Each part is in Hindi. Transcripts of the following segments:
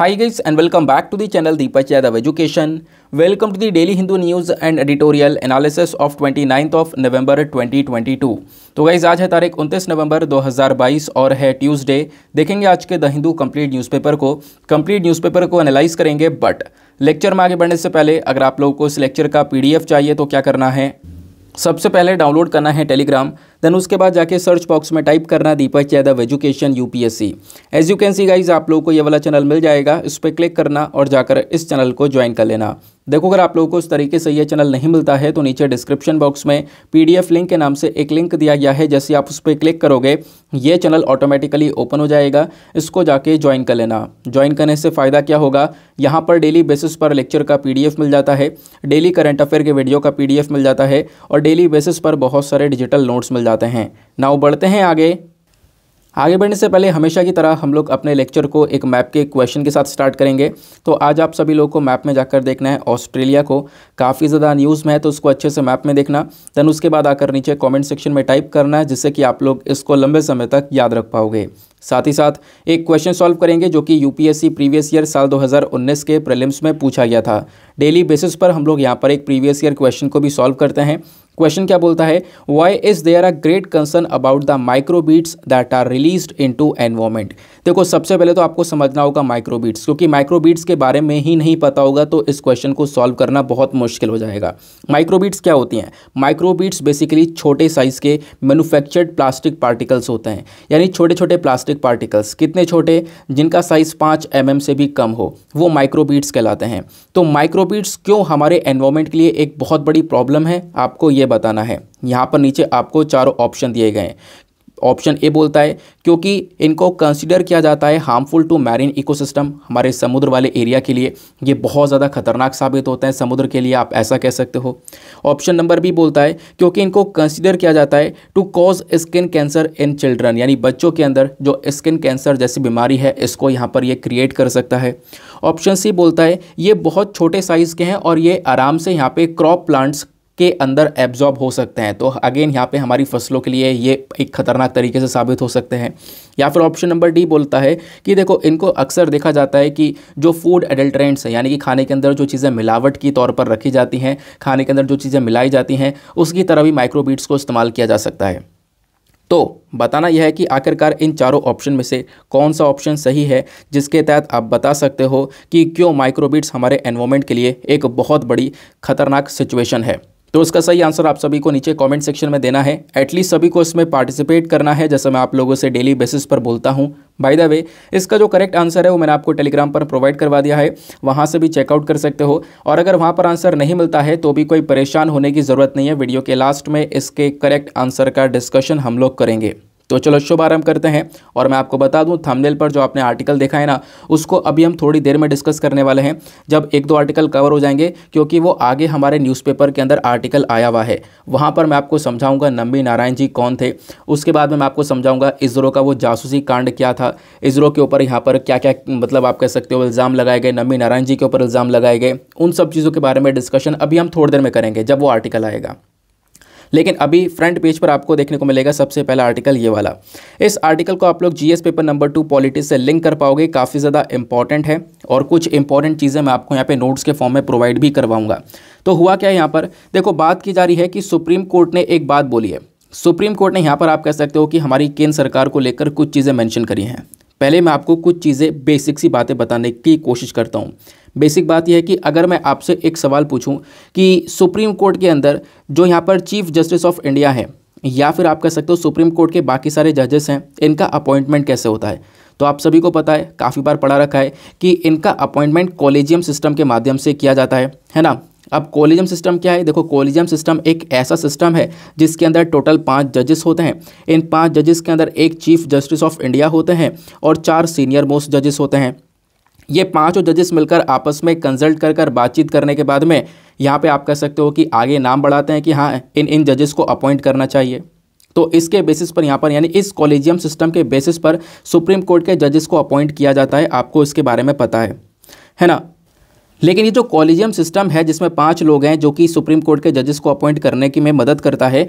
Hi guys and welcome back to the channel Deepak Yadav welcome to the daily Hindu news and editorial editorial analysis twenty 29th of November 2022. तो गाइज आज है तारीख 29 नवंबर 2022 और है ट्यूसडे देखेंगे आज के द हिंदू कंप्लीट न्यूज़पेपर को कंप्लीट न्यूज़पेपर को एनालाइज करेंगे बट लेक्चर में आगे बढ़ने से पहले अगर आप लोगों को इस लेक्चर का पी चाहिए तो क्या करना है सबसे पहले डाउनलोड करना है टेलीग्राम देन उसके बाद जाके सर्च बॉक्स में टाइप करना Deepak Yadav education U P S C education guys आप लोगों को ये वाला चैनल मिल जाएगा इस पर क्लिक करना और जाकर इस चैनल को ज्वाइन कर लेना देखो अगर आप लोगों को इस तरीके से ये चैनल नहीं मिलता है तो नीचे डिस्क्रिप्शन बॉक्स में पीडीएफ लिंक के नाम से एक लिंक दिया गया है जैसे आप उस पर क्लिक करोगे ये चैनल ऑटोमेटिकली ओपन हो जाएगा इसको जाके ज्वाइन कर लेना ज्वाइन करने से फ़ायदा क्या होगा यहाँ पर डेली बेसिस पर लेक्चर का पी मिल जाता है डेली करंट अफेयर के वीडियो का पी मिल जाता है और डेली बेसिस पर बहुत सारे डिजिटल नोट्स मिल जाते हैं नाउ बढ़ते हैं आगे आगे बढ़ने से पहले हमेशा की तरह हम लोग अपने लेक्चर को एक मैप के क्वेश्चन के साथ स्टार्ट करेंगे तो आज आप सभी लोगों को मैप में जाकर देखना है ऑस्ट्रेलिया को काफ़ी ज़्यादा न्यूज़ में है तो उसको अच्छे से मैप में देखना दैन उसके बाद आकर नीचे कमेंट सेक्शन में टाइप करना है जिससे कि आप लोग इसको लंबे समय तक याद रख पाओगे साथ ही साथ एक क्वेश्चन सॉल्व करेंगे जो कि यू प्रीवियस ईयर साल दो के प्रलिम्स में पूछा गया था डेली बेसिस पर हम लोग यहाँ पर एक प्रीवियस ईयर क्वेश्चन को भी सॉल्व करते हैं क्वेश्चन क्या बोलता है why is there a great concern about the microbeads that are release into environment देखो सबसे पहले तो आपको समझना होगा माइक्रोबीट्स क्योंकि माइक्रोबीट्स के बारे में ही नहीं पता होगा तो इस क्वेश्चन को सॉल्व करना बहुत मुश्किल हो जाएगा माइक्रोबीट्स क्या होती हैं माइक्रोबीट्स बेसिकली छोटे साइज़ के मैनुफैक्चर्ड प्लास्टिक पार्टिकल्स होते हैं यानी छोटे छोटे प्लास्टिक पार्टिकल्स कितने छोटे जिनका साइज़ पाँच एम mm से भी कम हो वो माइक्रोबीट्स कहलाते हैं तो माइक्रोबीट्स क्यों हमारे एनवायरमेंट के लिए एक बहुत बड़ी प्रॉब्लम है आपको ये बताना है यहाँ पर नीचे आपको चारों ऑप्शन दिए गए हैं ऑप्शन ए बोलता है क्योंकि इनको कंसीडर किया जाता है हार्मफुल टू मैरीन इकोसिस्टम हमारे समुद्र वाले एरिया के लिए ये बहुत ज़्यादा खतरनाक साबित होते हैं समुद्र के लिए आप ऐसा कह सकते हो ऑप्शन नंबर बी बोलता है क्योंकि इनको कंसीडर किया जाता है to cause skin cancer in children यानी बच्चों के अंदर जो स्किन कैंसर जैसी बीमारी है इसको यहाँ पर ये क्रिएट कर सकता है ऑप्शन सी बोलता है ये बहुत छोटे साइज़ के हैं और ये आराम से यहाँ पर क्रॉप प्लांट्स के अंदर एब्जॉर्ब हो सकते हैं तो अगेन यहाँ पे हमारी फसलों के लिए ये एक खतरनाक तरीके से साबित हो सकते हैं या फिर ऑप्शन नंबर डी बोलता है कि देखो इनको अक्सर देखा जाता है कि जो फूड एडल्ट्रेंट्स हैं यानी कि खाने के अंदर जो चीज़ें मिलावट की तौर पर रखी जाती हैं खाने के अंदर जो चीज़ें मिलाई जाती हैं उसकी तरह भी माइक्रोबीट्स को इस्तेमाल किया जा सकता है तो बताना यह है कि आखिरकार इन चारों ऑप्शन में से कौन सा ऑप्शन सही है जिसके तहत आप बता सकते हो कि क्यों माइक्रोबीट्स हमारे एनवायरमेंट के लिए एक बहुत बड़ी खतरनाक सिचुएशन है तो उसका सही आंसर आप सभी को नीचे कमेंट सेक्शन में देना है एटलीस्ट सभी को इसमें पार्टिसिपेट करना है जैसा मैं आप लोगों से डेली बेसिस पर बोलता हूँ बाय द वे इसका जो करेक्ट आंसर है वो मैंने आपको टेलीग्राम पर प्रोवाइड करवा दिया है वहाँ से भी चेकआउट कर सकते हो और अगर वहाँ पर आंसर नहीं मिलता है तो भी कोई परेशान होने की ज़रूरत नहीं है वीडियो के लास्ट में इसके करेक्ट आंसर का डिस्कशन हम लोग करेंगे तो चलो शुभारंभ करते हैं और मैं आपको बता दूं थंबनेल पर जो आपने आर्टिकल देखा है ना उसको अभी हम थोड़ी देर में डिस्कस करने वाले हैं जब एक दो आर्टिकल कवर हो जाएंगे क्योंकि वो आगे हमारे न्यूज़पेपर के अंदर आर्टिकल आया हुआ है वहाँ पर मैं आपको समझाऊँगा नम्बी नारायण जी कौन थे उसके बाद में मैं आपको समझाऊंगा इसरो का वो जासूसी कांड क्या था इसरो के ऊपर यहाँ पर क्या क्या मतलब आप कह सकते हो इल्ज़ाम लगाए गए नम्बी नारायण जी के ऊपर इल्ज़ाम लगाए गए उन सब चीज़ों के बारे में डिस्कशन अभी हम थोड़ी देर में करेंगे जब वो आर्टिकल आएगा लेकिन अभी फ्रंट पेज पर आपको देखने को मिलेगा सबसे पहला आर्टिकल ये वाला इस आर्टिकल को आप लोग GS paper number two politics से लिंक कर पाओगे काफ़ी ज़्यादा इंपॉर्टेंट है और कुछ इंपॉर्टेंट चीज़ें मैं आपको यहाँ पे नोट्स के फॉर्म में प्रोवाइड भी करवाऊंगा तो हुआ क्या यहाँ पर देखो बात की जा रही है कि सुप्रीम कोर्ट ने एक बात बोली है सुप्रीम कोर्ट ने यहाँ पर आप कह सकते हो कि हमारी केंद्र सरकार को लेकर कुछ चीज़ें मैंशन करी हैं पहले मैं आपको कुछ चीज़ें बेसिक सी बातें बताने की कोशिश करता हूँ बेसिक बात यह है कि अगर मैं आपसे एक सवाल पूछूं कि सुप्रीम कोर्ट के अंदर जो यहाँ पर चीफ जस्टिस ऑफ इंडिया है या फिर आप कह सकते हो सुप्रीम कोर्ट के बाकी सारे जजेस हैं इनका अपॉइंटमेंट कैसे होता है तो आप सभी को पता है काफ़ी बार पढ़ा रखा है कि इनका अपॉइंटमेंट कॉलेजियम सिस्टम के माध्यम से किया जाता है है ना अब कॉलेजियम सिस्टम क्या है देखो कॉलेजियम सिस्टम एक ऐसा सिस्टम है जिसके अंदर टोटल पाँच जजेस होते हैं इन पाँच जजेस के अंदर एक चीफ जस्टिस ऑफ इंडिया होते हैं और चार सीनियर मोस्ट जजेस होते हैं ये पांचों जजेस मिलकर आपस में कंसल्ट कर कर बातचीत करने के बाद में यहाँ पे आप कह सकते हो कि आगे नाम बढ़ाते हैं कि हाँ इन इन जजेस को अपॉइंट करना चाहिए तो इसके बेसिस पर यहाँ पर यानी इस कॉलेजियम सिस्टम के बेसिस पर सुप्रीम कोर्ट के जजेस को अपॉइंट किया जाता है आपको इसके बारे में पता है है ना लेकिन ये जो कॉलेजियम सिस्टम है जिसमें पाँच लोग हैं जो कि सुप्रीम कोर्ट के जजेस को अपॉइंट करने की में मदद करता है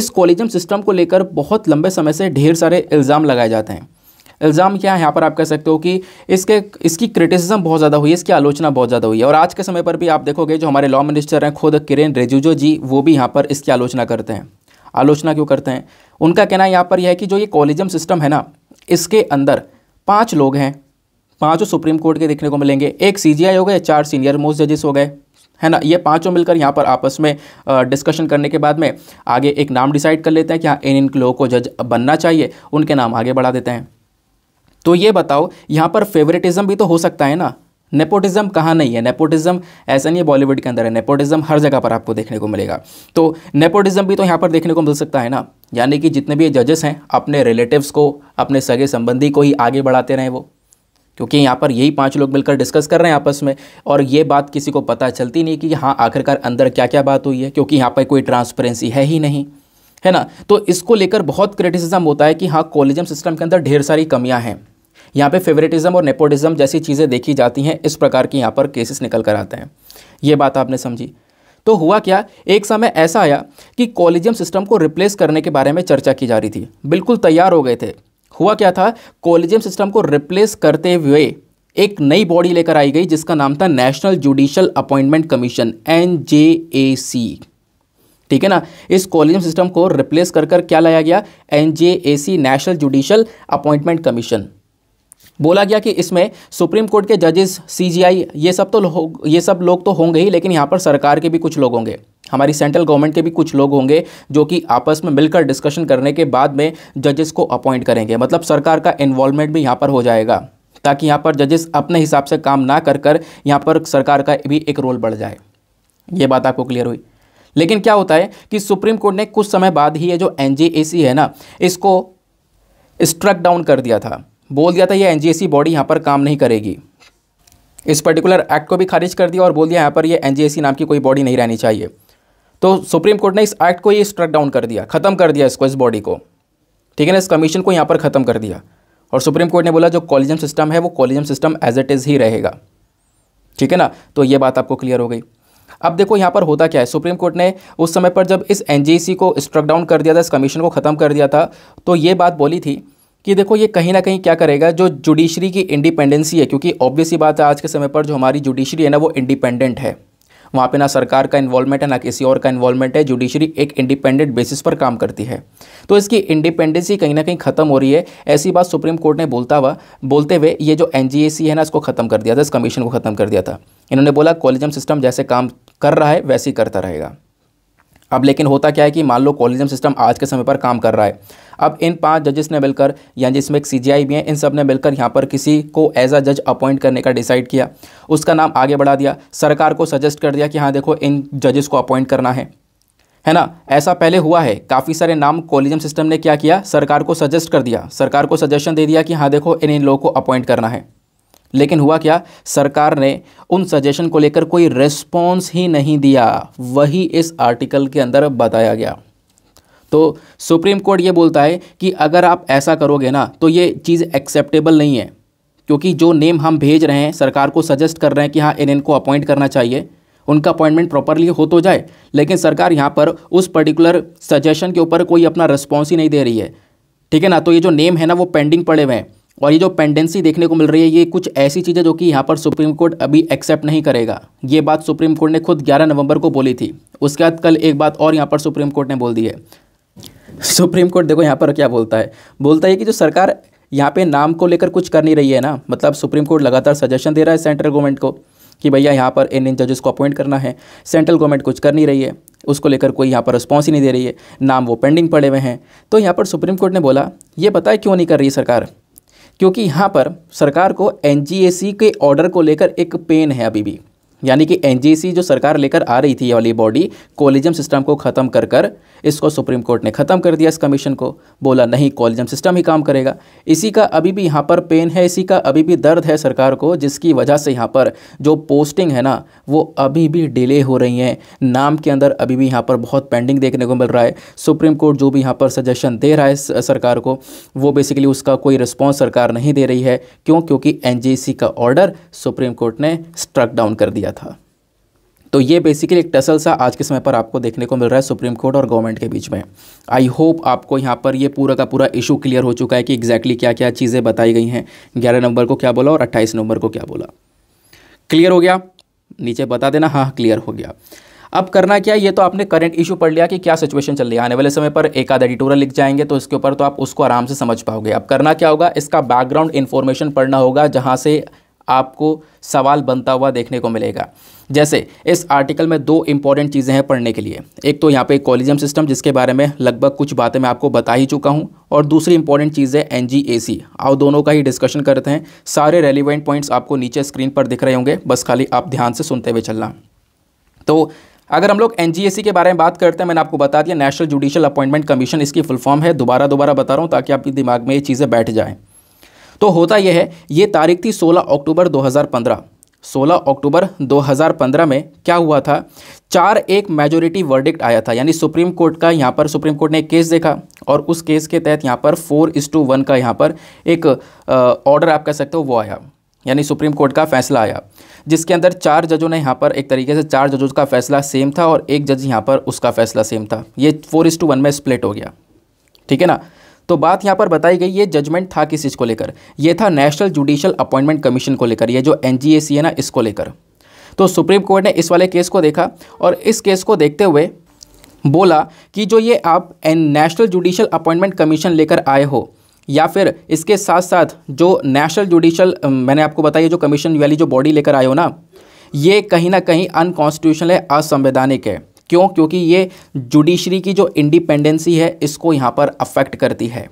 इस कॉलेजियम सिस्टम को लेकर बहुत लंबे समय से ढेर सारे इल्ज़ाम लगाए जाते हैं इल्ज़ाम क्या है यहाँ पर आप कह सकते हो कि इसके इसकी क्रिटिसिज्म बहुत ज़्यादा हुई है इसकी आलोचना बहुत ज़्यादा हुई है और आज के समय पर भी आप देखोगे जो हमारे लॉ मिनिस्टर हैं खुद किरेन रिजिजू जी वो भी यहाँ पर इसकी आलोचना करते हैं आलोचना क्यों करते हैं उनका कहना यहाँ पर यह है कि जो ये कॉलेजम सिस्टम है ना इसके अंदर पाँच लोग हैं पाँचों सुप्रीम कोर्ट के देखने को मिलेंगे एक सी हो गए चार सीनियर मोस्ट जजेस हो गए है ना ये पांचों मिलकर यहाँ पर आपस में डिस्कशन करने के बाद में आगे एक नाम डिसाइड कर लेते हैं कि हाँ इन इन लोगों को जज बनना चाहिए उनके नाम आगे बढ़ा देते हैं तो ये बताओ यहाँ पर फेवरेटिज्म भी तो हो सकता है ना नेपोटिज्म कहाँ नहीं है नेपोटिज्म ऐसा नहीं है बॉलीवुड के अंदर है नेपोटिज्म हर जगह पर आपको देखने को मिलेगा तो नेपोटिज्म भी तो यहाँ पर देखने को मिल सकता है ना यानी कि जितने भी जजेस हैं अपने रिलेटिव्स को अपने सगे संबंधी को ही आगे बढ़ाते रहें वो क्योंकि यहाँ पर यही पांच लोग मिलकर डिस्कस कर रहे हैं आपस में और ये बात किसी को पता चलती नहीं कि हाँ आखिरकार अंदर क्या क्या बात हुई है क्योंकि यहाँ पर कोई ट्रांसपेरेंसी है ही नहीं है ना तो इसको लेकर बहुत क्रिटिसिज्म होता है कि हाँ कॉलेजम सिस्टम के अंदर ढेर सारी कमियाँ हैं यहाँ पे फेवरेटिज्म और नेपोटिज्म जैसी चीज़ें देखी जाती हैं इस प्रकार की यहाँ पर केसेस निकल कर आते हैं ये बात आपने समझी तो हुआ क्या एक समय ऐसा आया कि कॉलेजियम सिस्टम को रिप्लेस करने के बारे में चर्चा की जा रही थी बिल्कुल तैयार हो गए थे हुआ क्या था कॉलेजियम सिस्टम को रिप्लेस करते हुए एक नई बॉडी लेकर आई गई जिसका नाम था National Judicial Appointment Commission N ठीक है ना इस कॉलेजियम सिस्टम को रिप्लेस कर कर क्या लाया गया N National Judicial Appointment Commission बोला गया कि इसमें सुप्रीम कोर्ट के जजेस सीजीआई ये सब तो ये सब लोग तो होंगे ही लेकिन यहाँ पर सरकार के भी कुछ लोग होंगे हमारी सेंट्रल गवर्नमेंट के भी कुछ लोग होंगे जो कि आपस में मिलकर डिस्कशन करने के बाद में जजेस को अपॉइंट करेंगे मतलब सरकार का इन्वॉल्वमेंट भी यहाँ पर हो जाएगा ताकि यहाँ पर जजेस अपने हिसाब से काम ना कर कर यहाँ पर सरकार का भी एक रोल बढ़ जाए ये बात आपको क्लियर हुई लेकिन क्या होता है कि सुप्रीम कोर्ट ने कुछ समय बाद ही ये जो एन है ना इसको स्ट्रक डाउन कर दिया था बोल दिया था ये एनजीएसी बॉडी यहाँ पर काम नहीं करेगी इस पर्टिकुलर एक्ट को भी खारिज कर दिया और बोल दिया यहाँ पर ये एनजीएसी नाम की कोई बॉडी नहीं रहनी चाहिए तो सुप्रीम कोर्ट ने इस एक्ट को ये स्ट्रक डाउन कर दिया ख़त्म कर दिया इसको इस बॉडी को ठीक है ना इस कमीशन को यहाँ पर ख़त्म कर दिया और सुप्रीम कोर्ट ने बोला जो कॉलेजम सिस्टम है वो collegium system as it is ही रहेगा ठीक है ना तो ये बात आपको क्लियर हो गई अब देखो यहाँ पर होता क्या है सुप्रीम कोर्ट ने उस समय पर जब इस एन को स्ट्रक डाउन कर दिया था इस कमीशन को ख़त्म कर दिया था तो ये बात बोली थी कि देखो ये कहीं ना कहीं क्या करेगा जो जुडिशरी की इंडिपेंडेंसी है क्योंकि ऑब्वियसली बात है आज के समय पर जो हमारी जुडिशरी है ना वो इंडिपेंडेंट है वहाँ पे ना सरकार का इन्वॉल्वमेंट है ना किसी और का इन्वॉल्वमेंट है जुडिशरी एक इंडिपेंडेंट बेसिस पर काम करती है तो इसकी इंडिपेंडेंसी कहीं ना कहीं खत्म हो रही है ऐसी बात सुप्रीम कोर्ट ने बोलता हुआ बोलते हुए ये जो एन है ना इसको ख़त्म कर दिया था इस कमीशन को ख़त्म कर दिया था इन्होंने बोला कॉलेजम सिस्टम जैसे काम कर रहा है वैसे ही करता रहेगा अब लेकिन होता क्या है कि मान लो कॉलेजम सिस्टम आज के समय पर काम कर रहा है अब इन पाँच जजेस ने मिलकर या जिसमें एक सी भी है इन सब ने मिलकर यहाँ पर किसी को एज अ जज अपॉइंट करने का डिसाइड किया उसका नाम आगे बढ़ा दिया सरकार को सजेस्ट कर दिया कि हाँ देखो इन जजेस को अपॉइंट करना है है ना ऐसा पहले हुआ है काफ़ी सारे नाम कॉलेजियम सिस्टम ने क्या किया सरकार को सजेस्ट कर दिया सरकार को सजेशन दे दिया कि हाँ देखो इन इन लोगों को अपॉइंट करना है लेकिन हुआ क्या सरकार ने उन सजेशन को लेकर कोई रेस्पॉन्स ही नहीं दिया वही इस आर्टिकल के अंदर बताया गया तो सुप्रीम कोर्ट ये बोलता है कि अगर आप ऐसा करोगे ना तो ये चीज़ एक्सेप्टेबल नहीं है क्योंकि जो नेम हम भेज रहे हैं सरकार को सजेस्ट कर रहे हैं कि हाँ इन इनको अपॉइंट करना चाहिए उनका अपॉइंटमेंट प्रॉपरली हो तो जाए लेकिन सरकार यहाँ पर उस पर्टिकुलर सजेशन के ऊपर कोई अपना रिस्पॉन्स ही नहीं दे रही है ठीक है ना तो ये जो नेम है ना वो पेंडिंग पड़े हुए हैं और ये जो पेंडेंसी देखने को मिल रही है ये कुछ ऐसी चीज़ें जो कि यहाँ पर सुप्रीम कोर्ट अभी एक्सेप्ट नहीं करेगा ये बात सुप्रीम कोर्ट ने खुद 11 नवंबर को बोली थी उसके बाद कल एक बात और यहाँ पर सुप्रीम कोर्ट ने बोल दी है सुप्रीम कोर्ट देखो यहाँ पर क्या बोलता है बोलता है कि जो सरकार यहाँ पे नाम को लेकर कुछ कर नहीं रही है ना मतलब सुप्रीम कोर्ट लगातार सजेशन दे रहा है सेंट्रल गवर्नमेंट को कि भैया यहाँ पर इन इन जजेस को अपॉइंट करना है सेंट्रल गवर्नमेंट कुछ कर नहीं रही है उसको लेकर कोई यहाँ पर रिस्पॉन्स ही नहीं दे रही है नाम वो पेंडिंग पड़े हुए हैं तो यहाँ पर सुप्रीम कोर्ट ने बोला ये पता है क्यों नहीं कर रही सरकार क्योंकि यहाँ पर सरकार को एन के ऑर्डर को लेकर एक पेन है अभी भी यानी कि एनजीसी जो सरकार लेकर आ रही थी ये वाली बॉडी कोलिजम सिस्टम को ख़त्म कर कर इसको सुप्रीम कोर्ट ने ख़त्म कर दिया इस कमीशन को बोला नहीं कॉलेजियम सिस्टम ही काम करेगा इसी का अभी भी यहाँ पर पेन है इसी का अभी भी दर्द है सरकार को जिसकी वजह से यहाँ पर जो पोस्टिंग है ना वो अभी भी डिले हो रही हैं नाम के अंदर अभी भी यहाँ पर बहुत पेंडिंग देखने को मिल रहा है सुप्रीम कोर्ट जो भी यहाँ पर सजेशन दे रहा है सरकार को वो बेसिकली उसका कोई रिस्पॉन्स सरकार नहीं दे रही है क्यों क्योंकि एन का ऑर्डर सुप्रीम कोर्ट ने स्ट्रक डाउन कर दिया गया था तो ये बेसिकली एक टसल सा आज के समय पर आपको देखने को मिल रहा है सुप्रीम कोर्ट और गवर्नमेंट के बीच में आई होप आपको यहाँ पर ये पूरा का पूरा इशू क्लियर हो चुका है कि एग्जैक्टली exactly क्या क्या चीज़ें बताई गई हैं ग्यारह नंबर को क्या बोला और अट्ठाईस नंबर को क्या बोला क्लियर हो गया नीचे बता देना हाँ क्लियर हो गया अब करना क्या है ये तो आपने करंट इशू पढ़ लिया कि क्या सिचुएशन चल रही है आने वाले समय पर एक आध एडिटोरियल लिख जाएंगे तो इसके ऊपर तो आप उसको आराम से समझ पाओगे अब करना क्या होगा इसका बैकग्राउंड इन्फॉर्मेशन पढ़ना होगा जहाँ से आपको सवाल बनता हुआ देखने को मिलेगा जैसे इस आर्टिकल में दो इंपॉर्टेंट चीज़ें हैं पढ़ने के लिए एक तो यहाँ पे कॉलिजियम सिस्टम जिसके बारे में लगभग कुछ बातें मैं आपको बता ही चुका हूँ और दूसरी इंपॉर्टेंट चीज़ है एन जी ए सी और दोनों का ही डिस्कशन करते हैं सारे रेलिवेंट पॉइंट्स आपको नीचे स्क्रीन पर दिख रहे होंगे बस खाली आप ध्यान से सुनते हुए चलना तो अगर हम लोग एन के बारे में बात करते हैं मैंने आपको बता दिया नेशनल जुडिशल अपॉइंटमेंट कमीशन इसकी फुल फॉर्म है दोबारा दोबारा बता रहा हूँ ताकि आपके दिमाग में ये चीज़ें बैठ जाएँ तो होता यह है ये तारीख थी 16 अक्टूबर 2015 16 अक्टूबर 2015 में क्या हुआ था चार एक मेजोरिटी वर्डिक्ट आया था यानी सुप्रीम कोर्ट का यहाँ पर सुप्रीम कोर्ट ने एक केस देखा और उस केस के तहत यहाँ पर फोर इस टू वन का यहाँ पर एक ऑर्डर आप कह सकते हो वो आया यानी सुप्रीम कोर्ट का फैसला आया जिसके अंदर चार जजों ने यहाँ पर एक तरीके से चार जजों का फैसला सेम था और एक जज यहाँ पर उसका फैसला सेम था ये फोर इस टू वन में स्प्लिट हो गया ठीक है ना तो बात यहाँ पर बताई गई ये जजमेंट था किस चीज़ को लेकर यह था नेशनल जुडिशल अपॉइंटमेंट कमीशन को लेकर ये जो एन है ना इसको लेकर तो सुप्रीम कोर्ट ने इस वाले केस को देखा और इस केस को देखते हुए बोला कि जो ये आप नेशनल जुडिशल अपॉइंटमेंट कमीशन लेकर आए हो या फिर इसके साथ साथ जो नेशनल जुडिशल मैंने आपको बताया जो कमीशन वाली जो बॉडी लेकर आए हो ना ये कहीं ना कहीं अनकॉन्स्टिट्यूशनल है असंवैधानिक है क्यों क्योंकि ये जुडिशरी की जो इंडिपेंडेंसी है इसको यहाँ पर अफेक्ट करती है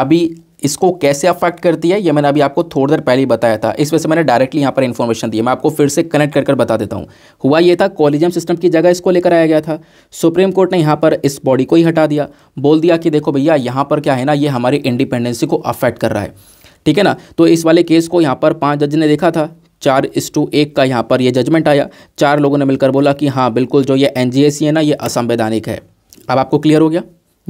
अभी इसको कैसे अफेक्ट करती है ये मैंने अभी आपको थोड़ी देर पहले ही बताया था इस वजह से मैंने डायरेक्टली यहाँ पर इन्फॉर्मेशन दी मैं आपको फिर से कनेक्ट कर कर बता देता हूँ हुआ ये था कॉलेजियम सिस्टम की जगह इसको लेकर आया गया था सुप्रीम कोर्ट ने यहाँ पर इस बॉडी को ही हटा दिया बोल दिया कि देखो भैया यहाँ पर क्या है ना ये हमारी इंडिपेंडेंसी को अफेक्ट कर रहा है ठीक है ना तो इस वाले केस को यहाँ पर पाँच जज ने देखा था चार इस टू एक का यहाँ पर ये जजमेंट आया चार लोगों ने मिलकर बोला कि हाँ बिल्कुल जो ये एन है ना ये असंवैधानिक है अब आपको क्लियर हो गया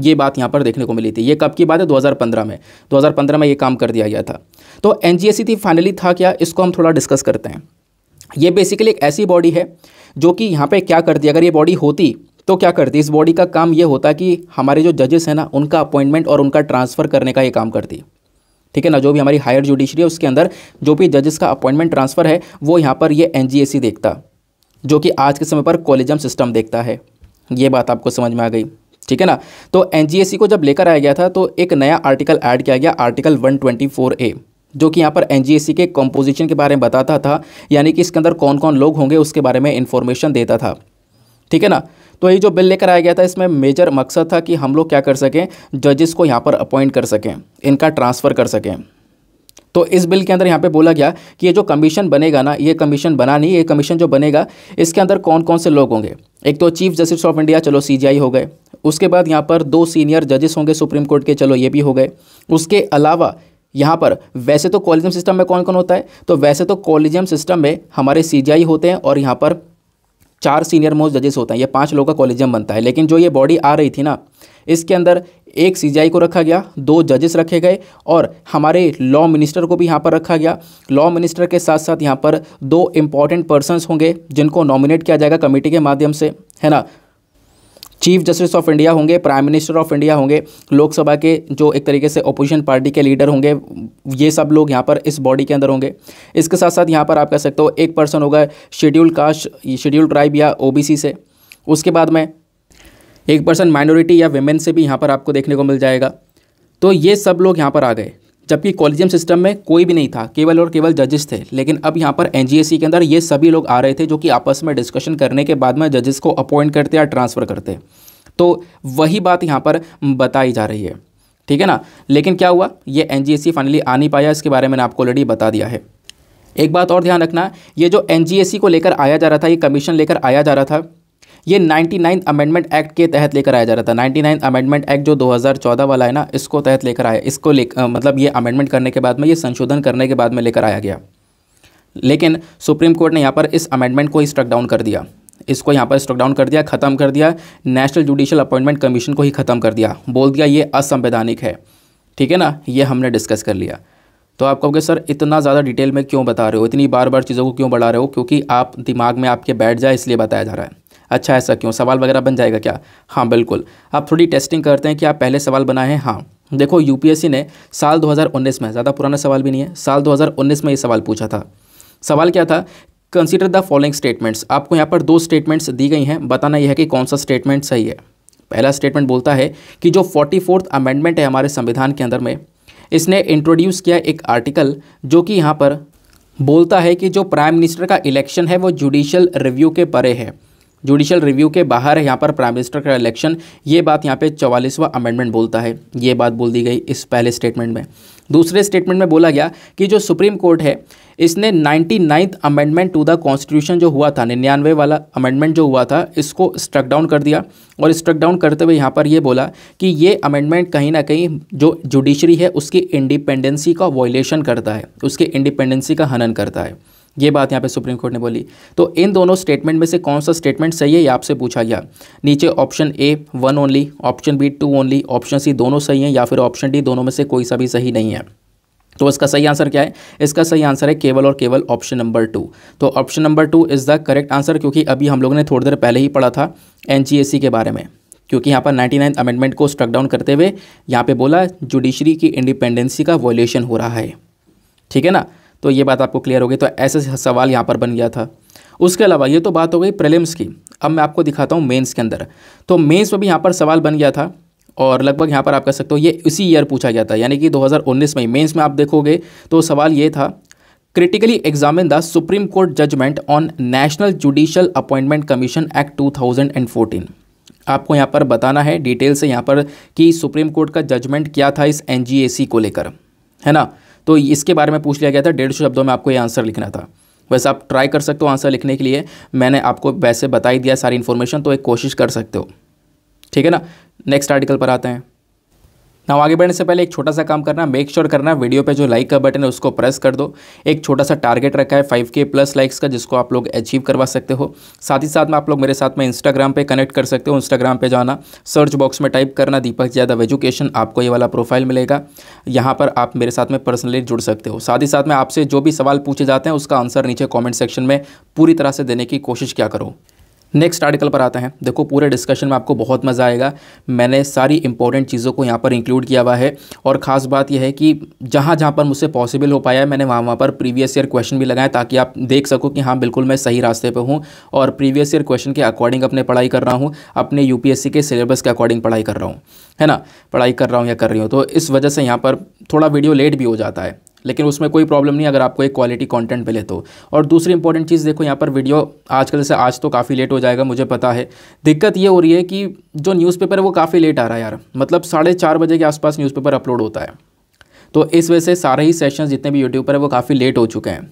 ये बात यहाँ पर देखने को मिली थी ये कब की बात है 2015 में 2015 में ये काम कर दिया गया था तो एन थी फाइनली था क्या इसको हम थोड़ा डिस्कस करते हैं ये बेसिकली एक ऐसी बॉडी है जो कि यहाँ पे क्या करती है अगर ये बॉडी होती तो क्या करती इस बॉडी का काम ये होता कि हमारे जो जजेस हैं ना उनका अपॉइंटमेंट और उनका ट्रांसफ़र करने का ये काम करती है ठीक है ना जो भी हमारी हायर जुडिशरी है उसके अंदर जो भी जजेस का अपॉइंटमेंट ट्रांसफ़र है वो यहाँ पर ये एन देखता जो कि आज के समय पर कॉलेजम सिस्टम देखता है ये बात आपको समझ में आ गई ठीक है ना तो एन को जब लेकर आया गया था तो एक नया आर्टिकल ऐड किया गया आर्टिकल 124 ए जो कि यहाँ पर एन के कॉम्पोजिशन के बारे में बताता था यानी कि इसके अंदर कौन कौन लोग होंगे उसके बारे में इन्फॉर्मेशन देता था ठीक है ना तो ये जो बिल लेकर आया गया था इसमें मेजर मकसद था कि हम लोग क्या कर सकें जजेस को यहाँ पर अपॉइंट कर सकें इनका ट्रांसफ़र कर सकें तो इस बिल के अंदर यहाँ पे बोला गया कि ये जो कमीशन बनेगा ना ये कमीशन बना नहीं ये कमीशन जो बनेगा इसके अंदर कौन कौन से लोग होंगे एक तो चीफ जस्टिस ऑफ इंडिया चलो सीजीआई हो गए उसके बाद यहाँ पर दो सीनियर जजेस होंगे सुप्रीम कोर्ट के चलो ये भी हो गए उसके अलावा यहाँ पर वैसे तो कॉलेजियम सिस्टम में कौन कौन होता है तो वैसे तो कॉलेजियम सिस्टम में हमारे सी होते हैं और यहाँ पर चार सीनियर मोस्ट जजेस होते हैं ये पांच लोगों का कॉलेजियम बनता है लेकिन जो ये बॉडी आ रही थी ना इसके अंदर एक सीजीआई को रखा गया दो जजेस रखे गए और हमारे लॉ मिनिस्टर को भी यहाँ पर रखा गया लॉ मिनिस्टर के साथ साथ यहाँ पर दो इम्पॉर्टेंट पर्सनस होंगे जिनको नॉमिनेट किया जाएगा कमेटी के माध्यम से है ना चीफ जस्टिस ऑफ इंडिया होंगे प्राइम मिनिस्टर ऑफ इंडिया होंगे लोकसभा के जो एक तरीके से अपोजिशन पार्टी के लीडर होंगे ये सब लोग यहाँ पर इस बॉडी के अंदर होंगे इसके साथ साथ यहाँ पर आप कह सकते हो एक पर्सन होगा शेड्यूल कास्ट शेड्यूल ट्राइब या ओ से उसके बाद में एक पर्सन माइनॉरिटी या वेमेन से भी यहाँ पर आपको देखने को मिल जाएगा तो ये सब लोग यहाँ पर आ गए जबकि कॉलेजियम सिस्टम में कोई भी नहीं था केवल और केवल जजेस थे लेकिन अब यहाँ पर एन e के अंदर ये सभी लोग आ रहे थे जो कि आपस में डिस्कशन करने के बाद में जजेस को अपॉइंट करते या ट्रांसफ़र करते तो वही बात यहाँ पर बताई जा रही है ठीक है ना लेकिन क्या हुआ ये एन फाइनली e आ नहीं पाया इसके बारे में मैंने आपको ऑलरेडी बता दिया है एक बात और ध्यान रखना ये जो एन e को लेकर आया जा रहा था ये कमीशन लेकर आया जा रहा था ये नाइन्टी अमेंडमेंट एक्ट के तहत लेकर आया जा रहा था नाइन्टी अमेंडमेंट एक्ट जो दो वाला है ना इसको तहत लेकर आया इसको ले मतलब ये अमेंडमेंट करने के बाद में ये संशोधन करने के बाद में लेकर आया गया लेकिन सुप्रीम कोर्ट ने यहाँ पर इस अमेंडमेंट को ही स्ट्रक डाउन कर दिया इसको यहाँ पर स्ट्रक डाउन कर दिया ख़त्म कर दिया नेशनल जुडिशल अपॉइंटमेंट कमीशन को ही ख़त्म कर दिया बोल दिया ये असंवैधानिक है ठीक है ना ये हमने डिस्कस कर लिया तो आप कहोगे सर इतना ज़्यादा डिटेल में क्यों बता रहे हो इतनी बार बार चीज़ों को क्यों बढ़ा रहे हो क्योंकि आप दिमाग में आपके बैठ जाए इसलिए बताया जा रहा है अच्छा ऐसा क्यों सवाल वगैरह बन जाएगा क्या हाँ बिल्कुल आप थोड़ी टेस्टिंग करते हैं कि आप पहले सवाल बनाए हैं हाँ देखो यूपीएससी ने साल 2019 में ज़्यादा पुराना सवाल भी नहीं है साल 2019 में ये सवाल पूछा था सवाल क्या था कंसिडर द फॉलोइंग स्टेटमेंट्स आपको यहाँ पर दो स्टेटमेंट्स दी गई हैं बताना यह है कि कौन सा स्टेटमेंट सही है पहला स्टेटमेंट बोलता है कि जो फोर्टी फोर्थ अमेंडमेंट है हमारे संविधान के अंदर में इसने इंट्रोड्यूस किया एक आर्टिकल जो कि यहाँ पर बोलता है कि जो प्राइम मिनिस्टर का इलेक्शन है वो जुडिशल रिव्यू के परे है जुडिशल रिव्यू के बाहर है यहाँ पर प्राइम मिनिस्टर का इलेक्शन ये बात यहाँ पे चवालीसवा अमेंडमेंट बोलता है ये बात बोल दी गई इस पहले स्टेटमेंट में दूसरे स्टेटमेंट में बोला गया कि जो सुप्रीम कोर्ट है इसने ninety ninth amendment to the constitution जो हुआ था निन्यानवे वाला अमेंडमेंट जो हुआ था इसको स्ट्रक डाउन कर दिया और स्ट्रक डाउन करते हुए यहाँ पर ये बोला कि ये अमेंडमेंट कहीं ना कहीं जो जुडिशरी है उसकी इंडिपेंडेंसी का वॉयलेशन करता है उसकी इंडिपेंडेंसी का हनन करता है ये बात यहाँ पे सुप्रीम कोर्ट ने बोली तो इन दोनों स्टेटमेंट में से कौन सा स्टेटमेंट सही है ये आपसे पूछा गया नीचे option A one only option B two only option C दोनों सही हैं या फिर ऑप्शन डी दोनों में से कोई सा भी सही नहीं है तो इसका सही आंसर क्या है इसका सही आंसर है केवल और केवल ऑप्शन नंबर टू तो option number two is the correct answer क्योंकि अभी हम लोगों ने थोड़ी देर पहले ही पढ़ा था एन के बारे में क्योंकि यहाँ पर नाइन्टी नाइन्थ अमेंडमेंट को स्ट्रक डाउन करते हुए यहाँ पे बोला जुडिशरी की इंडिपेंडेंसी का वॉल्यूशन हो रहा है ठीक है ना तो ये बात आपको क्लियर हो गई तो ऐसे सवाल यहाँ पर बन गया था उसके अलावा ये तो बात हो गई प्रेलिम्स की अब मैं आपको दिखाता हूँ मेंस के अंदर तो मेंस में भी यहाँ पर सवाल बन गया था और लगभग यहाँ पर आप कह सकते हो ये इसी ईयर पूछा गया था यानी कि 2019 में मेंस में आप देखोगे तो सवाल ये था critically examine the Supreme Court judgement on National Judicial Appointment Commission Act 2014 आपको यहाँ पर बताना है डिटेल से यहाँ पर कि सुप्रीम कोर्ट का जजमेंट क्या था इस एन को लेकर है ना तो इसके बारे में पूछ लिया गया था डेढ़ सौ शब्दों में आपको ये आंसर लिखना था वैसे आप ट्राई कर सकते हो आंसर लिखने के लिए मैंने आपको वैसे बताई दिया सारी इन्फॉर्मेशन तो एक कोशिश कर सकते हो ठीक है ना नेक्स्ट आर्टिकल पर आते हैं ना आगे बढ़ने से पहले एक छोटा सा काम करना मेक श्योर sure करना वीडियो पे जो लाइक का बटन है उसको प्रेस कर दो एक छोटा सा टारगेट रखा है फाइव के प्लस लाइक्स का जिसको आप लोग अचीव करवा सकते हो साथ ही साथ में आप लोग मेरे साथ में इंस्टाग्राम पे कनेक्ट कर सकते हो इंस्टाग्राम पे जाना सर्च बॉक्स में टाइप करना दीपक यादव एजुकेशन आपको ये वाला प्रोफाइल मिलेगा यहाँ पर आप मेरे साथ में पर्सनली जुड़ सकते हो साथ ही साथ में आपसे जो भी सवाल पूछे जाते हैं उसका आंसर नीचे कॉमेंट सेक्शन में पूरी तरह से देने की कोशिश क्या करो नेक्स्ट आर्टिकल पर आते हैं देखो पूरे डिस्कशन में आपको बहुत मज़ा आएगा मैंने सारी इंपॉर्टेंट चीज़ों को यहाँ पर इंक्लूड किया हुआ है और ख़ास बात यह है कि जहाँ जहाँ पर मुझसे पॉसिबल हो पाया है मैंने वहाँ वहाँ पर प्रीवियस ईयर क्वेश्चन भी लगाए ताकि आप देख सको कि हाँ बिल्कुल मैं सही रास्ते पर हूँ और प्रीवियस ईयर क्वेश्चन के अकॉर्डिंग अपने पढ़ाई कर रहा हूँ अपने यू के सिलेबस के अकॉर्डिंग पढ़ाई कर रहा हूँ है ना पढ़ाई कर रहा हूँ या कर रही हूँ तो इस वजह से यहाँ पर थोड़ा वीडियो लेट भी हो जाता है लेकिन उसमें कोई प्रॉब्लम नहीं अगर आपको एक क्वालिटी कंटेंट मिले तो और दूसरी इंपॉर्टेंट चीज़ देखो यहाँ पर वीडियो आजकल से आज तो काफ़ी लेट हो जाएगा मुझे पता है दिक्कत ये हो रही है कि जो न्यूज़पेपर है वो काफ़ी लेट आ रहा है यार मतलब साढ़े चार बजे के आसपास न्यूज़पेपर अपलोड होता है तो इस वजह से सारे ही सेशंस जितने भी यूट्यूब पर है वो काफ़ी लेट हो चुके हैं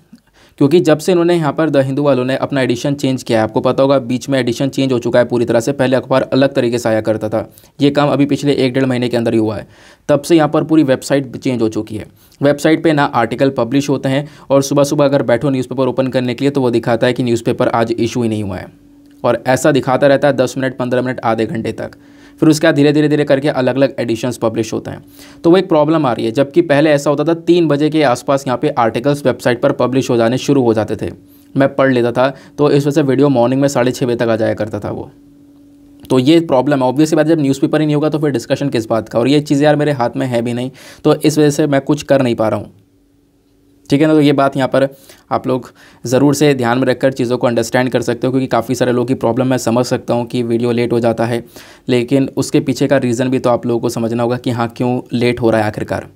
क्योंकि जब से इन्होंने यहाँ पर द हिंदू वालों ने अपना एडिशन चेंज किया है आपको पता होगा बीच में एडिशन चेंज हो चुका है पूरी तरह से पहले अखबार अलग तरीके से आया करता था ये काम अभी पिछले एक डेढ़ महीने के अंदर ही हुआ है तब से यहाँ पर पूरी वेबसाइट चेंज हो चुकी है वेबसाइट पर ना आर्टिकल पब्लिश होते हैं और सुबह सुबह अगर बैठो न्यूज़पेपर ओपन करने के लिए तो वो दिखाता है कि न्यूज़पेपर आज इशू ही नहीं हुआ है और ऐसा दिखाता रहता है दस मिनट पंद्रह मिनट आधे घंटे तक फिर उसके बाद धीरे धीरे धीरे करके अलग अलग एडिशंस पब्लिश होते हैं तो वो एक प्रॉब्लम आ रही है जबकि पहले ऐसा होता था तीन बजे के आसपास यहाँ पे आर्टिकल्स वेबसाइट पर पब्लिश हो जाने शुरू हो जाते थे मैं पढ़ लेता था तो इस वजह से वीडियो मॉर्निंग में साढ़े छः बजे तक आ जाया करता था वो तो ये प्रॉब्लम है ऑब्वियसली बात जब न्यूज़पेपर ही नहीं होगा तो फिर डिस्कशन किस बात का और ये चीज़ यार मेरे हाथ में है भी नहीं तो इस वजह से मैं कुछ कर नहीं पा रहा हूँ ठीक है ना तो ये बात यहाँ पर आप लोग ज़रूर से ध्यान में रखकर चीज़ों को अंडरस्टैंड कर सकते हो क्योंकि काफ़ी सारे लोगों की प्रॉब्लम मैं समझ सकता हूँ कि वीडियो लेट हो जाता है लेकिन उसके पीछे का रीज़न भी तो आप लोगों को समझना होगा कि हाँ क्यों लेट हो रहा है आखिरकार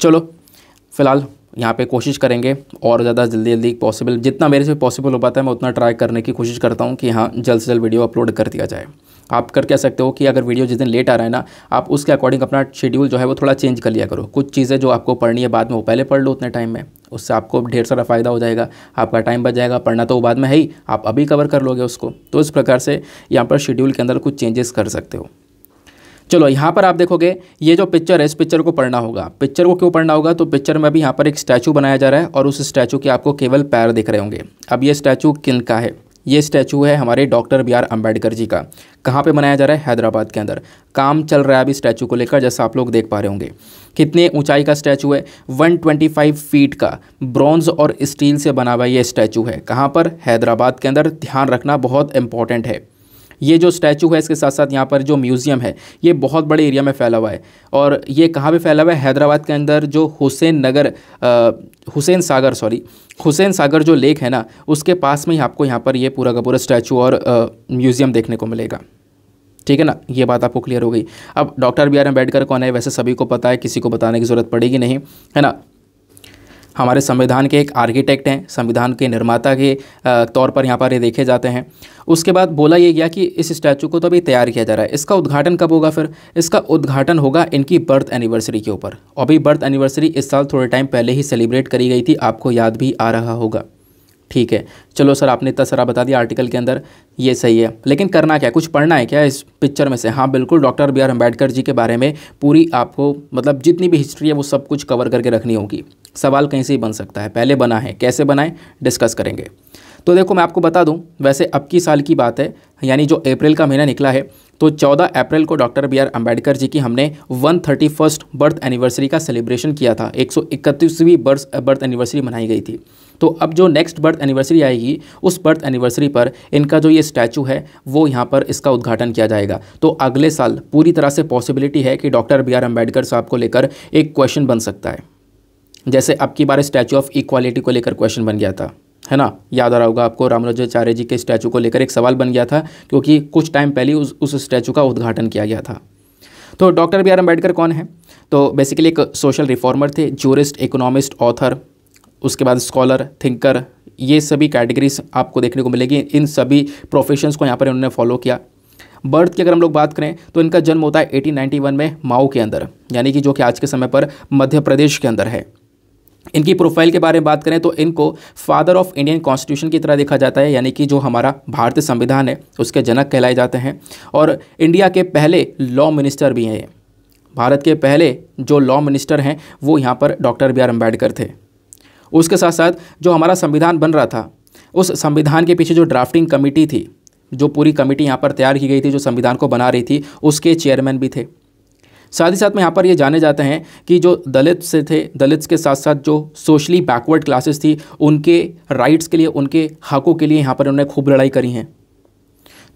चलो फ़िलहाल यहाँ पे कोशिश करेंगे और ज़्यादा जल्दी जल्दी पॉसिबल जितना मेरे से पॉसिबल हो पाता है मैं उतना ट्राई करने की कोशिश करता हूँ कि हाँ जल्द से जल्द वीडियो अपलोड कर दिया जाए आप कर कह सकते हो कि अगर वीडियो जिस दिन लेट आ रहा है ना आप उसके अकॉर्डिंग अपना शेड्यूल जो है वो थोड़ा चेंज कर लिया करो कुछ चीज़ें जो आपको पढ़नी है बाद में वो पहले पढ़ लो उतने टाइम में उससे आपको ढेर सारा फ़ायदा हो जाएगा आपका टाइम बच जाएगा पढ़ना तो वो बाद में है ही आप अभी कवर कर लोगे उसको तो इस प्रकार से यहाँ पर शेड्यूल के अंदर कुछ चेंजेस कर सकते हो चलो यहाँ पर आप देखोगे ये जो पिक्चर है इस पिक्चर को पढ़ना होगा पिक्चर को क्यों पढ़ना होगा तो पिक्चर में अभी यहाँ पर एक स्टैचू बनाया जा रहा है और उस स्टैचू के आपको केवल पैर दिख रहे होंगे अब ये स्टैचू किन का है ये स्टैचू है हमारे doctor B R Ambedkar ji का कहाँ पे बनाया जा रहा है हैदराबाद के अंदर काम चल रहा है अभी स्टैचू को लेकर जैसा आप लोग देख पा रहे होंगे कितने ऊंचाई का स्टैचू है 125 फीट का ब्रॉन्ज और स्टील से बना हुआ ये स्टैचू है कहाँ पर हैदराबाद के अंदर ध्यान रखना बहुत इंपॉर्टेंट है ये जो स्टैचू है इसके साथ साथ यहाँ पर जो म्यूज़ियम है ये बहुत बड़े एरिया में फैला हुआ है और ये कहाँ पर फैला हुआ है हैदराबाद के अंदर जो हुसैन नगर हुसैन सागर सॉरी हुसैन सागर जो लेक है ना उसके पास में ही आपको यहाँ पर ये पूरा का पूरा स्टैचू और म्यूज़ियम देखने को मिलेगा ठीक है ना ये बात आपको क्लियर हो गई अब डॉक्टर बी आर अम्बेडकर कौन है वैसे सभी को पता है किसी को बताने की ज़रूरत पड़ेगी नहीं है ना हमारे संविधान के एक आर्किटेक्ट हैं संविधान के निर्माता के तौर पर यहाँ पर ये देखे जाते हैं उसके बाद बोला ये गया कि इस स्टैचू को तो अभी तैयार किया जा रहा है इसका उद्घाटन कब होगा फिर इसका उद्घाटन होगा इनकी बर्थ एनिवर्सरी के ऊपर अभी बर्थ एनिवर्सरी इस साल थोड़े टाइम पहले ही सेलिब्रेट करी गई थी आपको याद भी आ रहा होगा ठीक है चलो सर आपने इतना सरा बता दिया आर्टिकल के अंदर ये सही है लेकिन करना क्या कुछ पढ़ना है क्या इस पिक्चर में से हाँ बिल्कुल doctor B R Ambedkar ji के बारे में पूरी आपको मतलब जितनी भी हिस्ट्री है वो सब कुछ कवर करके रखनी होगी सवाल कहीं से ही बन सकता है पहले बना है कैसे बनाएं डिस्कस करेंगे तो देखो मैं आपको बता दूं वैसे अब की साल की बात है यानी जो अप्रैल का महीना निकला है तो 14 अप्रैल को doctor B R Ambedkar ji की हमने one thirty first birth anniversary का सेलिब्रेशन किया था एक सौ इकतीसवीं बर्थ बर्थ एनिवर्सरी मनाई गई थी तो अब जो नेक्स्ट बर्थ एनिवर्सरी आएगी उस बर्थ एनिवर्सरी पर इनका जो ये स्टैचू है वो यहाँ पर इसका उद्घाटन किया जाएगा तो अगले साल पूरी तरह से पॉसिबिलिटी है कि डॉक्टर बी आर अम्बेडकर साहब को लेकर एक क्वेश्चन बन सकता है जैसे अब की बार स्टैचू ऑफ इक्वालिटी को लेकर क्वेश्चन बन गया था है ना याद आ रहा होगा आपको रामराजाचार्य जी के स्टैचू को लेकर एक सवाल बन गया था क्योंकि कुछ टाइम पहले उस उस स्टैचू का उद्घाटन किया गया था तो डॉक्टर बी आर अम्बेडकर कौन है तो बेसिकली एक सोशल रिफॉर्मर थे जूरिस्ट इकोनॉमिस्ट ऑथर उसके बाद स्कॉलर थिंकर ये सभी कैटेगरीज आपको देखने को मिलेगी इन सभी प्रोफेशंस को यहाँ पर इन्होंने फॉलो किया बर्थ की अगर हम लोग बात करें तो इनका जन्म होता है 1891 में माओ के अंदर यानी कि जो कि आज के समय पर मध्य प्रदेश के अंदर है इनकी प्रोफाइल के बारे में बात करें तो इनको फादर ऑफ इंडियन कॉन्स्टिट्यूशन की तरह देखा जाता है यानी कि जो हमारा भारतीय संविधान है उसके जनक कहलाए जाते हैं और इंडिया के पहले लॉ मिनिस्टर भी हैं भारत के पहले जो लॉ मिनिस्टर हैं वो यहाँ पर डॉक्टर बी आर अम्बेडकर थे उसके साथ साथ जो हमारा संविधान बन रहा था उस संविधान के पीछे जो ड्राफ्टिंग कमेटी थी जो पूरी कमेटी यहाँ पर तैयार की गई थी जो संविधान को बना रही थी उसके चेयरमैन भी थे साथ ही साथ में यहाँ पर ये जाने जाते हैं कि जो दलित से थे दलित्स के साथ साथ जो सोशली बैकवर्ड क्लासेस थी उनके राइट्स के लिए उनके हकों के लिए यहाँ पर उन्होंने खूब लड़ाई करी हैं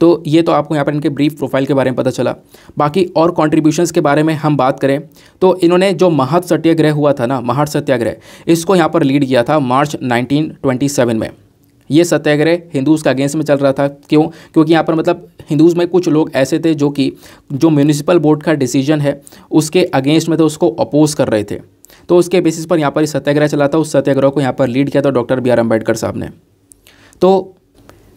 तो ये तो आपको यहाँ पर इनके ब्रीफ प्रोफाइल के बारे में पता चला बाकी और कॉन्ट्रीब्यूशंस के बारे में हम बात करें तो इन्होंने जो महत सत्याग्रह हुआ था ना महट सत्याग्रह इसको यहाँ पर लीड किया था मार्च 1927 में ये सत्याग्रह हिंदूज का अगेंस्ट में चल रहा था क्यों क्योंकि यहाँ पर मतलब हिंदूज में कुछ लोग ऐसे थे जो कि जो म्यूनिसिपल बोर्ड का डिसीजन है उसके अगेंस्ट में थे उसको अपोज कर रहे थे तो उसके बेसिस पर यहाँ पर सत्याग्रह चला था उस सत्याग्रह को यहाँ पर लीड किया था डॉक्टर बी आर अम्बेडकर साहब ने तो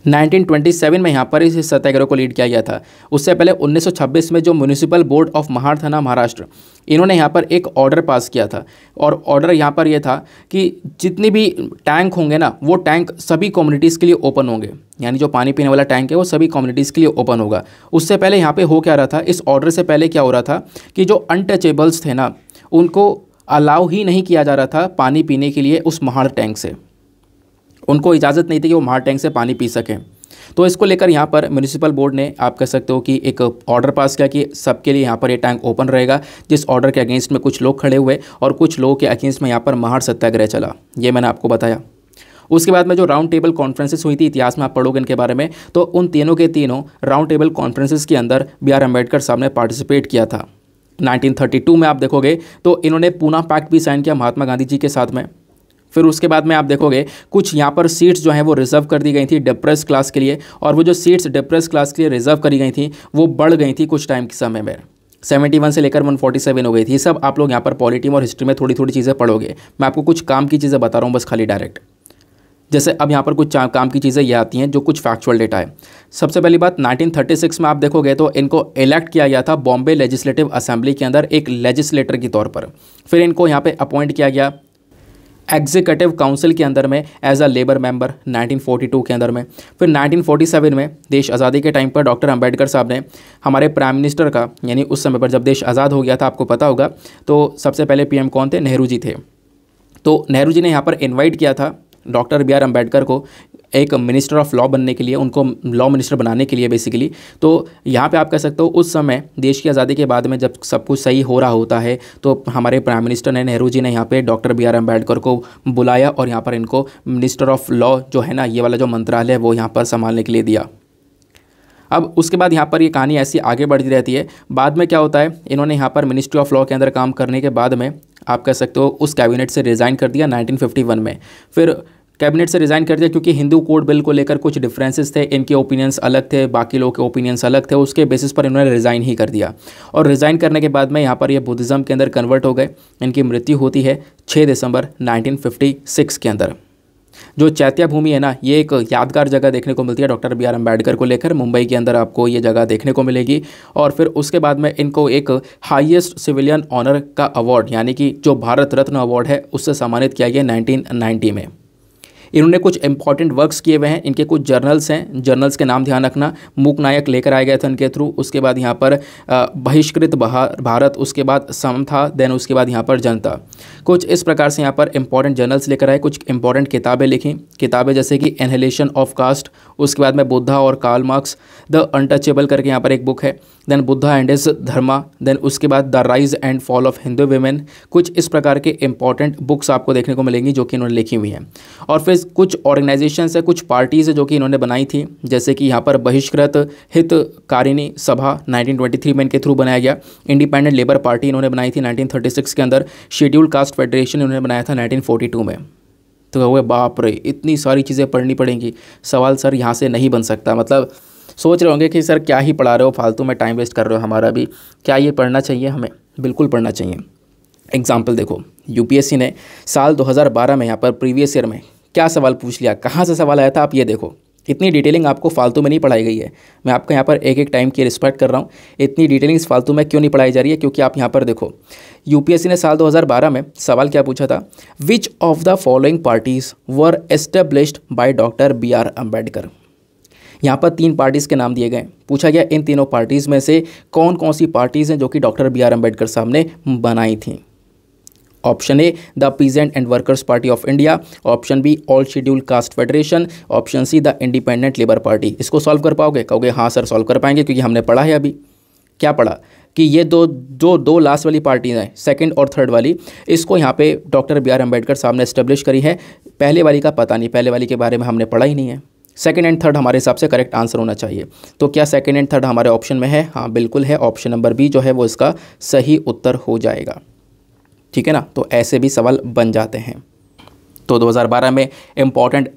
1927 में यहाँ पर इस सत्याग्रह को लीड किया गया था उससे पहले 1926 में जो म्यूनिसिपल बोर्ड ऑफ महाड़ था ना महाराष्ट्र इन्होंने यहाँ पर एक ऑर्डर पास किया था और ऑर्डर यहाँ पर यह था कि जितनी भी टैंक होंगे ना वो टैंक सभी कम्युनिटीज़ के लिए ओपन होंगे यानी जो पानी पीने वाला टैंक है वो सभी कम्युनिटीज़ के लिए ओपन होगा उससे पहले यहाँ पर हो क्या रहा था इस ऑर्डर से पहले क्या हो रहा था कि जो अनटचेबल्स थे ना उनको अलाउ ही नहीं किया जा रहा था पानी पीने के लिए उस महाड़ टैंक से उनको इजाज़त नहीं थी कि वो महार टैंक से पानी पी सकें तो इसको लेकर यहाँ पर म्यूनिसिपल बोर्ड ने आप कह सकते हो कि एक ऑर्डर पास किया कि सबके लिए यहाँ पर ये टैंक ओपन रहेगा जिस ऑर्डर के अगेंस्ट में कुछ लोग खड़े हुए और कुछ लोगों के अगेंस्ट में यहाँ पर महार सत्याग्रह चला ये मैंने आपको बताया उसके बाद में जो राउंड टेबल कॉन्फ्रेंसेस हुई थी इतिहास में आप पढ़ोगे इनके बारे में तो उन तीनों के तीनों राउंड टेबल कॉन्फ्रेंसेस के अंदर बी आर अम्बेडकर साहब ने पार्टिसिपेट किया था 1932 में आप देखोगे तो इन्होंने पूना पैक्ट भी साइन किया महात्मा गांधी जी के साथ में फिर उसके बाद में आप देखोगे कुछ यहाँ पर सीट्स जो हैं वो रिजर्व कर दी गई थी डिप्रेस क्लास के लिए और वो जो सीट्स डिप्रेस क्लास के लिए रिजर्व करी गई थी वो बढ़ गई थी कुछ टाइम के समय में 71 से लेकर 147 हो गई थी सब आप लोग यहाँ पर पॉलिटी और हिस्ट्री में थोड़ी थोड़ी चीज़ें पढ़ोगे मैं आपको कुछ काम की चीज़ें बता रहा हूँ बस खाली डायरेक्ट जैसे अब यहाँ पर कुछ काम की चीज़ें ये आती हैं जो कुछ फैक्चुअल डेटा है सबसे पहली बात 1936 में आप देखोगे तो इनको इलेक्ट किया गया था बॉम्बे लेजिस्लेटिव असेंबली के अंदर एक लेजिस्लेटर के तौर पर फिर इनको यहाँ पे अपॉइंट किया गया एग्जीक्यूटिव काउंसिल के अंदर में एज अ लेबर मेंबर 1942 के अंदर में फिर 1947 में देश आज़ादी के टाइम पर डॉक्टर अंबेडकर साहब ने हमारे प्राइम मिनिस्टर का यानी उस समय पर जब देश आज़ाद हो गया था आपको पता होगा तो सबसे पहले पीएम कौन थे नेहरू जी थे तो नेहरू जी ने यहाँ पर इन्वाइट किया था डॉक्टर बी आर अम्बेडकर को एक मिनिस्टर ऑफ लॉ बनने के लिए उनको लॉ मिनिस्टर बनाने के लिए बेसिकली तो यहाँ पे आप कह सकते हो उस समय देश की आज़ादी के बाद में जब सब कुछ सही हो रहा होता है तो हमारे प्राइम मिनिस्टर ने नेहरू जी ने यहाँ पे डॉक्टर बी आर अम्बेडकर को बुलाया और यहाँ पर इनको मिनिस्टर ऑफ लॉ जो है ना ये वाला जो मंत्रालय है वो यहाँ पर संभालने के लिए दिया अब उसके बाद यहाँ पर ये कहानी ऐसी आगे बढ़ती रहती है बाद में क्या होता है इन्होंने यहाँ पर मिनिस्ट्री ऑफ लॉ के अंदर काम करने के बाद में आप कह सकते हो उस कैबिनेट से रिज़ाइन कर दिया 1951 में फिर कैबिनेट से रिज़ाइन कर दिया क्योंकि हिंदू कोड बिल को लेकर कुछ डिफरेंसेस थे इनके ओपिनियंस अलग थे बाकी लोगों के ओपिनियंस अलग थे उसके बेसिस पर इन्होंने रिज़ाइन ही कर दिया और रिज़ाइन करने के बाद में यहाँ पर ये बुद्धिज़्म के अंदर कन्वर्ट हो गए इनकी मृत्यु होती है छः दिसंबर नाइनटीन के अंदर जो चैत्या भूमि है ना ये एक यादगार जगह देखने को मिलती है डॉक्टर बी आर अम्बेडकर को लेकर मुंबई के अंदर आपको ये जगह देखने को मिलेगी और फिर उसके बाद में इनको एक हाईएस्ट सिविलियन ऑनर का अवार्ड यानी कि जो भारत रत्न अवार्ड है उससे सम्मानित किया गया 1990 में इन्होंने कुछ इंपॉर्टेंट वर्क्स किए हुए हैं इनके कुछ जर्नल्स हैं जर्नल्स के नाम ध्यान रखना मूक नायक लेकर आए गए थे इनके थ्रू उसके बाद यहाँ पर बहिष्कृत भारत उसके बाद समथा देन उसके बाद यहाँ पर जनता कुछ इस प्रकार से यहाँ पर इंपॉर्टेंट जर्नल्स लेकर आए कुछ इंपॉर्टेंट किताबें लिखी किताबें जैसे कि एनहेलेशन ऑफ कास्ट उसके बाद में बुद्धा और कार्ल मार्क्स द अनटचेबल करके यहाँ पर एक बुक है then Buddha and is Dharma then उसके बाद the rise and fall of Hindu women कुछ इस प्रकार के इंपॉर्टेंट बुक्स आपको देखने को मिलेंगी जो कि इन्होंने लिखी हुई हैं और फिर कुछ ऑर्गेनाइजेशन है कुछ पार्टीज़ है जो कि इन्होंने बनाई थी जैसे कि यहाँ पर बहिष्कृत हित कारिणी सभा 1923 में इनके थ्रू बनाया गया इंडिपेंडेंट लेबर पार्टी इन्होंने बनाई थी 1936 के अंदर शेड्यूल कास्ट फेडरेशन इन्होंने बनाया था 1942 में तो वह बाप रे इतनी सारी चीज़ें पढ़नी पड़ेंगी सवाल सर यहाँ से नहीं बन सकता मतलब सोच रहे होंगे कि सर क्या ही पढ़ा रहे हो फालतू में टाइम वेस्ट कर रहे हो हमारा भी क्या ये पढ़ना चाहिए हमें बिल्कुल पढ़ना चाहिए एग्ज़ाम्पल देखो यूपीएससी ने साल 2012 में यहाँ पर प्रीवियस ईयर में क्या सवाल पूछ लिया कहाँ से सवाल आया था आप ये देखो इतनी डिटेलिंग आपको फालतू में नहीं पढ़ाई गई है मैं आपको यहाँ पर एक एक टाइम की रिस्पेक्ट कर रहा हूँ इतनी डिटेलिंग फालतू में क्यों नहीं पढ़ाई जा रही है क्योंकि आप यहाँ पर देखो यूपीएससी ने साल 2012 में सवाल क्या पूछा था which of the following parties were established by doctor B R Ambedkar यहाँ पर तीन पार्टीज़ के नाम दिए गए पूछा गया इन तीनों पार्टीज़ में से कौन कौन सी पार्टीज़ हैं जो कि डॉक्टर बी आर अम्बेडकर साहब ने बनाई थी option A the peasant and workers party of India option B all scheduled caste federation option C the independent labour party इसको सॉल्व कर पाओगे कहोगे हाँ सर सॉल्व कर पाएंगे क्योंकि हमने पढ़ा है अभी क्या पढ़ा कि ये दो जो दो लास्ट वाली पार्टीज हैं सेकंड और थर्ड वाली इसको यहाँ पे डॉक्टर बी आर अम्बेडकर साहब ने इस्टेब्लिश करी है पहले वाली का पता नहीं पहले वाली के बारे में हमने पढ़ा ही नहीं है सेकंड एंड थर्ड हमारे हिसाब से करेक्ट आंसर होना चाहिए तो क्या सेकंड एंड थर्ड हमारे ऑप्शन में है हाँ बिल्कुल है ऑप्शन नंबर बी जो है वो इसका सही उत्तर हो जाएगा ठीक है ना तो ऐसे भी सवाल बन जाते हैं तो 2012 में इंपॉर्टेंट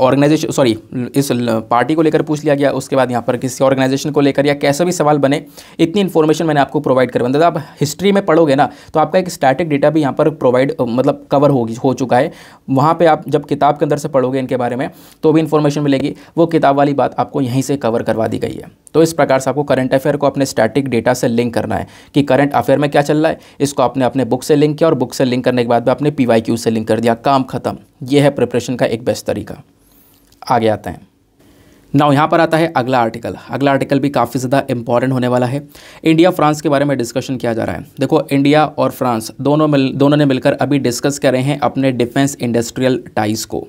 ऑर्गेनाइजेशन सॉरी इस पार्टी को लेकर पूछ लिया गया उसके बाद यहाँ पर किसी ऑर्गेनाइजेशन को लेकर या कैसा भी सवाल बने इतनी इन्फॉर्मेशन मैंने आपको प्रोवाइड करवा मतलब आप हिस्ट्री में पढ़ोगे ना तो आपका एक स्टैटिक डेटा भी यहाँ पर प्रोवाइड मतलब कवर होगी हो चुका है वहाँ पर आप जब किताब के अंदर से पढ़ोगे इनके बारे में तो भी इन्फॉर्मेशन मिलेगी वो किताब वाली बात आपको यहीं से कवर करवा दी गई है तो इस प्रकार से आपको करंट अफेयर को अपने स्टैटिक डेटा से लिंक करना है कि करंट अफेयर में क्या चल रहा है इसको आपने अपने बुक से लिंक किया और बुक से लिंक करने के बाद में आपने पी से लिंक कर दिया काम ख़त्म ये है प्रिपरेशन का एक बेस्ट तरीका आगे आते हैं नाउ यहाँ पर आता है अगला आर्टिकल अगला आर्टिकल भी काफ़ी ज़्यादा इंपॉर्टेंट होने वाला है इंडिया फ्रांस के बारे में डिस्कशन किया जा रहा है देखो इंडिया और फ्रांस दोनों मिल दोनों ने मिलकर अभी डिस्कस कर रहे हैं अपने डिफेंस इंडस्ट्रियल टाइज को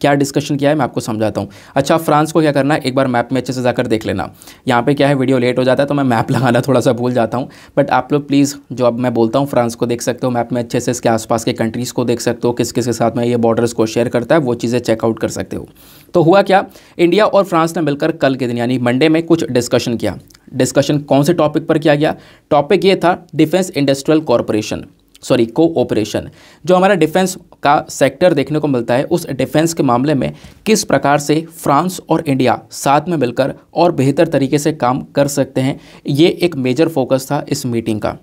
क्या डिस्कशन किया है मैं आपको समझाता हूँ अच्छा फ्रांस को क्या करना है एक बार मैप में अच्छे से जाकर देख लेना यहाँ पर क्या है वीडियो लेट हो जाता है तो मैं मैप लगाना थोड़ा सा भूल जाता हूँ बट आप लोग प्लीज़ जो अब मैं बोलता हूँ फ्रांस को देख सकते हो मैप में अच्छे से इसके आसपास के कंट्रीज़ को देख सकते हो किस किस के साथ में ये बॉर्डर्स को शेयर करता है वो चीज़ें चेकआउट कर सकते हो तो हुआ क्या इंडिया और फ्रांस ने मिलकर कल के दिन यानी मंडे में कुछ डिस्कशन किया डिस्कशन कौन से टॉपिक पर किया गया टॉपिक ये था defence industrial corporation sorry cooperation जो हमारा डिफेंस का सेक्टर देखने को मिलता है उस डिफेंस के मामले में किस प्रकार से फ्रांस और इंडिया साथ में मिलकर और बेहतर तरीके से काम कर सकते हैं ये एक मेजर फोकस था इस मीटिंग का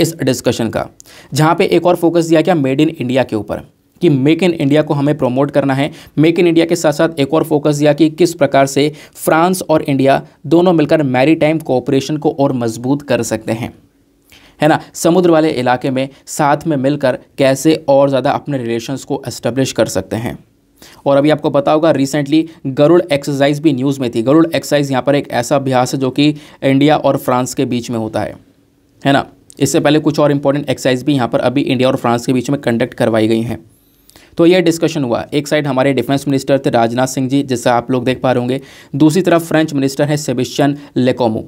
इस डिस्कशन का जहाँ पे एक और फोकस दिया गया मेड इन इंडिया के ऊपर कि मेक इन इंडिया को हमें प्रमोट करना है मेक इन इंडिया के साथ साथ एक और फोकस दिया कि किस प्रकार से फ्रांस और इंडिया दोनों मिलकर मैरीटाइम कोऑपरेशन को और मजबूत कर सकते हैं है ना समुद्र वाले इलाके में साथ में मिलकर कैसे और ज़्यादा अपने रिलेशंस को एस्टेब्लिश कर सकते हैं और अभी आपको पता होगा रिसेंटली गरुड़ एक्सरसाइज भी न्यूज़ में थी गरुड़ एक्सरसाइज यहाँ पर एक ऐसा अभ्यास है जो कि इंडिया और फ्रांस के बीच में होता है है ना इससे पहले कुछ और इंपॉर्टेंट एक्सरसाइज भी यहाँ पर अभी इंडिया और फ्रांस के बीच में कंडक्ट करवाई गई हैं तो यह डिस्कशन हुआ एक साइड हमारे डिफेंस मिनिस्टर थे राजनाथ सिंह जी जिससे आप लोग देख पा रहे होंगे दूसरी तरफ फ्रेंच मिनिस्टर हैं सेबिस्टियन लेकोमो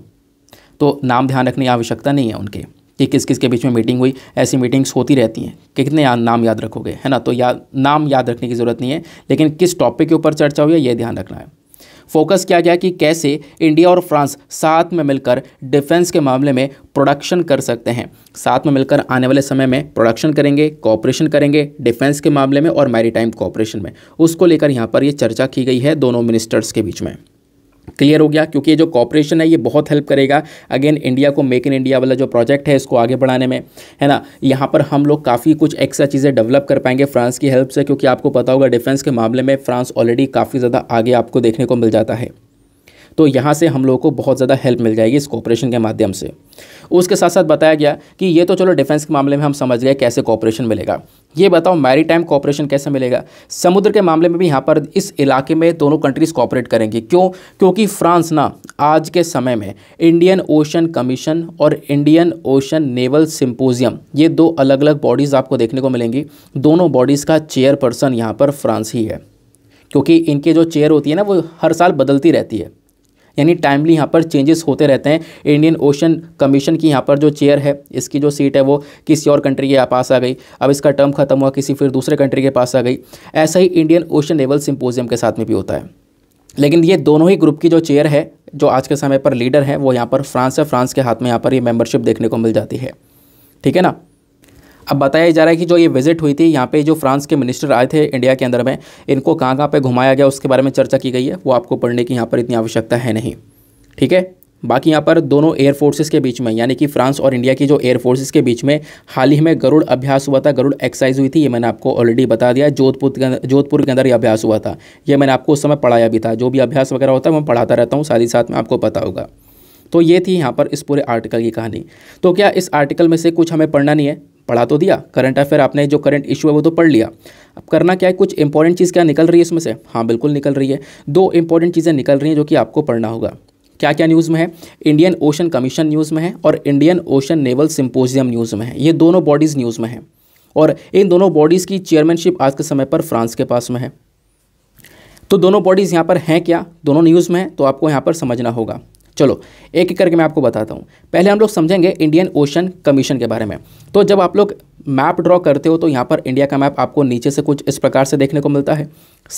तो नाम ध्यान रखने की आवश्यकता नहीं है उनके कि किस किस के बीच में मीटिंग हुई ऐसी मीटिंग्स होती रहती हैं कि कितने या, नाम याद रखोगे है ना तो या नाम याद रखने की ज़रूरत नहीं है लेकिन किस टॉपिक के ऊपर चर्चा हुई है ये ध्यान रखना है फोकस किया गया कि कैसे इंडिया और फ्रांस साथ में मिलकर डिफेंस के मामले में प्रोडक्शन कर सकते हैं साथ में मिलकर आने वाले समय में प्रोडक्शन करेंगे कॉपरेशन करेंगे डिफेंस के मामले में और मैरीटाइम कॉपरेशन में उसको लेकर यहाँ पर ये चर्चा की गई है दोनों मिनिस्टर्स के बीच में क्लियर हो गया क्योंकि ये जो कॉपरेशन है ये बहुत हेल्प करेगा अगेन इंडिया को मेक इन इंडिया वाला जो प्रोजेक्ट है इसको आगे बढ़ाने में है ना यहाँ पर हम लोग काफ़ी कुछ एक्स्ट्रा चीज़ें डेवलप कर पाएंगे फ्रांस की हेल्प से क्योंकि आपको पता होगा डिफेंस के मामले में फ्रांस ऑलरेडी काफ़ी ज़्यादा आगे आपको देखने को मिल जाता है तो यहाँ से हम लोगों को बहुत ज़्यादा हेल्प मिल जाएगी इस कॉपरेशन के माध्यम से उसके साथ साथ बताया गया कि ये तो चलो डिफेंस के मामले में हम समझ गए कैसे कॉपरेशन मिलेगा ये बताओ मैरी टाइम कॉपरेशन कैसे मिलेगा समुद्र के मामले में भी यहाँ पर इस इलाके में दोनों कंट्रीज़ कॉपरेट करेंगी क्यों क्योंकि फ्रांस ना आज के समय में इंडियन ओशन कमीशन और इंडियन ओशन नेवल सिंपोजियम ये दो अलग अलग बॉडीज़ आपको देखने को मिलेंगी दोनों बॉडीज़ का चेयरपर्सन यहाँ पर फ्रांस ही है क्योंकि इनके जो चेयर होती है ना वो हर साल बदलती रहती है यानी टाइमली यहाँ पर चेंजेस होते रहते हैं इंडियन ओशन कमीशन की यहाँ पर जो चेयर है इसकी जो सीट है वो किसी और कंट्री के पास आ गई अब इसका टर्म खत्म हुआ किसी फिर दूसरे कंट्री के पास आ गई ऐसा ही इंडियन ओशन लेवल सिंपोजियम के साथ में भी होता है लेकिन ये दोनों ही ग्रुप की जो चेयर है जो आज के समय पर लीडर है वो यहाँ पर फ्रांस है फ्रांस के हाथ में यहाँ पर ये मेम्बरशिप देखने को मिल जाती है ठीक है ना अब बताया जा रहा है कि जो ये विजिट हुई थी यहाँ पे जो फ्रांस के मिनिस्टर आए थे इंडिया के अंदर में इनको कहाँ कहाँ पे घुमाया गया उसके बारे में चर्चा की गई है वो आपको पढ़ने की यहाँ पर इतनी आवश्यकता है नहीं ठीक है बाकी यहाँ पर दोनों एयर फोर्सेस के बीच में यानी कि फ्रांस और इंडिया की जो एयर फोर्सेस के बीच में हाल ही में गरुड़ अभ्यास हुआ था गरुड़ एक्सरसाइज हुई थी ये मैंने आपको ऑलरेडी बता दिया जोधपुर के जोधपुर के अंदर ये अभ्यास हुआ था ये मैंने आपको उस समय पढ़ाया भी था जो भी अभ्यास वगैरह होता है मैं पढ़ाता रहता हूँ साथ ही साथ में आपको पता होगा तो ये थी यहाँ पर इस पूरे आर्टिकल की कहानी तो क्या इस आर्टिकल में से कुछ हमें पढ़ना नहीं है पढ़ा तो दिया करंट अफेयर आपने जो करंट इशू है वो तो पढ़ लिया अब करना क्या है कुछ इंपॉर्टेंट चीज़ क्या निकल रही है इसमें से हाँ बिल्कुल निकल रही है दो इंपॉर्टेंट चीज़ें निकल रही हैं जो कि आपको पढ़ना होगा क्या क्या न्यूज़ में है इंडियन ओशन कमीशन न्यूज़ में है और Indian Ocean naval symposium news में है ये दोनों बॉडीज़ न्यूज़ में है और इन दोनों बॉडीज़ की चेयरमैनशिप आज के समय पर फ्रांस के पास में है तो दोनों बॉडीज़ यहाँ पर हैं क्या दोनों न्यूज़ में हैं तो आपको यहाँ पर समझना होगा चलो एक एक करके मैं आपको बताता हूँ पहले हम लोग समझेंगे इंडियन ओशन कमीशन के बारे में तो जब आप लोग मैप ड्रॉ करते हो तो यहाँ पर इंडिया का मैप आपको नीचे से कुछ इस प्रकार से देखने को मिलता है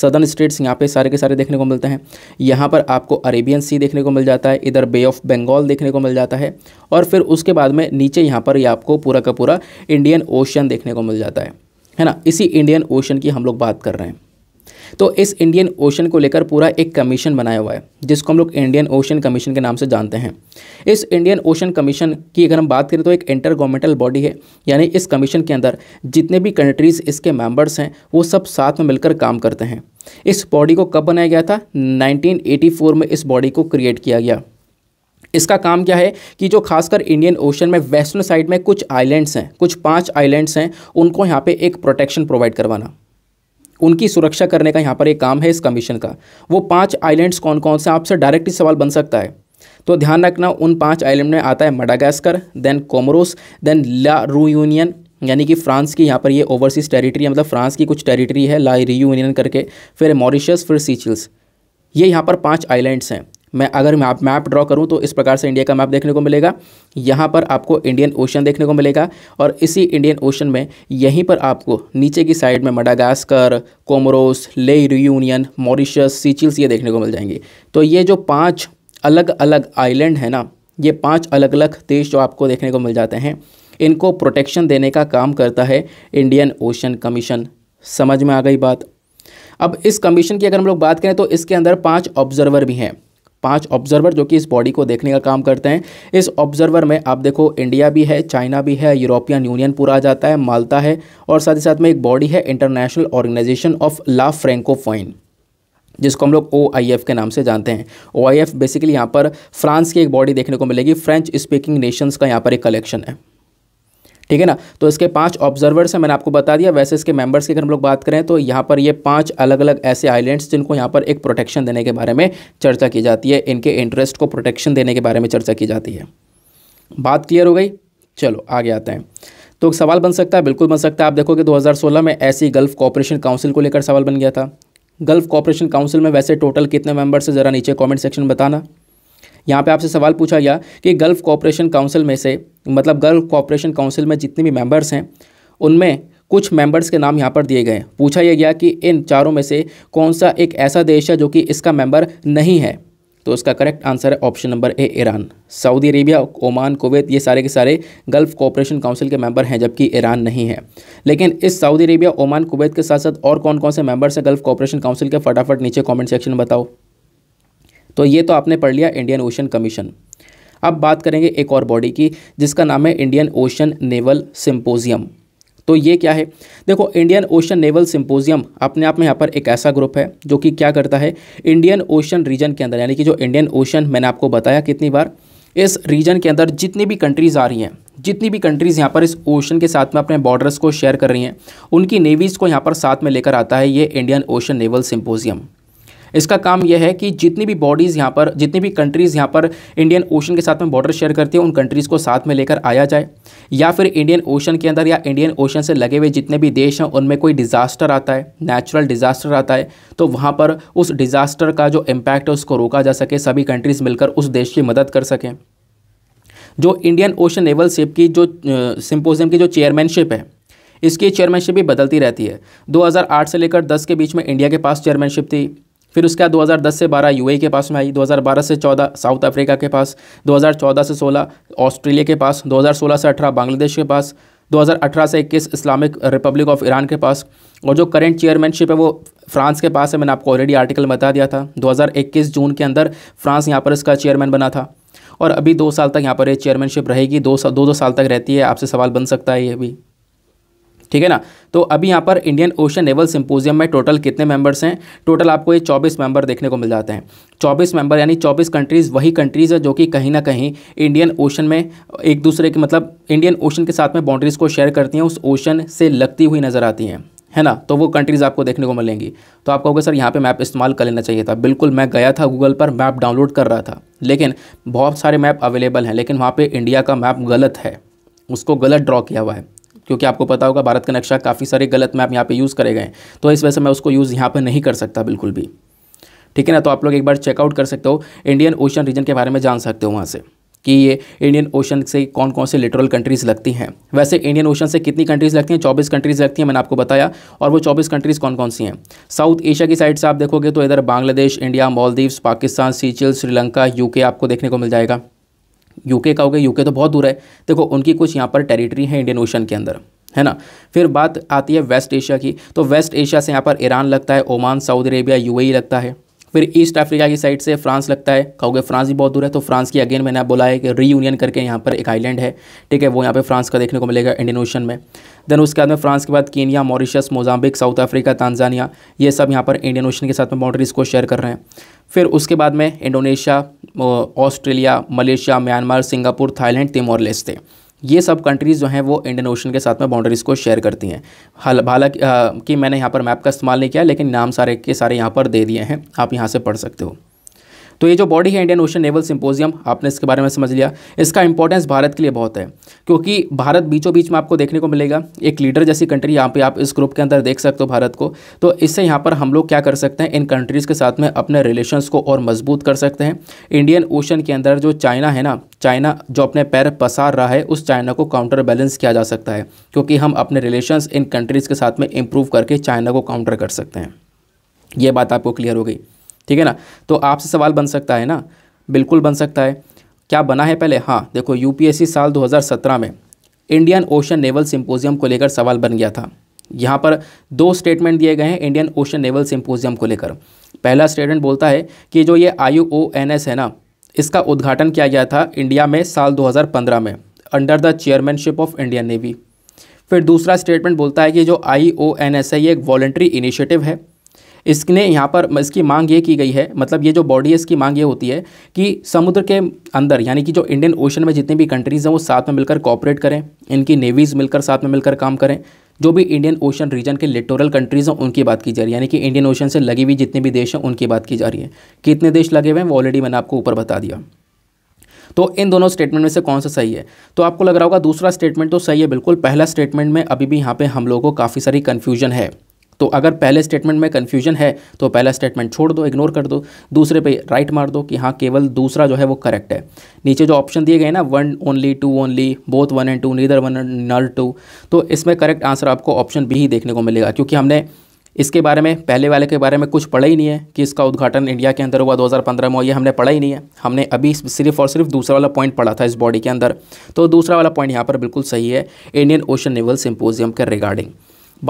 सदर्न स्टेट्स यहाँ पे सारे के सारे देखने को मिलते हैं यहाँ पर आपको अरेबियन सी देखने को मिल जाता है इधर बे ऑफ बंगाल देखने को मिल जाता है और फिर उसके बाद में नीचे यहाँ पर यह आपको पूरा का पूरा इंडियन ओशन देखने को मिल जाता है है ना इसी इंडियन ओशन की हम लोग बात कर रहे हैं तो इस इंडियन ओशन को लेकर पूरा एक कमीशन बनाया हुआ है जिसको हम लोग इंडियन ओशन कमीशन के नाम से जानते हैं इस इंडियन ओशन कमीशन की अगर हम बात करें तो एक इंटर गवर्नमेंटल बॉडी है यानी इस कमीशन के अंदर जितने भी कंट्रीज़ इसके मेंबर्स हैं वो सब साथ में मिलकर काम करते हैं इस बॉडी को कब बनाया गया था नाइनटीन में इस बॉडी को क्रिएट किया गया इसका काम क्या है कि जो खासकर इंडियन ओशन में वेस्टर्न साइड में कुछ आइलैंड्स हैं कुछ पांच आइलैंड्स हैं उनको यहाँ पे एक प्रोटेक्शन प्रोवाइड करवाना उनकी सुरक्षा करने का यहाँ पर एक काम है इस कमीशन का वो पाँच आइलैंड्स कौन कौन से आपसे डायरेक्ट सवाल बन सकता है तो ध्यान रखना उन पांच आइलैंड में आता है Madagascar then Comoros then La Reunion यानी कि फ्रांस की यहाँ पर ये ओवरसीज टेरिटरी है मतलब फ्रांस की कुछ टेरिटरी है ला री यूनियन करके फिर मॉरिशस फिर सीचिल्स ये यहाँ पर पाँच आइलैंड्स हैं मैं अगर मैप मैप ड्रॉ करूं तो इस प्रकार से इंडिया का मैप देखने को मिलेगा यहाँ पर आपको इंडियन ओशन देखने को मिलेगा और इसी इंडियन ओशन में यहीं पर आपको नीचे की साइड में मडागास्कर कोमरोस ले रियूनियन मॉरिशस सीचिल्स ये देखने को मिल जाएंगे तो ये जो पाँच अलग अलग आइलैंड है ना ये पाँच अलग अलग देश जो आपको देखने को मिल जाते हैं इनको प्रोटेक्शन देने का काम करता है इंडियन ओशन कमीशन समझ में आ गई बात अब इस कमीशन की अगर हम लोग बात करें तो इसके अंदर पांच ऑब्जर्वर भी हैं पांच ऑब्जर्वर जो कि इस बॉडी को देखने का काम करते हैं इस ऑब्जर्वर में आप देखो इंडिया भी है चाइना भी है यूरोपियन यूनियन पूरा आ जाता है माल्टा है और साथ ही साथ में एक बॉडी है international organisation of La Francophonie जिसको हम लोग ओ आई एफ के नाम से जानते हैं ओ आई एफ बेसिकली यहाँ पर फ्रांस की एक बॉडी देखने को मिलेगी फ्रेंच स्पीकिंग नेशंस का यहाँ पर एक कलेक्शन है ठीक है ना तो इसके पांच ऑब्जर्वर्स हैं मैंने आपको बता दिया वैसे इसके मेंबर्स की अगर हम लोग बात करें तो यहाँ पर ये पांच अलग अलग ऐसे आइलैंड्स जिनको यहाँ पर एक प्रोटेक्शन देने के बारे में चर्चा की जाती है इनके इंटरेस्ट को प्रोटेक्शन देने के बारे में चर्चा की जाती है बात क्लियर हो गई चलो आगे आते हैं तो सवाल बन सकता है बिल्कुल बन सकता है आप देखोगे 2016 में ऐसी गल्फ़ कॉपरेशन काउंसिल को लेकर सवाल बन गया था गल्फ़ कॉपरेशन काउंसिल में वैसे टोटल कितने मेंबर्स है ज़रा नीचे कॉमेंट सेक्शन बताना यहाँ पे आपसे सवाल पूछा गया कि गल्फ़ कॉपरेशन काउंसिल में से मतलब गल्फ़ कॉपरेशन काउंसिल में जितने भी मेंबर्स हैं उनमें कुछ मेंबर्स के नाम यहाँ पर दिए गए पूछा यह गया कि इन चारों में से कौन सा एक ऐसा देश है जो कि इसका मेंबर नहीं है तो इसका करेक्ट आंसर है option number A Iran Saudi Arabia Oman Kuwait ये सारे के सारे गल्फ़ कॉपरेशन काउंसिल के मेंबर हैं जबकि ईरान नहीं है लेकिन इस सऊदी अरेबिया ओमान कुवैत के साथ साथ और कौन कौन से मेंबर्स हैं गल्फ़ कॉपरेशन काउंसिल के फटाफट नीचे कमेंट सेक्शन में बताओ तो ये तो आपने पढ़ लिया इंडियन ओशन कमीशन अब बात करेंगे एक और बॉडी की जिसका नाम है इंडियन ओशन नेवल सिंपोजियम तो ये क्या है देखो इंडियन ओशन नेवल सिंपोजियम अपने आप में यहाँ पर एक ऐसा ग्रुप है जो कि क्या करता है इंडियन ओशन रीजन के अंदर यानी कि जो इंडियन ओशन मैंने आपको बताया कितनी बार इस रीजन के अंदर जितनी भी कंट्रीज़ आ रही हैं जितनी भी कंट्रीज़ यहाँ पर इस ओशन के साथ में अपने बॉर्डर्स को शेयर कर रही हैं उनकी नेवीज़ को यहाँ पर साथ में लेकर आता है ये इंडियन ओशन नेवल सिंपोजियम इसका काम यह है कि जितनी भी बॉडीज़ यहाँ पर जितनी भी कंट्रीज़ यहाँ पर इंडियन ओशन के साथ में बॉर्डर शेयर करती है उन कंट्रीज़ को साथ में लेकर आया जाए या फिर इंडियन ओशन के अंदर या इंडियन ओशन से लगे हुए जितने भी देश हैं उनमें कोई डिज़ास्टर आता है नेचुरल डिज़ास्टर आता है तो वहाँ पर उस डिज़ास्टर का जो इम्पैक्ट है उसको रोका जा सके सभी कंट्रीज़ मिलकर उस देश की मदद कर सकें जो इंडियन ओशन नेवल सेप की जो सिंपोजियम की जो चेयरमैनशिप है इसकी चेयरमैनशिप भी बदलती रहती है 2008 से लेकर 10 के बीच में इंडिया के पास चेयरमैनशिप थी फिर उसके बाद 2010 से 12 यूएई e के पास में आई 2012 से 14 साउथ अफ्रीका के पास 2014 से 16 ऑस्ट्रेलिया के पास 2016 से 18 बांग्लादेश के पास 2018 से 21 इस्लामिक रिपब्लिक ऑफ ईरान के पास और जो करंट चेयरमैनशिप है वो फ्रांस के पास है मैंने आपको ऑलरेडी आर्टिकल बता दिया था 2021 जून के अंदर फ्रांस यहाँ पर इसका चेयरमैन बना था और अभी दो साल तक यहाँ पर ये चेयरमैनशिप रहेगी दो दो दो साल तक रहती है आपसे सवाल बन सकता है ये भी ठीक है ना तो अभी यहाँ पर इंडियन ओशन नेवल सिंपोजियम में टोटल कितने मेंबर्स हैं टोटल आपको ये 24 मेंबर देखने को मिल जाते हैं 24 मेंबर यानी 24 कंट्रीज़ वही कंट्रीज़ है जो कि कहीं ना कहीं इंडियन ओशन में एक दूसरे के मतलब इंडियन ओशन के साथ में बाउंड्रीज़ को शेयर करती हैं उस ओशन से लगती हुई नज़र आती हैं है ना तो वो कंट्रीज़ आपको देखने को मिलेंगी तो आप कहोगे सर यहाँ पे मैप इस्तेमाल कर लेना चाहिए था बिल्कुल मैं गया था गूगल पर मैप डाउनलोड कर रहा था लेकिन बहुत सारे मैप अवेलेबल हैं लेकिन वहाँ पे इंडिया का मैप गलत है उसको गलत ड्रॉ किया हुआ है क्योंकि आपको पता होगा भारत का नक्शा काफ़ी सारे गलत मैप यहाँ पे यूज़ करे गए तो इस वजह से मैं उसको यूज़ यहाँ पर नहीं कर सकता बिल्कुल भी ठीक है ना तो आप लोग एक बार चेकआउट कर सकते हो इंडियन ओशन रीजन के बारे में जान सकते हो वहाँ से कि ये इंडियन ओशन से कौन कौन से लिटरल कंट्रीज़ लगती हैं वैसे इंडियन ओशन से कितनी कंट्रीज़ लगती हैं चौबीस कंट्रीज़ लगती हैं मैंने आपको बताया और वो चौबीस कंट्रीज़ कौन कौन सी हैं साउथ एशिया की साइड से आप देखोगे तो इधर Bangladesh India Maldives Pakistan Seychelles Sri Lanka UK आपको देखने को मिल जाएगा यूके का हो गया यूके तो बहुत दूर है देखो उनकी कुछ यहाँ पर टेरिटरी है इंडियन ओशन के अंदर है ना फिर बात आती है वेस्ट एशिया की तो वेस्ट एशिया से यहाँ पर ईरान लगता है ओमान सऊदी अरेबिया यूएई लगता है फिर ईस्ट अफ्रीका की साइड से फ्रांस लगता है कहोगे फ्रांस भी बहुत दूर है तो फ्रांस की अगेन मैंने आप बोला है कि रीयूनियन करके यहाँ पर एक आइलैंड है ठीक है वो यहाँ पे फ्रांस का देखने को मिलेगा इंडियन ओशन में देन उसके बाद में फ्रांस के बाद Kenya Mauritius Mozambique South Africa Tanzania ये सब यहाँ पर इंडियन ओशन के साथ में बाउंड्रीज़ को शेयर कर रहे हैं फिर उसके बाद में Indonesia Australia Malaysia Myanmar Singapore Thailand Timor Leste ये सब कंट्रीज़ जो हैं वो इंडियन ओशन के साथ में बाउंड्रीज़ को शेयर करती हैं हाल हालांकि कि मैंने यहाँ पर मैप का इस्तेमाल नहीं किया लेकिन नाम सारे के सारे यहाँ पर दे दिए हैं आप यहाँ से पढ़ सकते हो तो ये जो बॉडी है इंडियन ओशन नेवल सिंपोजियम आपने इसके बारे में समझ लिया इसका इंपॉर्टेंस भारत के लिए बहुत है क्योंकि भारत बीचों बीच में आपको देखने को मिलेगा एक लीडर जैसी कंट्री यहाँ पर आप इस ग्रुप के अंदर देख सकते हो भारत को तो इससे यहाँ पर हम लोग क्या कर सकते हैं इन कंट्रीज़ के साथ में अपने रिलेशन को और मजबूत कर सकते हैं इंडियन ओशन के अंदर जो चाइना है ना चाइना जो अपने पैर पसार रहा है उस चाइना को काउंटर बैलेंस किया जा सकता है क्योंकि हम अपने रिलेशन इन कंट्रीज़ के साथ में इम्प्रूव करके चाइना को काउंटर कर सकते हैं ये बात आपको क्लियर हो गई ठीक है ना तो आपसे सवाल बन सकता है ना बिल्कुल बन सकता है क्या बना है पहले हाँ देखो यूपीएससी साल 2017 में इंडियन ओशन नेवल सिंपोजियम को लेकर सवाल बन गया था यहाँ पर दो स्टेटमेंट दिए गए हैं इंडियन ओशन नेवल सिंपोजियम को लेकर पहला स्टेटमेंट बोलता है कि जो ये आई है ना इसका उद्घाटन किया गया था इंडिया में साल 2015 में under the chairmanship of Indian Navy फिर दूसरा स्टेटमेंट बोलता है कि जो आई है ये एक वॉल्ट्री इनिशिएटिव है इसने यहाँ पर इसकी मांग ये की गई है मतलब ये जो बॉडी है इसकी मांग ये होती है कि समुद्र के अंदर यानी कि जो इंडियन ओशन में जितनी भी कंट्रीज़ हैं वो साथ में मिलकर कॉपरेट करें इनकी नेवीज़ मिलकर साथ में मिलकर काम करें जो भी इंडियन ओशन रीजन के लिटोरल कंट्रीज़ हैं उनकी बात की जा रही है यानी कि इंडियन ओशन से लगी हुई जितने भी देश हैं उनकी बात की जा रही है कितने देश लगे हुए हैं वो ऑलरेडी मैंने आपको ऊपर बता दिया तो इन दोनों स्टेटमेंट में से कौन सा सही है तो आपको लग रहा होगा दूसरा स्टेटमेंट तो सही है बिल्कुल पहला स्टेटमेंट में अभी भी यहाँ पे हम लोगों को काफ़ी सारी कन्फ्यूजन है तो अगर पहले स्टेटमेंट में कन्फ्यूजन है तो पहला स्टेटमेंट छोड़ दो इग्नोर कर दो दूसरे पे राइट मार दो कि हाँ केवल दूसरा जो है वो करेक्ट है नीचे जो ऑप्शन दिए गए ना one only two only both one and two neither one and nor two तो इसमें करेक्ट आंसर आपको ऑप्शन बी ही देखने को मिलेगा क्योंकि हमने इसके बारे में पहले वाले के बारे में कुछ पढ़ा ही नहीं है कि इसका उद्घाटन इंडिया के अंदर हुआ 2015 में ये हमने पढ़ा ही नहीं है हमने अभी सिर्फ और सिर्फ दूसरा वाला पॉइंट पढ़ा था इस बॉडी के अंदर तो दूसरा वाला पॉइंट यहाँ पर बिल्कुल सही है इंडियन ओशन नेवल सिंपोजियम के रिगार्डिंग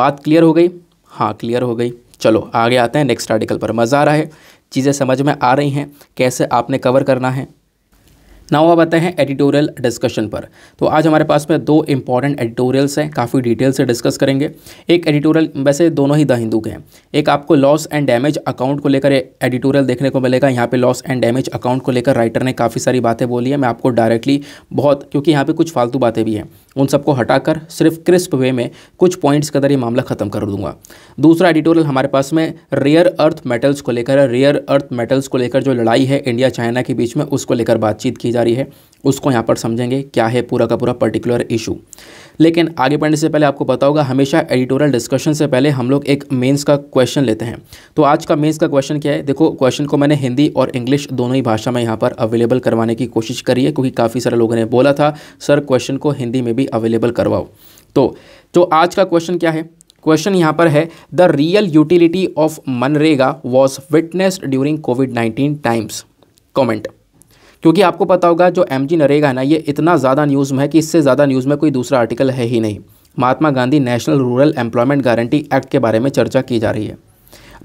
बात क्लियर हो गई हाँ क्लियर हो गई चलो आगे आते हैं नेक्स्ट आर्टिकल पर मज़ा आ रहा है चीज़ें समझ में आ रही हैं कैसे आपने कवर करना है नाउ आप आते हैं एडिटोरियल डिस्कशन पर तो आज हमारे पास में दो इंपॉर्टेंट एडिटोरियल्स हैं काफ़ी डिटेल से डिस्कस करेंगे एक एडिटोरियल वैसे दोनों ही द हिंदू के हैं एक आपको लॉस एंड डैमेज अकाउंट को लेकर एडिटोरियल देखने को मिलेगा यहाँ पे लॉस एंड डैमेज अकाउंट को लेकर राइटर ने काफ़ी सारी बातें बोली है मैं आपको डायरेक्टली बहुत क्योंकि यहाँ पर कुछ फालतू बातें भी हैं उन सबको हटाकर सिर्फ क्रिस्प वे में कुछ पॉइंट्स के अंदर ये मामला ख़त्म कर दूंगा दूसरा एडिटोरियल हमारे पास में रेयर अर्थ मेटल्स को लेकर रेयर अर्थ मेटल्स को लेकर जो लड़ाई है इंडिया चाइना के बीच में उसको लेकर बातचीत की जा रही है उसको यहाँ पर समझेंगे क्या है पूरा का पूरा पर्टिकुलर इशू लेकिन आगे बढ़ने से पहले आपको पता होगा हमेशा एडिटोरियल डिस्कशन से पहले हम लोग एक मेंस का क्वेश्चन लेते हैं तो आज का मेंस का क्वेश्चन क्या है देखो क्वेश्चन को मैंने हिंदी और इंग्लिश दोनों ही भाषा में यहाँ पर अवेलेबल करवाने की कोशिश करी है क्योंकि काफ़ी सारे लोगों ने बोला था सर क्वेश्चन को हिंदी में भी अवेलेबल करवाओ तो जो तो आज का क्वेश्चन क्या है क्वेश्चन यहाँ पर है the real utility of MNREGA was witnessed during Covid nineteen times comment क्योंकि आपको पता होगा जो एम जी नरेगा है ना ये इतना ज़्यादा न्यूज़ में है कि इससे ज़्यादा न्यूज़ में कोई दूसरा आर्टिकल है ही नहीं Mahatma Gandhi National Rural Employment Guarantee Act के बारे में चर्चा की जा रही है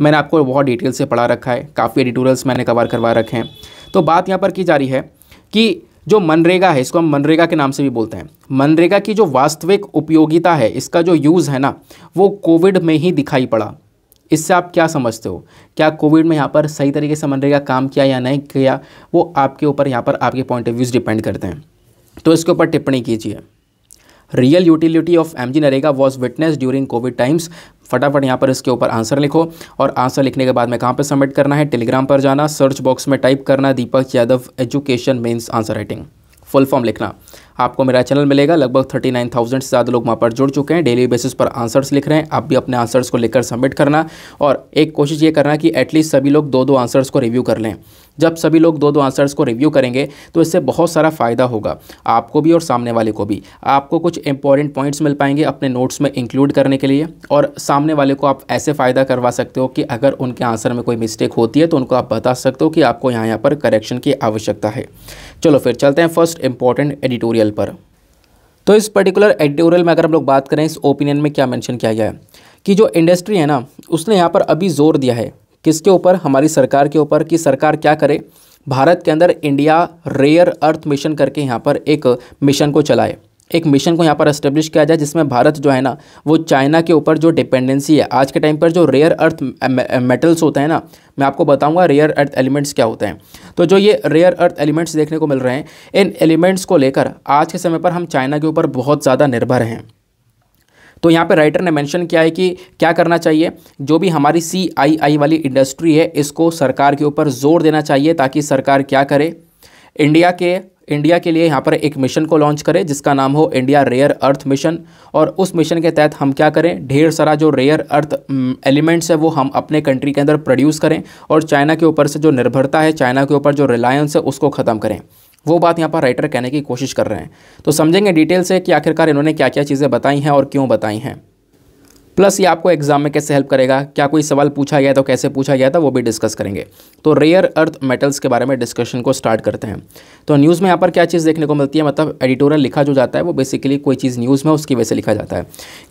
मैंने आपको बहुत डिटेल से पढ़ा रखा है काफ़ी एडिटोरियल्स मैंने कवर करवा रखे हैं तो बात यहाँ पर की जा रही है कि जो मनरेगा है इसको हम मनरेगा के नाम से भी बोलते हैं मनरेगा की जो वास्तविक उपयोगिता है इसका जो यूज़ है ना वो कोविड में ही दिखाई पड़ा इससे आप क्या समझते हो क्या कोविड में यहाँ पर सही तरीके से मनरेगा काम किया या नहीं किया वो आपके ऊपर यहाँ पर आपके पॉइंट ऑफ व्यूज़ डिपेंड करते हैं तो इसके ऊपर टिप्पणी कीजिए real utility of M G NREGA was witness during Covid times फटाफट यहाँ पर इसके ऊपर आंसर लिखो और आंसर लिखने के बाद में कहाँ पर सबमिट करना है टेलीग्राम पर जाना सर्च बॉक्स में टाइप करना Deepak Yadav education means answer writing full form लिखना आपको मेरा चैनल मिलेगा लगभग थर्टी नाइन थाउजेंड से ज़्यादा लोग वहाँ पर जुड़ चुके हैं डेली बेसिस पर आंसर्स लिख रहे हैं आप भी अपने आंसर्स को लिखकर सबमिट करना और एक कोशिश ये करना कि एटलीस्ट सभी लोग दो दो आंसर्स को रिव्यू कर लें जब सभी लोग दो दो आंसर्स को रिव्यू करेंगे तो इससे बहुत सारा फ़ायदा होगा आपको भी और सामने वाले को भी आपको कुछ इंपॉर्टेंट पॉइंट्स मिल पाएंगे अपने नोट्स में इंक्लूड करने के लिए और सामने वाले को आप ऐसे फ़ायदा करवा सकते हो कि अगर उनके आंसर में कोई मिस्टेक होती है तो उनको आप बता सकते हो कि आपको यहाँ यहाँ पर करेक्शन की आवश्यकता है चलो फिर चलते हैं फर्स्ट इंपॉर्टेंट एडिटोरियल पर तो इस पर्टिकुलर एडिटोरियल में अगर हम लोग बात करें इस ओपिनियन में क्या मैंशन किया गया है कि जो इंडस्ट्री है ना उसने यहाँ पर अभी जोर दिया है किसके ऊपर हमारी सरकार के ऊपर कि सरकार क्या करे भारत के अंदर इंडिया रेयर अर्थ मिशन करके यहाँ पर एक मिशन को चलाए एक मिशन को यहाँ पर एस्टेब्लिश किया जाए जिसमें भारत जो है ना वो चाइना के ऊपर जो डिपेंडेंसी है आज के टाइम पर जो रेयर अर्थ मेटल्स होते हैं ना मैं आपको बताऊंगा रेयर अर्थ एलिमेंट्स क्या होते हैं तो जो ये रेयर अर्थ एलिमेंट्स देखने को मिल रहे हैं इन एलिमेंट्स को लेकर आज के समय पर हम चाइना के ऊपर बहुत ज़्यादा निर्भर हैं तो यहाँ पे राइटर ने मेंशन किया है कि क्या करना चाहिए जो भी हमारी सी आई आई वाली इंडस्ट्री है इसको सरकार के ऊपर जोर देना चाहिए ताकि सरकार क्या करे इंडिया के इंडिया के लिए यहाँ पर एक मिशन को लॉन्च करें जिसका नाम हो इंडिया रेयर अर्थ मिशन और उस मिशन के तहत हम क्या करें ढेर सारा जो रेयर अर्थ एलिमेंट्स है वो हम अपने कंट्री के अंदर प्रोड्यूस करें और चाइना के ऊपर से जो निर्भरता है चाइना के ऊपर जो रिलायंस है उसको ख़त्म करें वो बात यहाँ पर राइटर कहने की कोशिश कर रहे हैं तो समझेंगे डिटेल से कि आखिरकार इन्होंने क्या क्या चीज़ें बताई हैं और क्यों बताई हैं प्लस ये आपको एग्जाम में कैसे हेल्प करेगा क्या कोई सवाल पूछा गया था तो कैसे पूछा गया था वो भी डिस्कस करेंगे तो रेयर अर्थ मेटल्स के बारे में डिस्कशन को स्टार्ट करते हैं तो न्यूज़ में यहाँ पर क्या चीज़ देखने को मिलती है मतलब एडिटोरियल लिखा जो जाता है वो बेसिकली कोई चीज़ न्यूज़ में उसकी वजह से लिखा जाता है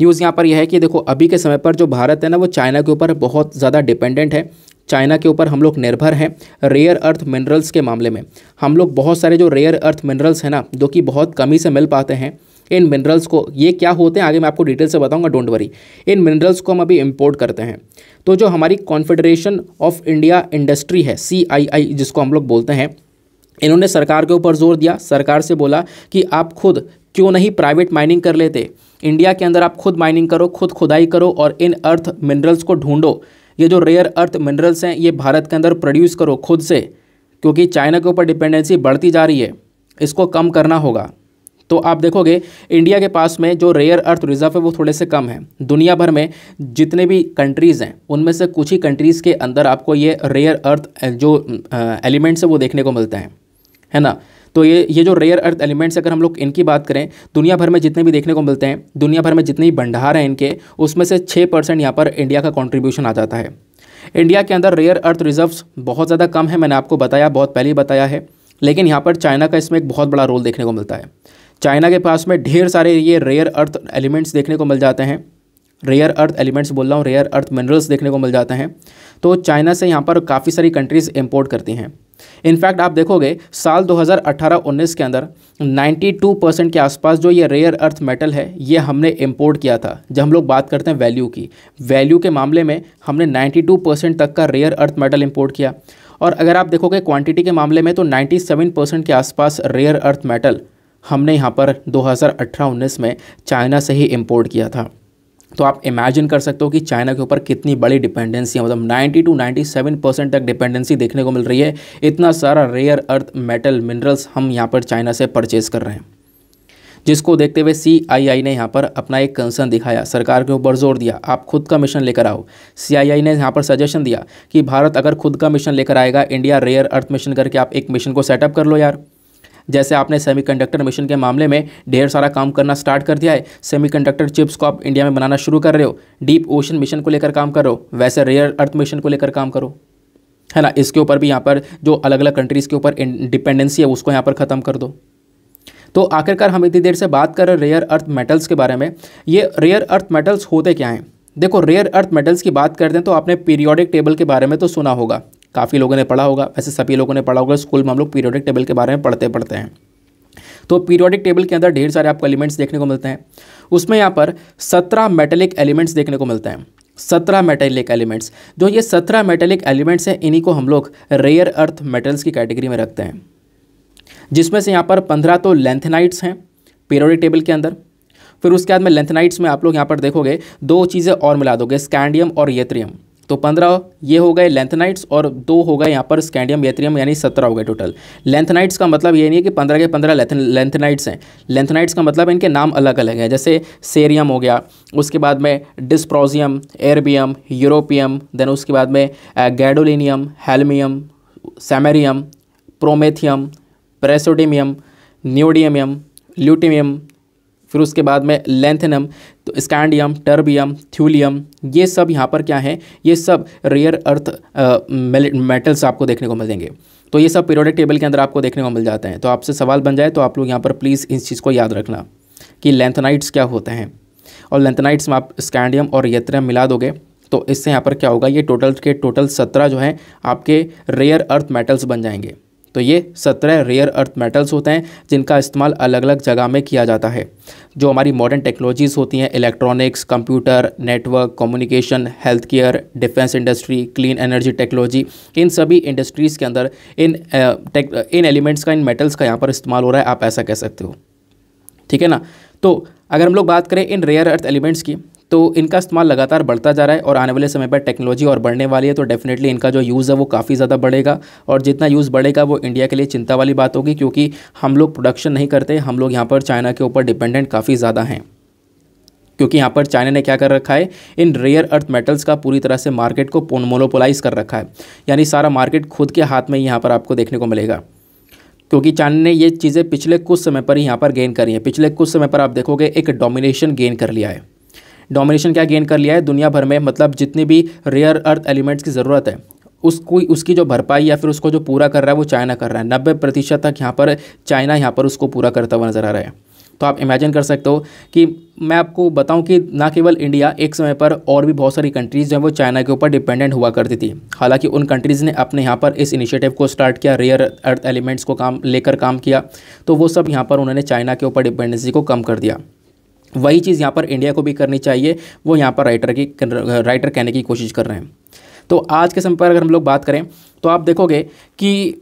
न्यूज़ यहाँ पर यह है कि देखो अभी के समय पर जो भारत है ना वो चाइना के ऊपर बहुत ज़्यादा डिपेंडेंट है चाइना के ऊपर हम लोग निर्भर हैं रेयर अर्थ मिनरल्स के मामले में हम लोग बहुत सारे जो रेयर अर्थ मिनरल्स हैं ना जो कि बहुत कमी से मिल पाते हैं इन मिनरल्स को ये क्या होते हैं आगे मैं आपको डिटेल से बताऊंगा डोंट वरी इन मिनरल्स को हम अभी इम्पोर्ट करते हैं तो जो हमारी कॉन्फेडरेशन ऑफ इंडिया इंडस्ट्री है सी जिसको हम लोग बोलते हैं इन्होंने सरकार के ऊपर जोर दिया सरकार से बोला कि आप खुद क्यों नहीं प्राइवेट माइनिंग कर लेते इंडिया के अंदर आप खुद माइनिंग करो खुद खुदाई करो और इन अर्थ मिनरल्स को ढूंढो ये जो रेयर अर्थ मिनरल्स हैं ये भारत के अंदर प्रोड्यूस करो खुद से क्योंकि चाइना के ऊपर डिपेंडेंसी बढ़ती जा रही है इसको कम करना होगा तो आप देखोगे इंडिया के पास में जो रेयर अर्थ रिजर्व है वो थोड़े से कम है दुनिया भर में जितने भी कंट्रीज़ हैं उनमें से कुछ ही कंट्रीज़ के अंदर आपको ये रेयर अर्थ जो एलिमेंट्स है वो देखने को मिलते हैं है ना तो ये ये जो रेयर अर्थ एलिमेंट्स अगर हम लोग इनकी बात करें दुनिया भर में जितने भी देखने को मिलते हैं दुनिया भर में जितने भी भंडार हैं इनके उसमें से छः परसेंट यहाँ पर इंडिया का कंट्रीब्यूशन आ जाता है इंडिया के अंदर रेयर अर्थ रिजर्व्स बहुत ज़्यादा कम है मैंने आपको बताया बहुत पहले ही बताया है लेकिन यहाँ पर चाइना का इसमें एक बहुत बड़ा रोल देखने को मिलता है चाइना के पास में ढेर सारे ये रेयर अर्थ एलिमेंट्स देखने को मिल जाते हैं रेयर अर्थ एलिमेंट्स बोल रहा हूँ रेयर अर्थ मिनरल्स देखने को मिल जाते हैं तो चाइना से यहाँ पर काफ़ी सारी कंट्रीज़ इम्पोर्ट करती हैं इनफैक्ट आप देखोगे साल 2018-19 के अंदर 92 परसेंट के आसपास जो ये रेयर अर्थ मेटल है ये हमने इम्पोर्ट किया था जब हम लोग बात करते हैं वैल्यू की वैल्यू के मामले में हमने 92 परसेंट तक का रेयर अर्थ मेटल इम्पोर्ट किया और अगर आप देखोगे क्वांटिटी के मामले में तो 97 परसेंट के आसपास रेयर अर्थ मेटल हमने यहाँ पर 2018-19 में चाइना से ही इम्पोर्ट किया था तो आप इमेजिन कर सकते हो कि चाइना के ऊपर कितनी बड़ी डिपेंडेंसी है मतलब 90 टू 97 परसेंट तक डिपेंडेंसी देखने को मिल रही है इतना सारा रेयर अर्थ मेटल मिनरल्स हम यहाँ पर चाइना से परचेज कर रहे हैं जिसको देखते हुए सी ने यहाँ पर अपना एक कंसर्न दिखाया सरकार के ऊपर जोर दिया आप खुद का मिशन लेकर आओ सी ने यहाँ पर सजेशन दिया कि भारत अगर खुद का मिशन लेकर आएगा इंडिया रेयर अर्थ मिशन करके आप एक मिशन को सेटअप कर लो यार जैसे आपने सेमीकंडक्टर मिशन के मामले में ढेर सारा काम करना स्टार्ट कर दिया है सेमीकंडक्टर चिप्स को आप इंडिया में बनाना शुरू कर रहे हो डीप ओशन मिशन को लेकर काम कर रहे हो वैसे रेयर अर्थ मिशन को लेकर काम करो है ना इसके ऊपर भी यहाँ पर जो अलग अलग कंट्रीज़ के ऊपर डिपेंडेंसी है उसको यहाँ पर ख़त्म कर दो तो आखिरकार हम इतनी देर से बात कर रहे रेयर अर्थ मेटल्स के बारे में ये रेयर अर्थ मेटल्स होते क्या हैं देखो रेयर अर्थ मेटल्स की बात करते हैं तो आपने पीरियोडिक टेबल के बारे में तो सुना होगा काफ़ी लोगों ने पढ़ा होगा वैसे सभी लोगों ने पढ़ा होगा स्कूल में हम लोग पीरियोडिक टेबल के बारे में पढ़ते पढ़ते हैं तो पीरियोडिक टेबल के अंदर ढेर सारे आपको एलिमेंट्स देखने को मिलते हैं उसमें यहाँ पर सत्रह मेटेलिक एलिमेंट्स देखने को मिलते हैं सत्रह मेटेलिक एलिमेंट्स जो ये सत्रह मेटेलिक एलिमेंट्स हैं इन्हीं को हम लोग रेयर अर्थ मेटल्स की कैटेगरी में रखते हैं जिसमें से यहाँ पर पंद्रह तो लेंथेनाइट्स हैं पीरियोडिक टेबल के अंदर फिर उसके बाद में लेंथेनाइट्स में आप लोग यहाँ पर देखोगे दो चीज़ें और मिला दोगे स्कैंडियम और येत्रियम तो पंद्रह ये हो गए लेंथनाइट्स और दो हो गए यहाँ पर स्कैंडियम यथ्रियम यानी सत्रह हो गए टोटल लेंथनाइट्स का मतलब ये नहीं है कि पंद्रह के पंद्रह लेंथनाइट्स हैं लेंथनाइट्स का मतलब इनके नाम अलग अलग हैं जैसे सेरियम हो गया उसके बाद में डिस्प्रोजियम एरबियम यूरोपियम देन उसके बाद में gadolinium holmium samarium promethium praseodymium neodymium lutetium फिर उसके बाद में लेंथनम तो स्कैंडियम टर्बियम थ्यूलियम ये सब यहाँ पर क्या हैं ये सब रेयर अर्थ मेटल्स आपको देखने को मिलेंगे तो ये सब पीरियोडिक टेबल के अंदर आपको देखने को मिल जाते हैं तो आपसे सवाल बन जाए तो आप लोग यहाँ पर प्लीज़ इस चीज़ को याद रखना कि लेंथनाइट्स क्या होते हैं और लेंथनाइट्स में आप स्कैंडियम और यत्रियम मिला दोगे तो इससे यहाँ पर क्या होगा ये टोटल के टोटल सत्रह जो हैं आपके रेयर अर्थ मेटल्स बन जाएंगे तो ये सत्रह रेयर अर्थ मेटल्स होते हैं जिनका इस्तेमाल अलग अलग जगह में किया जाता है जो हमारी मॉडर्न टेक्नोलॉजीज़ होती हैं electronics computer network communication health care defence industry clean energy technology इन सभी इंडस्ट्रीज़ के अंदर इन टेक इन एलिमेंट्स का इन मेटल्स का यहाँ पर इस्तेमाल हो रहा है आप ऐसा कह सकते हो ठीक है ना तो अगर हम लोग बात करें इन रेयर अर्थ एलिमेंट्स की तो इनका इस्तेमाल लगातार बढ़ता जा रहा है और आने वाले समय पर टेक्नोलॉजी और बढ़ने वाली है तो डेफिनेटली इनका जो यूज़ है वो काफ़ी ज़्यादा बढ़ेगा और जितना यूज़ बढ़ेगा वो इंडिया के लिए चिंता वाली बात होगी क्योंकि हम लोग प्रोडक्शन नहीं करते हम लोग यहाँ पर चाइना के ऊपर डिपेंडेंट काफ़ी ज़्यादा हैं क्योंकि यहाँ पर चाइना ने क्या कर रखा है इन रेयर अर्थ मेटल्स का पूरी तरह से मार्केट को मोनोपोलाइज कर रखा है यानी सारा मार्केट खुद के हाथ में यहाँ पर आपको देखने को मिलेगा क्योंकि चाइना ने ये चीज़ें पिछले कुछ समय पर ही यहाँ पर गेन करी हैं पिछले कुछ समय पर आप देखोगे एक डोमिनेशन गेन कर लिया है डोमिनेशन क्या गेन कर लिया है दुनिया भर में मतलब जितनी भी रेयर अर्थ एलिमेंट्स की ज़रूरत है उसको उसकी जो भरपाई या फिर उसको जो पूरा कर रहा है वो चाइना कर रहा है नब्बे प्रतिशत तक यहाँ पर चाइना यहाँ पर उसको पूरा करता हुआ नज़र आ रहा है तो आप इमेजिन कर सकते हो कि मैं आपको बताऊं कि ना केवल इंडिया एक समय पर और भी बहुत सारी कंट्रीज़ जो हैं वो चाइना के ऊपर डिपेंडेंट हुआ करती थी हालांकि उन कंट्रीज़ ने अपने यहाँ पर इस इनिशिएटिव को स्टार्ट किया रेयर अर्थ एलिमेंट्स को काम लेकर काम किया तो वो सब यहाँ पर उन्होंने चाइना के ऊपर डिपेंडेंसी को कम कर दिया वही चीज़ यहाँ पर इंडिया को भी करनी चाहिए वो यहाँ पर राइटर की राइटर कहने की कोशिश कर रहे हैं तो आज के समय पर अगर हम लोग बात करें तो आप देखोगे कि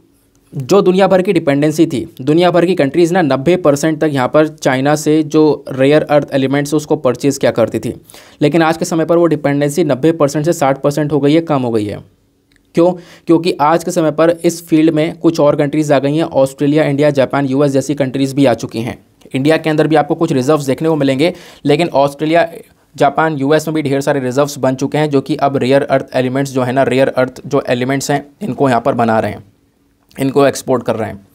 जो दुनिया भर की डिपेंडेंसी थी दुनिया भर की कंट्रीज़ ना 90 परसेंट तक यहाँ पर चाइना से जो रेयर अर्थ एलिमेंट्स उसको परचेज़ किया करती थी लेकिन आज के समय पर वो डिपेंडेंसी 90 परसेंट से 60 परसेंट हो गई है कम हो गई है क्यों क्योंकि आज के समय पर इस फील्ड में कुछ और कंट्रीज़ आ गई हैं ऑस्ट्रेलिया इंडिया जापान यूएस जैसी कंट्रीज़ भी आ चुकी हैं इंडिया के अंदर भी आपको कुछ रिजर्व्स देखने को मिलेंगे लेकिन ऑस्ट्रेलिया जापान यूएस में भी ढेर सारे रिजर्व्स बन चुके हैं जो कि अब रेयर अर्थ एलिमेंट्स जो है ना रेयर अर्थ जो एलिमेंट्स हैं इनको यहाँ पर बना रहे हैं इनको एक्सपोर्ट कर रहे हैं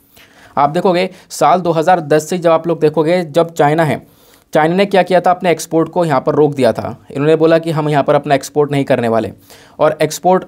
आप देखोगे साल 2010 से जब आप लोग देखोगे जब चाइना है चाइना ने क्या किया था अपने एक्सपोर्ट को यहाँ पर रोक दिया था इन्होंने बोला कि हम यहाँ पर अपना एक्सपोर्ट नहीं करने वाले और एक्सपोर्ट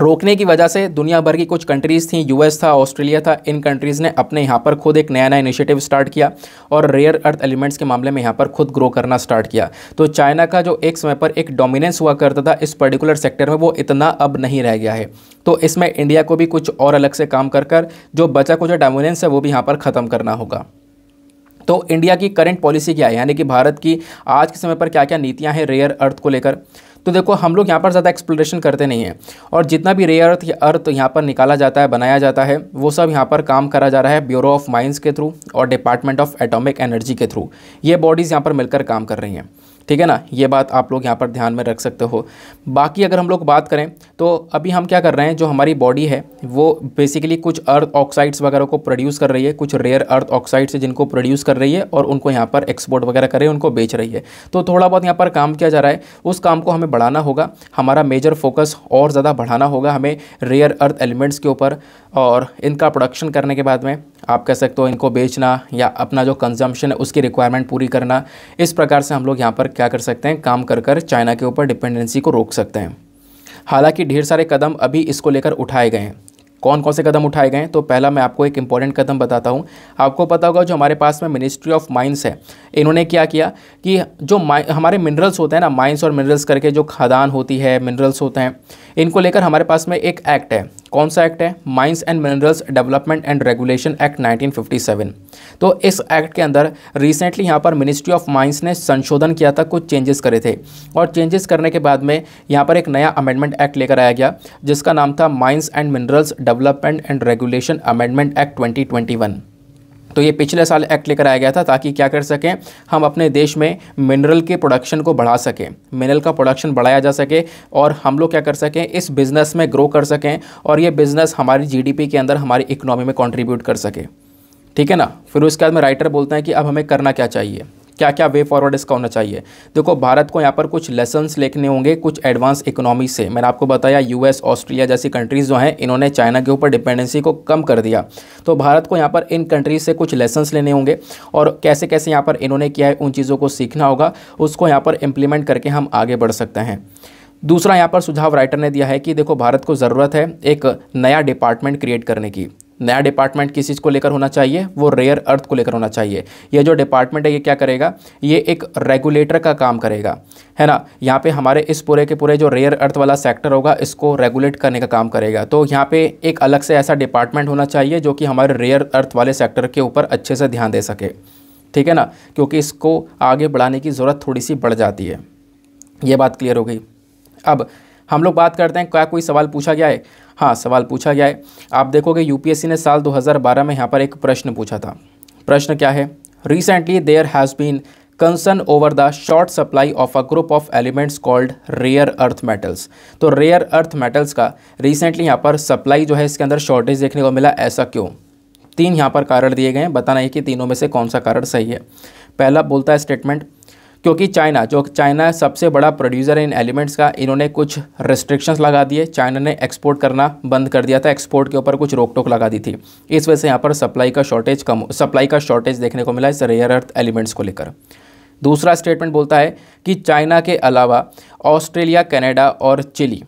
रोकने की वजह से दुनिया भर की कुछ कंट्रीज़ थी यूएस था ऑस्ट्रेलिया था इन कंट्रीज़ ने अपने यहाँ पर खुद एक नया नया इनिशिएटिव स्टार्ट किया और रेयर अर्थ एलिमेंट्स के मामले में यहाँ पर खुद ग्रो करना स्टार्ट किया तो चाइना का जो एक समय पर एक डोमिनेंस हुआ करता था इस पर्टिकुलर सेक्टर में वो इतना अब नहीं रह गया है तो इसमें इंडिया को भी कुछ और अलग से काम कर कर जो बचा कुछ डोमिनेंस है वो भी यहाँ पर ख़त्म करना होगा तो इंडिया की करंट पॉलिसी क्या है यानी कि भारत की आज के समय पर क्या क्या नीतियाँ हैं रेयर अर्थ को लेकर तो देखो हम लोग यहाँ पर ज़्यादा एक्सप्लोरेशन करते नहीं हैं और जितना भी रेयर अर्थ अर्थ यहाँ पर निकाला जाता है बनाया जाता है वो सब यहाँ पर काम करा जा रहा है ब्यूरो ऑफ माइंस के थ्रू और डिपार्टमेंट ऑफ एटॉमिक एनर्जी के थ्रू ये बॉडीज़ यहाँ पर मिलकर काम कर रही हैं ठीक है ना ये बात आप लोग यहाँ पर ध्यान में रख सकते हो बाकी अगर हम लोग बात करें तो अभी हम क्या कर रहे हैं जो हमारी बॉडी है वो बेसिकली कुछ अर्थ ऑक्साइड्स वगैरह को प्रोड्यूस कर रही है कुछ रेयर अर्थ ऑक्साइड्स है जिनको प्रोड्यूस कर रही है और उनको यहाँ पर एक्सपोर्ट वगैरह कर रही है उनको बेच रही है तो थोड़ा बहुत यहाँ पर काम किया जा रहा है उस काम को हमें बढ़ाना होगा हमारा मेजर फोकस और ज़्यादा बढ़ाना होगा हमें रेयर अर्थ एलिमेंट्स के ऊपर और इनका प्रोडक्शन करने के बाद में आप कह सकते हो इनको बेचना या अपना जो कंजम्पशन है उसकी रिक्वायरमेंट पूरी करना इस प्रकार से हम लोग यहाँ पर क्या कर सकते हैं काम कर कर चाइना के ऊपर डिपेंडेंसी को रोक सकते हैं हालांकि ढेर सारे कदम अभी इसको लेकर उठाए गए हैं कौन कौन से कदम उठाए गए हैं तो पहला मैं आपको एक इंपॉर्टेंट कदम बताता हूँ आपको पता होगा जो हमारे पास में मिनिस्ट्री ऑफ माइंस है इन्होंने क्या किया कि जो हमारे मिनरल्स होते हैं ना माइंस और मिनरल्स करके जो खदान होती है मिनरल्स होते हैं इनको लेकर हमारे पास में एक एक्ट है कौन सा एक्ट है Mines and Minerals Development and Regulation Act 1957 तो इस एक्ट के अंदर रिसेंटली यहाँ पर मिनिस्ट्री ऑफ माइंस ने संशोधन किया था कुछ चेंजेस करे थे और चेंजेस करने के बाद में यहाँ पर एक नया अमेंडमेंट एक्ट लेकर आया गया जिसका नाम था Mines and Minerals Development and Regulation Amendment Act twenty तो ये पिछले साल एक्ट लेकर आया गया था ताकि क्या कर सकें हम अपने देश में मिनरल के प्रोडक्शन को बढ़ा सकें मिनरल का प्रोडक्शन बढ़ाया जा सके और हम लोग क्या कर सकें इस बिज़नेस में ग्रो कर सकें और ये बिज़नेस हमारी जीडीपी के अंदर हमारी इकोनॉमी में कॉन्ट्रीब्यूट कर सके ठीक है ना फिर उसके बाद में राइटर बोलते हैं कि अब हमें करना क्या चाहिए क्या क्या वे फॉरवर्ड इसका होना चाहिए देखो भारत को यहाँ पर कुछ लेसन्स लेखने होंगे कुछ एडवांस इकोनॉमी से मैंने आपको बताया यूएस ऑस्ट्रेलिया जैसी कंट्रीज़ जो हैं इन्होंने चाइना के ऊपर डिपेंडेंसी को कम कर दिया तो भारत को यहाँ पर इन कंट्रीज से कुछ लेसन्स लेने होंगे और कैसे कैसे यहाँ पर इन्होंने किया है उन चीज़ों को सीखना होगा उसको यहाँ पर इम्प्लीमेंट करके हम आगे बढ़ सकते हैं दूसरा यहाँ पर सुझाव राइटर ने दिया है कि देखो भारत को ज़रूरत है एक नया डिपार्टमेंट क्रिएट करने की नया डिपार्टमेंट किस चीज़ को लेकर होना चाहिए वो रेयर अर्थ को लेकर होना चाहिए ये जो डिपार्टमेंट है ये क्या करेगा ये एक रेगुलेटर का काम करेगा है ना यहाँ पे हमारे इस पूरे के पूरे जो रेयर अर्थ वाला सेक्टर होगा इसको रेगुलेट करने का काम करेगा तो यहाँ पे एक अलग से ऐसा डिपार्टमेंट होना चाहिए जो कि हमारे रेयर अर्थ वाले सेक्टर के ऊपर अच्छे से ध्यान दे सके ठीक है ना क्योंकि इसको आगे बढ़ाने की ज़रूरत थोड़ी सी बढ़ जाती है ये बात क्लियर हो गई अब हम लोग बात करते हैं क्या कोई सवाल पूछा गया है हाँ सवाल पूछा गया है आप देखोगे यूपीएससी ने साल 2012 में यहाँ पर एक प्रश्न पूछा था प्रश्न क्या है recently there has been concern over the short supply of a group of elements called rare earth metals तो रेयर अर्थ मेटल्स का रिसेंटली यहाँ पर सप्लाई जो है इसके अंदर शॉर्टेज देखने को मिला ऐसा क्यों तीन यहाँ पर कारण दिए गए हैं बताना है कि तीनों में से कौन सा कारण सही है पहला बोलता है स्टेटमेंट क्योंकि चाइना जो चाइना सबसे बड़ा प्रोड्यूसर है इन एलिमेंट्स का इन्होंने कुछ रिस्ट्रिक्शंस लगा दिए चाइना ने एक्सपोर्ट करना बंद कर दिया था एक्सपोर्ट के ऊपर कुछ रोक टोक लगा दी थी इस वजह से यहाँ पर सप्लाई का शॉर्टेज कम सप्लाई का शॉर्टेज देखने को मिला इस रेयर अर्थ एलिमेंट्स को लेकर दूसरा स्टेटमेंट बोलता है कि चाइना के अलावा ऑस्ट्रेलिया कैनेडा और चिली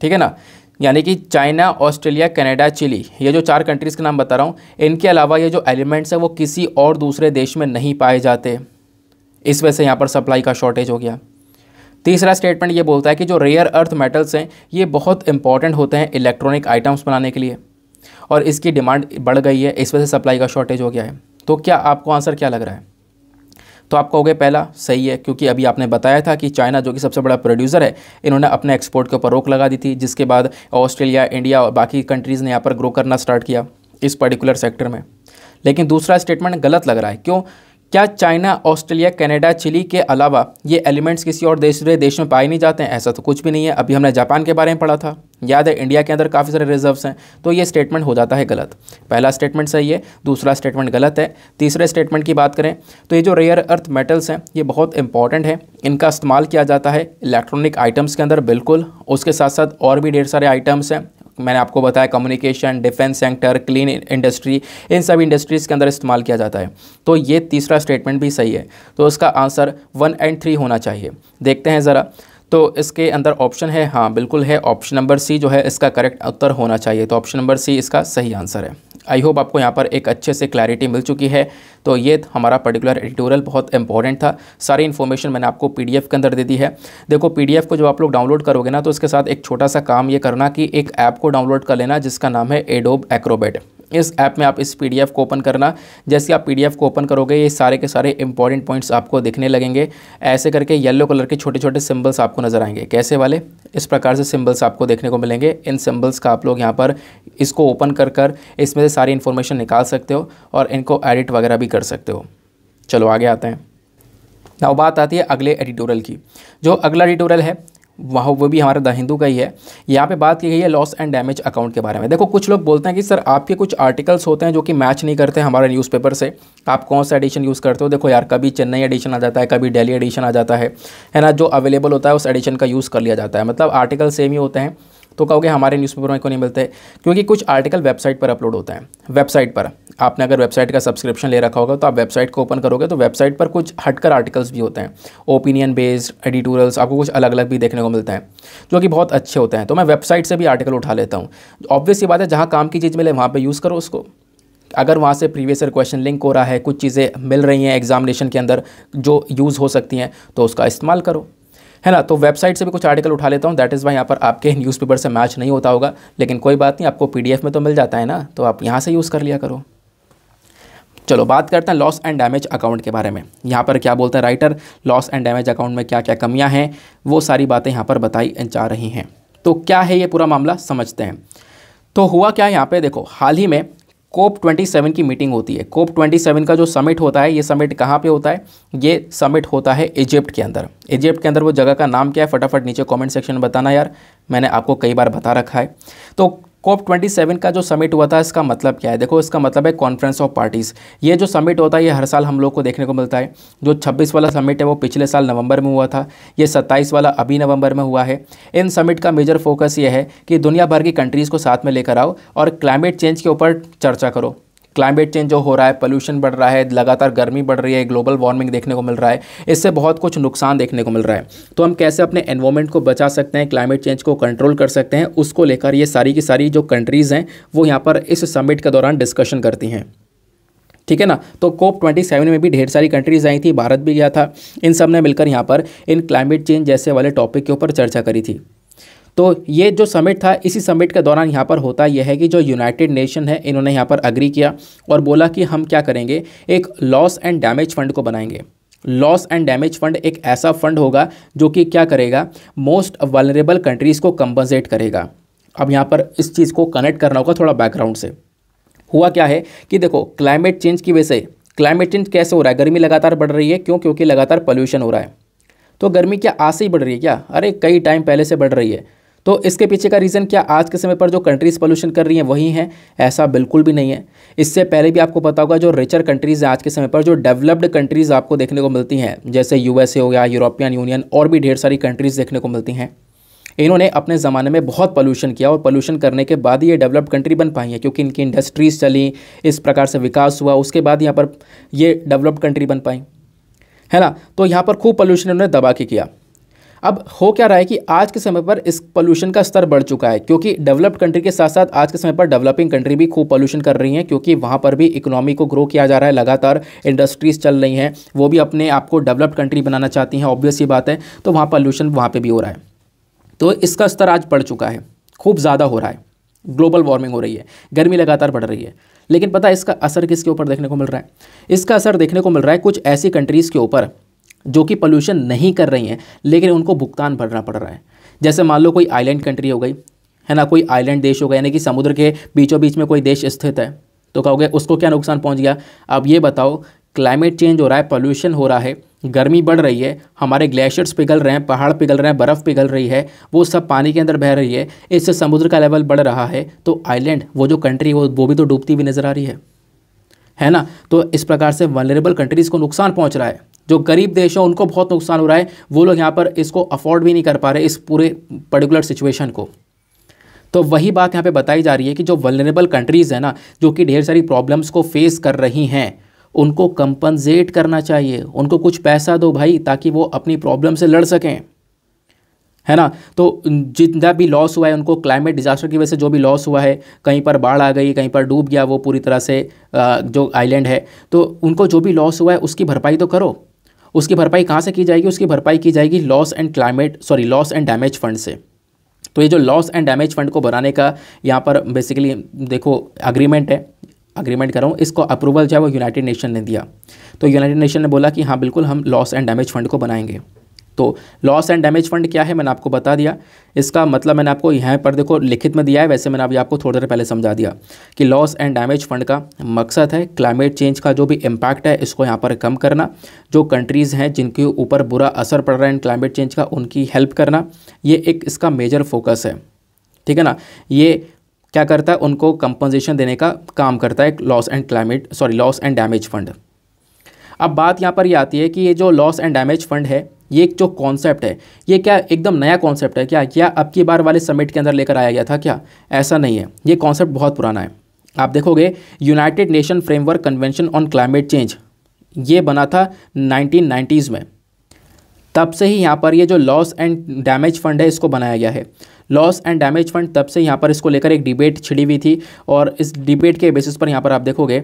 ठीक है ना यानी कि चाइना ऑस्ट्रेलिया कनाडा चिली ये जो चार कंट्रीज़ के नाम बता रहा हूँ इनके अलावा ये जो एलिमेंट्स हैं वो किसी और दूसरे देश में नहीं पाए जाते इस वजह से यहाँ पर सप्लाई का शॉर्टेज हो गया तीसरा स्टेटमेंट ये बोलता है कि जो रेयर अर्थ मेटल्स हैं ये बहुत इंपॉर्टेंट होते हैं इलेक्ट्रॉनिक आइटम्स बनाने के लिए और इसकी डिमांड बढ़ गई है इस वजह से सप्लाई का शॉर्टेज हो गया है तो क्या आपको आंसर क्या लग रहा है तो आप कहोगे पहला सही है क्योंकि अभी आपने बताया था कि चाइना जो कि सबसे बड़ा प्रोड्यूसर है इन्होंने अपने एक्सपोर्ट के ऊपर रोक लगा दी थी जिसके बाद ऑस्ट्रेलिया इंडिया और बाकी कंट्रीज़ ने यहाँ पर ग्रो करना स्टार्ट किया इस पर्टिकुलर सेक्टर में लेकिन दूसरा स्टेटमेंट गलत लग रहा है क्यों क्या चाइना ऑस्ट्रेलिया कनाडा चिली के अलावा ये एलिमेंट्स किसी और दूसरे देश में पाए नहीं जाते हैं ऐसा तो कुछ भी नहीं है अभी हमने जापान के बारे में पढ़ा था याद है इंडिया के अंदर काफ़ी सारे रिजर्व्स हैं तो ये स्टेटमेंट हो जाता है गलत पहला स्टेटमेंट सही है दूसरा स्टेटमेंट गलत है तीसरे स्टेटमेंट की बात करें तो ये जो रेयर अर्थ मेटल्स हैं ये बहुत इंपॉर्टेंट है इनका इस्तेमाल किया जाता है इलेक्ट्रॉनिक आइटम्स के अंदर बिल्कुल उसके साथ साथ और भी ढेर सारे आइटम्स हैं मैंने आपको बताया communication defence sector clean industry इन सब इंडस्ट्रीज़ के अंदर इस्तेमाल किया जाता है तो ये तीसरा स्टेटमेंट भी सही है तो उसका आंसर वन एंड थ्री होना चाहिए देखते हैं ज़रा तो इसके अंदर ऑप्शन है हाँ बिल्कुल है ऑप्शन नंबर सी जो है इसका करेक्ट उत्तर होना चाहिए तो ऑप्शन नंबर सी इसका सही आंसर है आई होप आपको यहाँ पर एक अच्छे से क्लैरिटी मिल चुकी है तो ये हमारा पर्टिकुलर एडिटोरियल बहुत इंपॉर्टेंट था सारी इन्फॉर्मेशन मैंने आपको पी के अंदर दे दी है देखो पी को जब आप लोग डाउनलोड करोगे ना तो उसके साथ एक छोटा सा काम ये करना कि एक ऐप को डाउनलोड कर लेना जिसका नाम है एडोब एक्रोबेट इस ऐप में आप इस पीडीएफ को ओपन करना जैसे आप पीडीएफ को ओपन करोगे ये सारे के सारे इंपॉर्टेंट पॉइंट्स आपको दिखने लगेंगे ऐसे करके येलो कलर के छोटे छोटे सिम्बल्स आपको नजर आएंगे कैसे वाले इस प्रकार से सिम्बल्स आपको देखने को मिलेंगे इन सिम्बल्स का आप लोग यहाँ पर इसको ओपन कर कर इसमें से सारी इन्फॉर्मेशन निकाल सकते हो और इनको एडिट वगैरह भी कर सकते हो चलो आगे आते हैं नाउ बात आती है अगले एडिटोरियल की जो अगला एडिटोरियल है वहाँ वो भी हमारा द हिंदू का ही है यहाँ पे बात की गई है लॉस एंड डैमेज अकाउंट के बारे में देखो कुछ लोग बोलते हैं कि सर आपके कुछ आर्टिकल्स होते हैं जो कि मैच नहीं करते हमारे न्यूज़पेपर से आप कौन सा एडिशन यूज़ करते हो देखो यार कभी चेन्नई एडिशन आ जाता है कभी डेली एडिशन आ जाता है है ना जो अवेलेबल होता है उस एडिशन का यूज़ कर लिया जाता है मतलब आर्टिकल सेम ही होते हैं तो कहोगे हमारे न्यूज़पेपर में क्यों नहीं मिलते क्योंकि कुछ आर्टिकल वेबसाइट पर अपलोड होते हैं वेबसाइट पर आपने अगर वेबसाइट का सब्सक्रिप्शन ले रखा होगा तो आप वेबसाइट को ओपन करोगे तो वेबसाइट पर कुछ हटकर आर्टिकल्स भी होते हैं ओपिनियन बेस्ड एडिटोरियल्स आपको कुछ अलग अलग भी देखने को मिलते हैं जो कि बहुत अच्छे होते हैं तो मैं वेबसाइट से भी आर्टिकल उठा लेता हूँ ऑब्वियस ये बात है जहाँ काम की चीज़ मिले वहाँ पर यूज़ करो उसको अगर वहाँ से प्रीवियस ईयर क्वेश्चन लिंक हो रहा है कुछ चीज़ें मिल रही हैं एग्जामिनेशन के अंदर जो यूज़ हो सकती हैं तो उसका इस्तेमाल करो है ना तो वेबसाइट से भी कुछ आर्टिकल उठा लेता हूँ दैट इज़ वाई यहाँ पर आपके न्यूज़पेपर से मैच नहीं होता होगा लेकिन कोई बात नहीं आपको पीडीएफ में तो मिल जाता है ना तो आप यहाँ से यूज़ कर लिया करो चलो बात करते हैं लॉस एंड डैमेज अकाउंट के बारे में यहाँ पर क्या बोलते हैं writer loss and damage account में क्या क्या कमियाँ हैं वो सारी बातें यहाँ पर बताई जा रही हैं तो क्या है ये पूरा मामला समझते हैं तो हुआ क्या यहाँ पे देखो हाल ही में कोप 27 की मीटिंग होती है कोप 27 का जो समिट होता है ये समिट कहाँ पे होता है ये समिट होता है इजिप्ट के अंदर इजिप्ट के अंदर वो जगह का नाम क्या है फटाफट नीचे कमेंट सेक्शन में बताना यार मैंने आपको कई बार बता रखा है तो कोप सेवन का जो समिट हुआ था इसका मतलब क्या है देखो इसका मतलब है कॉन्फ्रेंस ऑफ पार्टीज़ ये जो समिट होता है ये हर साल हम लोग को देखने को मिलता है जो छब्बीस वाला समिट है वो पिछले साल नवंबर में हुआ था ये सत्ताईस वाला अभी नवंबर में हुआ है इन समिट का मेजर फोकस ये है कि दुनिया भर की कंट्रीज़ को साथ में लेकर आओ और क्लाइमेट चेंज के ऊपर चर्चा करो क्लाइमेट चेंज जो हो रहा है पोल्यूशन बढ़ रहा है लगातार गर्मी बढ़ रही है ग्लोबल वार्मिंग देखने को मिल रहा है इससे बहुत कुछ नुकसान देखने को मिल रहा है तो हम कैसे अपने एनवायरमेंट को बचा सकते हैं क्लाइमेट चेंज को कंट्रोल कर सकते हैं उसको लेकर ये सारी की सारी जो कंट्रीज़ हैं वो यहाँ पर इस समिट के दौरान डिस्कशन करती हैं ठीक है ना तो कोप ट्वेंटी सेवन में भी ढेर सारी कंट्रीज आई थी भारत भी गया था इन सब ने मिलकर यहाँ पर इन क्लाइमेट चेंज जैसे वाले टॉपिक के ऊपर चर्चा करी थी तो ये जो समिट था इसी समिट के दौरान यहाँ पर होता यह है कि जो यूनाइटेड नेशन है इन्होंने यहाँ पर अग्री किया और बोला कि हम क्या करेंगे एक लॉस एंड डैमेज फंड को बनाएंगे लॉस एंड डैमेज फंड एक ऐसा फंड होगा जो कि क्या करेगा मोस्ट वलरेबल कंट्रीज़ को कंपनसेट करेगा अब यहाँ पर इस चीज़ को कनेक्ट करना होगा थोड़ा बैकग्राउंड से हुआ क्या है कि देखो क्लाइमेट चेंज की वजह से क्लाइमेट चेंज कैसे हो रहा है गर्मी लगातार बढ़ रही है क्यों क्योंकि लगातार पोल्यूशन हो रहा है तो गर्मी क्या आज से ही बढ़ रही है क्या अरे कई टाइम पहले से बढ़ रही है तो इसके पीछे का रीज़न क्या आज के समय पर जो कंट्रीज़ पोल्यूशन कर रही हैं वही हैं ऐसा बिल्कुल भी नहीं है इससे पहले भी आपको पता होगा जो रिचर कंट्रीज़ हैं आज के समय पर जो डेवलप्ड कंट्रीज़ आपको देखने को मिलती हैं जैसे यूएसए हो गया यूरोपियन यूनियन और भी ढेर सारी कंट्रीज़ देखने को मिलती हैं इन्होंने अपने ज़माने में बहुत पोल्यूशन किया और पोल्यूशन करने के बाद ही ये डेवलप्ड कंट्री बन पाई है क्योंकि इनकी इंडस्ट्रीज़ चली इस प्रकार से विकास हुआ उसके बाद यहाँ पर ये डेवलप्ड कंट्री बन पाई है ना तो यहाँ पर खूब पोल्यूशन इन्होंने दबा के किया अब हो क्या रहा है कि आज के समय पर इस पोल्यूशन का स्तर बढ़ चुका है क्योंकि डेवलप्ड कंट्री के साथ साथ आज के समय पर डेवलपिंग कंट्री भी खूब पोल्यूशन कर रही हैं क्योंकि वहाँ पर भी इकोनॉमी को ग्रो किया जा रहा है लगातार इंडस्ट्रीज़ चल रही हैं वो भी अपने आप को डेवलप्ड कंट्री बनाना चाहती हैं ऑब्वियस ही बात है तो वहाँ पॉल्यूशन वहाँ पर भी हो रहा है तो इसका स्तर आज बढ़ चुका है खूब ज़्यादा हो रहा है ग्लोबल वार्मिंग हो रही है गर्मी लगातार बढ़ रही है लेकिन पता है इसका असर किसके ऊपर देखने को मिल रहा है इसका असर देखने को मिल रहा है कुछ ऐसी कंट्रीज़ के ऊपर जो कि पोल्यूशन नहीं कर रही हैं लेकिन उनको भुगतान भरना पड़ रहा है जैसे मान लो कोई आइलैंड कंट्री हो गई है ना कोई आइलैंड देश हो गया यानी कि समुद्र के बीचों बीच में कोई देश स्थित है तो कहोगे उसको क्या नुकसान पहुंच गया अब ये बताओ क्लाइमेट चेंज हो रहा है पोल्यूशन हो रहा है गर्मी बढ़ रही है हमारे ग्लेशियर्स पिघल रहे हैं पहाड़ पिघल रहे हैं बर्फ़ पिघल रही है वो सब पानी के अंदर बह रही है इससे समुद्र का लेवल बढ़ रहा है तो आइलैंड वो जो कंट्री वो वो भी तो डूबती हुई नज़र आ रही है है ना तो इस प्रकार से वनरेबल कंट्रीज़ को नुकसान पहुँच रहा है जो गरीब देश हैं उनको बहुत नुकसान हो रहा है वो लोग यहाँ पर इसको अफोर्ड भी नहीं कर पा रहे इस पूरे पर्टिकुलर सिचुएशन को तो वही बात यहाँ पे बताई जा रही है कि जो वलनरेबल कंट्रीज़ हैं ना जो कि ढेर सारी प्रॉब्लम्स को फेस कर रही हैं उनको कंपनसेट करना चाहिए उनको कुछ पैसा दो भाई ताकि वो अपनी प्रॉब्लम से लड़ सकें है ना तो जितना भी लॉस हुआ है उनको क्लाइमेट डिजास्टर की वजह से जो भी लॉस हुआ है कहीं पर बाढ़ आ गई कहीं पर डूब गया वो पूरी तरह से जो आइलैंड है तो उनको जो भी लॉस हुआ है उसकी भरपाई तो करो उसकी भरपाई कहाँ से की जाएगी उसकी भरपाई की जाएगी loss and climate sorry loss and damage fund से तो ये जो लॉस एंड डैमेज फंड को बनाने का यहाँ पर बेसिकली देखो अग्रीमेंट है अग्रीमेंट कर रहा हूँ इसको अप्रूवल जो है वो यूनाइटेड नेशन ने दिया तो यूनाइटेड नेशन ने बोला कि हाँ बिल्कुल हम लॉस एंड डैमेज फंड को बनाएंगे तो लॉस एंड डैमेज फंड क्या है मैंने आपको बता दिया इसका मतलब मैंने आपको यहाँ पर देखो लिखित में दिया है वैसे मैंने अभी आपको थोड़ी देर पहले समझा दिया कि लॉस एंड डैमेज फंड का मकसद है क्लाइमेट चेंज का जो भी इम्पैक्ट है इसको यहाँ पर कम करना जो कंट्रीज़ हैं जिनके ऊपर बुरा असर पड़ रहा है क्लाइमेट चेंज का उनकी हेल्प करना ये एक इसका मेजर फोकस है ठीक है ना ये क्या करता है उनको कंपनसेशन देने का काम करता है loss and climate sorry loss and damage fund अब बात यहाँ पर ये आती है कि ये जो लॉस एंड डैमेज फंड है ये एक जो कॉन्सेप्ट है ये क्या एकदम नया कॉन्सेप्ट है क्या क्या अब की बार वाले समिट के अंदर लेकर आया गया था क्या ऐसा नहीं है ये कॉन्सेप्ट बहुत पुराना है आप देखोगे United Nation Framework Convention on Climate Change ये बना था नाइनटीन में तब से ही यहाँ पर ये जो लॉस एंड डैमेज फंड है इसको बनाया गया है लॉस एंड डैमेज फंड तब से यहाँ पर इसको लेकर एक डिबेट छिड़ी हुई थी और इस डिबेट के बेसिस पर यहाँ पर आप देखोगे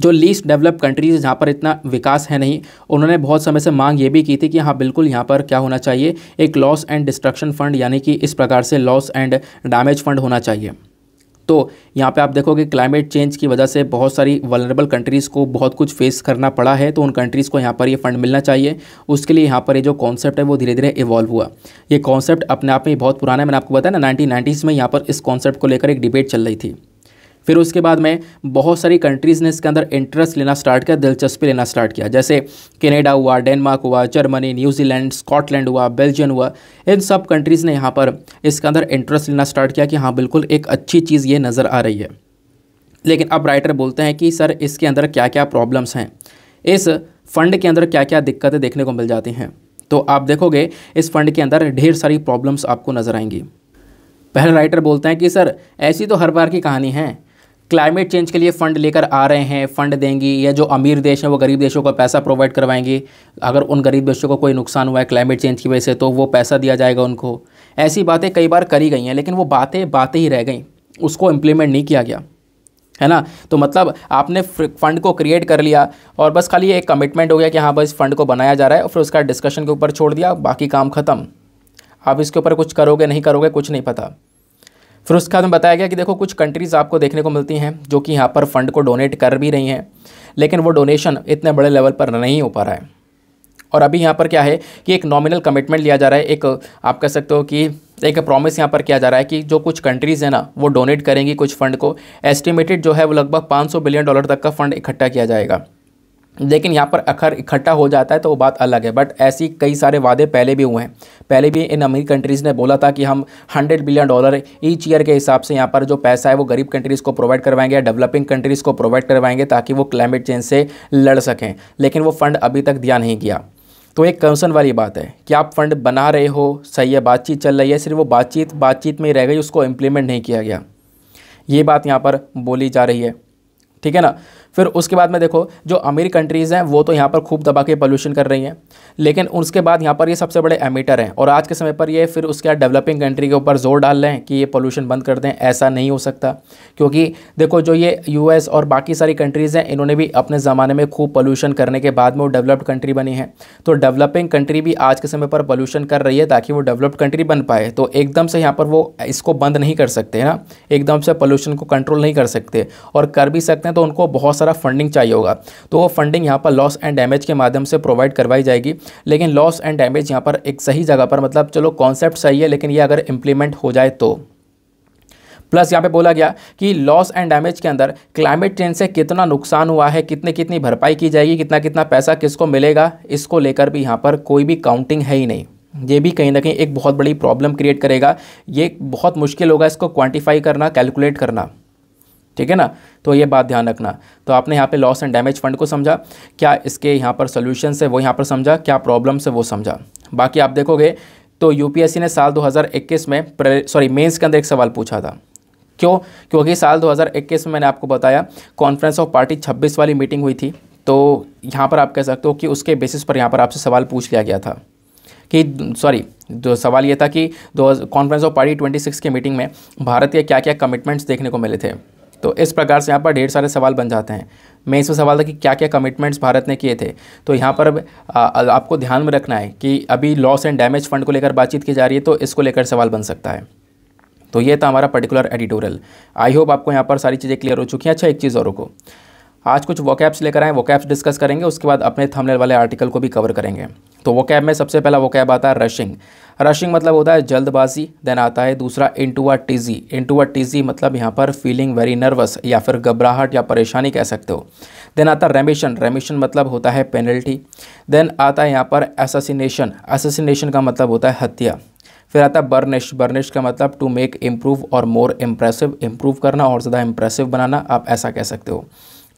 जो लीस्ट डेवलप कंट्रीज़ जहाँ पर इतना विकास है नहीं उन्होंने बहुत समय से मांग ये भी की थी कि हाँ बिल्कुल यहाँ पर क्या होना चाहिए एक लॉस एंड डिस्ट्रक्शन फंड यानी कि इस प्रकार से लॉस एंड डैमेज फंड होना चाहिए तो यहाँ पे आप देखोगे क्लाइमेट चेंज की वजह से बहुत सारी वलरेबल कंट्रीज़ को बहुत कुछ फेस करना पड़ा है तो उन कंट्रीज़ को यहाँ पर ये यह फंड मिलना चाहिए उसके लिए यहाँ पर ये यह जो कॉन्सेप्ट है वो धीरे धीरे इवॉल्व हुआ ये कॉन्सेप्ट अपने आप में बहुत पुराना है मैंने आपको बताया ना नाइनटीन में यहाँ पर इस कॉन्सेप्ट को लेकर एक डिबेट चल रही थी फिर उसके बाद में बहुत सारी कंट्रीज़ ने इसके अंदर इंटरेस्ट लेना स्टार्ट किया दिलचस्पी लेना स्टार्ट किया जैसे कनेडा हुआ डेनमार्क हुआ जर्मनी न्यूजीलैंड स्कॉटलैंड हुआ बेल्जियम हुआ इन सब कंट्रीज़ ने यहाँ पर इसके अंदर इंटरेस्ट लेना स्टार्ट किया कि हाँ बिल्कुल एक अच्छी चीज़ ये नज़र आ रही है लेकिन अब राइटर बोलते हैं कि सर इसके अंदर क्या क्या प्रॉब्लम्स हैं इस फंड के अंदर क्या क्या दिक्कतें देखने को मिल जाती हैं तो आप देखोगे इस फंड के अंदर ढेर सारी प्रॉब्लम्स आपको नज़र आएंगी पहले राइटर बोलते हैं कि सर ऐसी तो हर बार की कहानी है क्लाइमेट चेंज के लिए फ़ंड लेकर आ रहे हैं फ़ंड देंगी या जो अमीर देश हैं वो गरीब देशों को पैसा प्रोवाइड करवाएंगे अगर उन गरीब देशों को कोई नुकसान हुआ है क्लाइमेट चेंज की वजह से तो वो पैसा दिया जाएगा उनको ऐसी बातें कई बार करी गई हैं लेकिन वो बातें बातें ही रह गई उसको इम्प्लीमेंट नहीं किया गया है ना तो मतलब आपने फ़ंड को क्रिएट कर लिया और बस खाली एक कमिटमेंट हो गया कि हाँ बस फ़ंड को बनाया जा रहा है और फिर उसका डिस्कशन के ऊपर छोड़ दिया बाकी काम ख़त्म आप इसके ऊपर कुछ करोगे नहीं करोगे कुछ नहीं पता फिर उसके बाद में बताया गया कि देखो कुछ कंट्रीज़ आपको देखने को मिलती हैं जो कि यहाँ पर फंड को डोनेट कर भी रही हैं लेकिन वो डोनेशन इतने बड़े लेवल पर नहीं हो पा रहा है और अभी यहाँ पर क्या है कि एक नॉमिनल कमिटमेंट लिया जा रहा है एक आप कह सकते हो कि एक प्रॉमिस यहाँ पर किया जा रहा है कि जो कुछ कंट्रीज़ हैं ना वो डोनेट करेंगी कुछ फ़ंड को एस्टिमेटेड जो है वो लगभग 500 बिलियन डॉलर तक का फ़ंड इकट्ठा किया जाएगा लेकिन यहाँ पर अखर इकट्ठा हो जाता है तो वो बात अलग है बट ऐसी कई सारे वादे पहले भी हुए हैं पहले भी इन अमीर कंट्रीज़ ने बोला था कि हम 100 बिलियन डॉलर ईच ईयर के हिसाब से यहाँ पर जो पैसा है वो गरीब कंट्रीज़ को प्रोवाइड करवाएंगे या डेवलपिंग कंट्रीज़ को प्रोवाइड करवाएंगे ताकि वो क्लाइमेट चेंज से लड़ सकें लेकिन वो फ़ंड अभी तक दिया नहीं गया तो एक कंसर्न वाली बात है कि आप फंड बना रहे हो सही है बातचीत चल रही है सिर्फ वो बातचीत बातचीत में रह गई उसको इम्प्लीमेंट नहीं किया गया ये बात यहाँ पर बोली जा रही है ठीक है ना फिर उसके बाद में देखो जो अमीर कंट्रीज़ हैं वो तो यहाँ पर खूब दबा के पोल्यूशन कर रही हैं लेकिन उसके बाद यहाँ पर ये सबसे बड़े एमिटर हैं और आज के समय पर ये फिर उसके बाद डेवलपिंग कंट्री के ऊपर जोर डाल रहे हैं कि ये पोल्यूशन बंद कर दें ऐसा नहीं हो सकता क्योंकि देखो जो ये यू और बाकी सारी कंट्रीज़ हैं इन्होंने भी अपने ज़माने में खूब पॉल्यूशन करने के बाद में वो डेवलप्ड कंट्री बनी है तो डेवलपिंग कंट्री भी आज के समय पर पॉल्यूशन कर रही है ताकि वो डेवलप्ड कंट्री बन पाए तो एकदम से यहाँ पर वो इसको बंद नहीं कर सकते ना एकदम से पॉल्यूशन को कंट्रोल नहीं कर सकते और कर भी सकते हैं तो उनको बहुत सारा फंडिंग चाहिए होगा तो वो फंडिंग यहाँ पर लॉस एंड डैमेज के माध्यम से प्रोवाइड करवाई जाएगी लेकिन लॉस एंड डैमेज यहाँ पर एक सही जगह पर मतलब चलो कॉन्सेप्ट सही है लेकिन ये अगर इम्प्लीमेंट हो जाए तो प्लस यहाँ पे बोला गया कि लॉस एंड डैमेज के अंदर क्लाइमेट चेंज से कितना नुकसान हुआ है कितने कितनी भरपाई की जाएगी कितना कितना पैसा किसको मिलेगा इसको लेकर भी यहाँ पर कोई भी काउंटिंग है ही नहीं ये भी कहीं ना कहीं एक बहुत बड़ी प्रॉब्लम क्रिएट करेगा ये बहुत मुश्किल होगा इसको क्वांटिफाई करना कैलकुलेट करना ठीक है ना तो ये बात ध्यान रखना तो आपने यहाँ पे लॉस एंड डैमेज फंड को समझा क्या इसके यहाँ पर सोल्यूशंस है वो यहाँ पर समझा क्या प्रॉब्लम्स है वो समझा बाकी आप देखोगे तो यूपीएससी ने साल 2021 में सॉरी मेंस के अंदर एक सवाल पूछा था क्यों क्योंकि साल 2021 में मैंने आपको बताया कॉन्फ्रेंस ऑफ पार्टी 26 वाली मीटिंग हुई थी तो यहाँ पर आप कह सकते हो कि उसके बेसिस पर यहाँ पर आपसे सवाल पूछ लिया गया था कि सॉरी जो सवाल ये था कि दो कॉन्फ्रेंस ऑफ पार्टी 26 की मीटिंग में भारत के क्या क्या कमिटमेंट्स देखने को मिले थे तो इस प्रकार से यहाँ पर ढेर सारे सवाल बन जाते हैं मैं इसमें सवाल था कि क्या क्या कमिटमेंट्स भारत ने किए थे तो यहाँ पर आ, आपको ध्यान में रखना है कि अभी लॉस एंड डैमेज फंड को लेकर बातचीत की जा रही है तो इसको लेकर सवाल बन सकता है तो ये था हमारा पर्टिकुलर एडिटोरियल आई होप आपको यहाँ पर सारी चीज़ें क्लियर हो चुकी हैं अच्छा एक चीज़ और रुको आज कुछ वोकैप्स लेकर आए वोकैप्स डिस्कस करेंगे उसके बाद अपने थंबनेल वाले आर्टिकल को भी कवर करेंगे तो कैब में सबसे पहला कैब आता है रशिंग रशिंग मतलब होता है जल्दबाजी देन आता है दूसरा इंटू आ टीजी इंटू आ टीजी मतलब यहाँ पर फीलिंग वेरी नर्वस या फिर घबराहट या परेशानी कह सकते हो देन आता है रेमिशन रेमिशन मतलब होता है पेनल्टी देन आता है यहाँ पर एसासीनेशन एसासीनेशन का मतलब होता है हत्या फिर आता है बर्निश बर्निश का मतलब टू मेक इम्प्रूव और मोर इम्प्रेसिव इम्प्रूव करना और ज़्यादा इम्प्रेसिव बनाना आप ऐसा कह सकते हो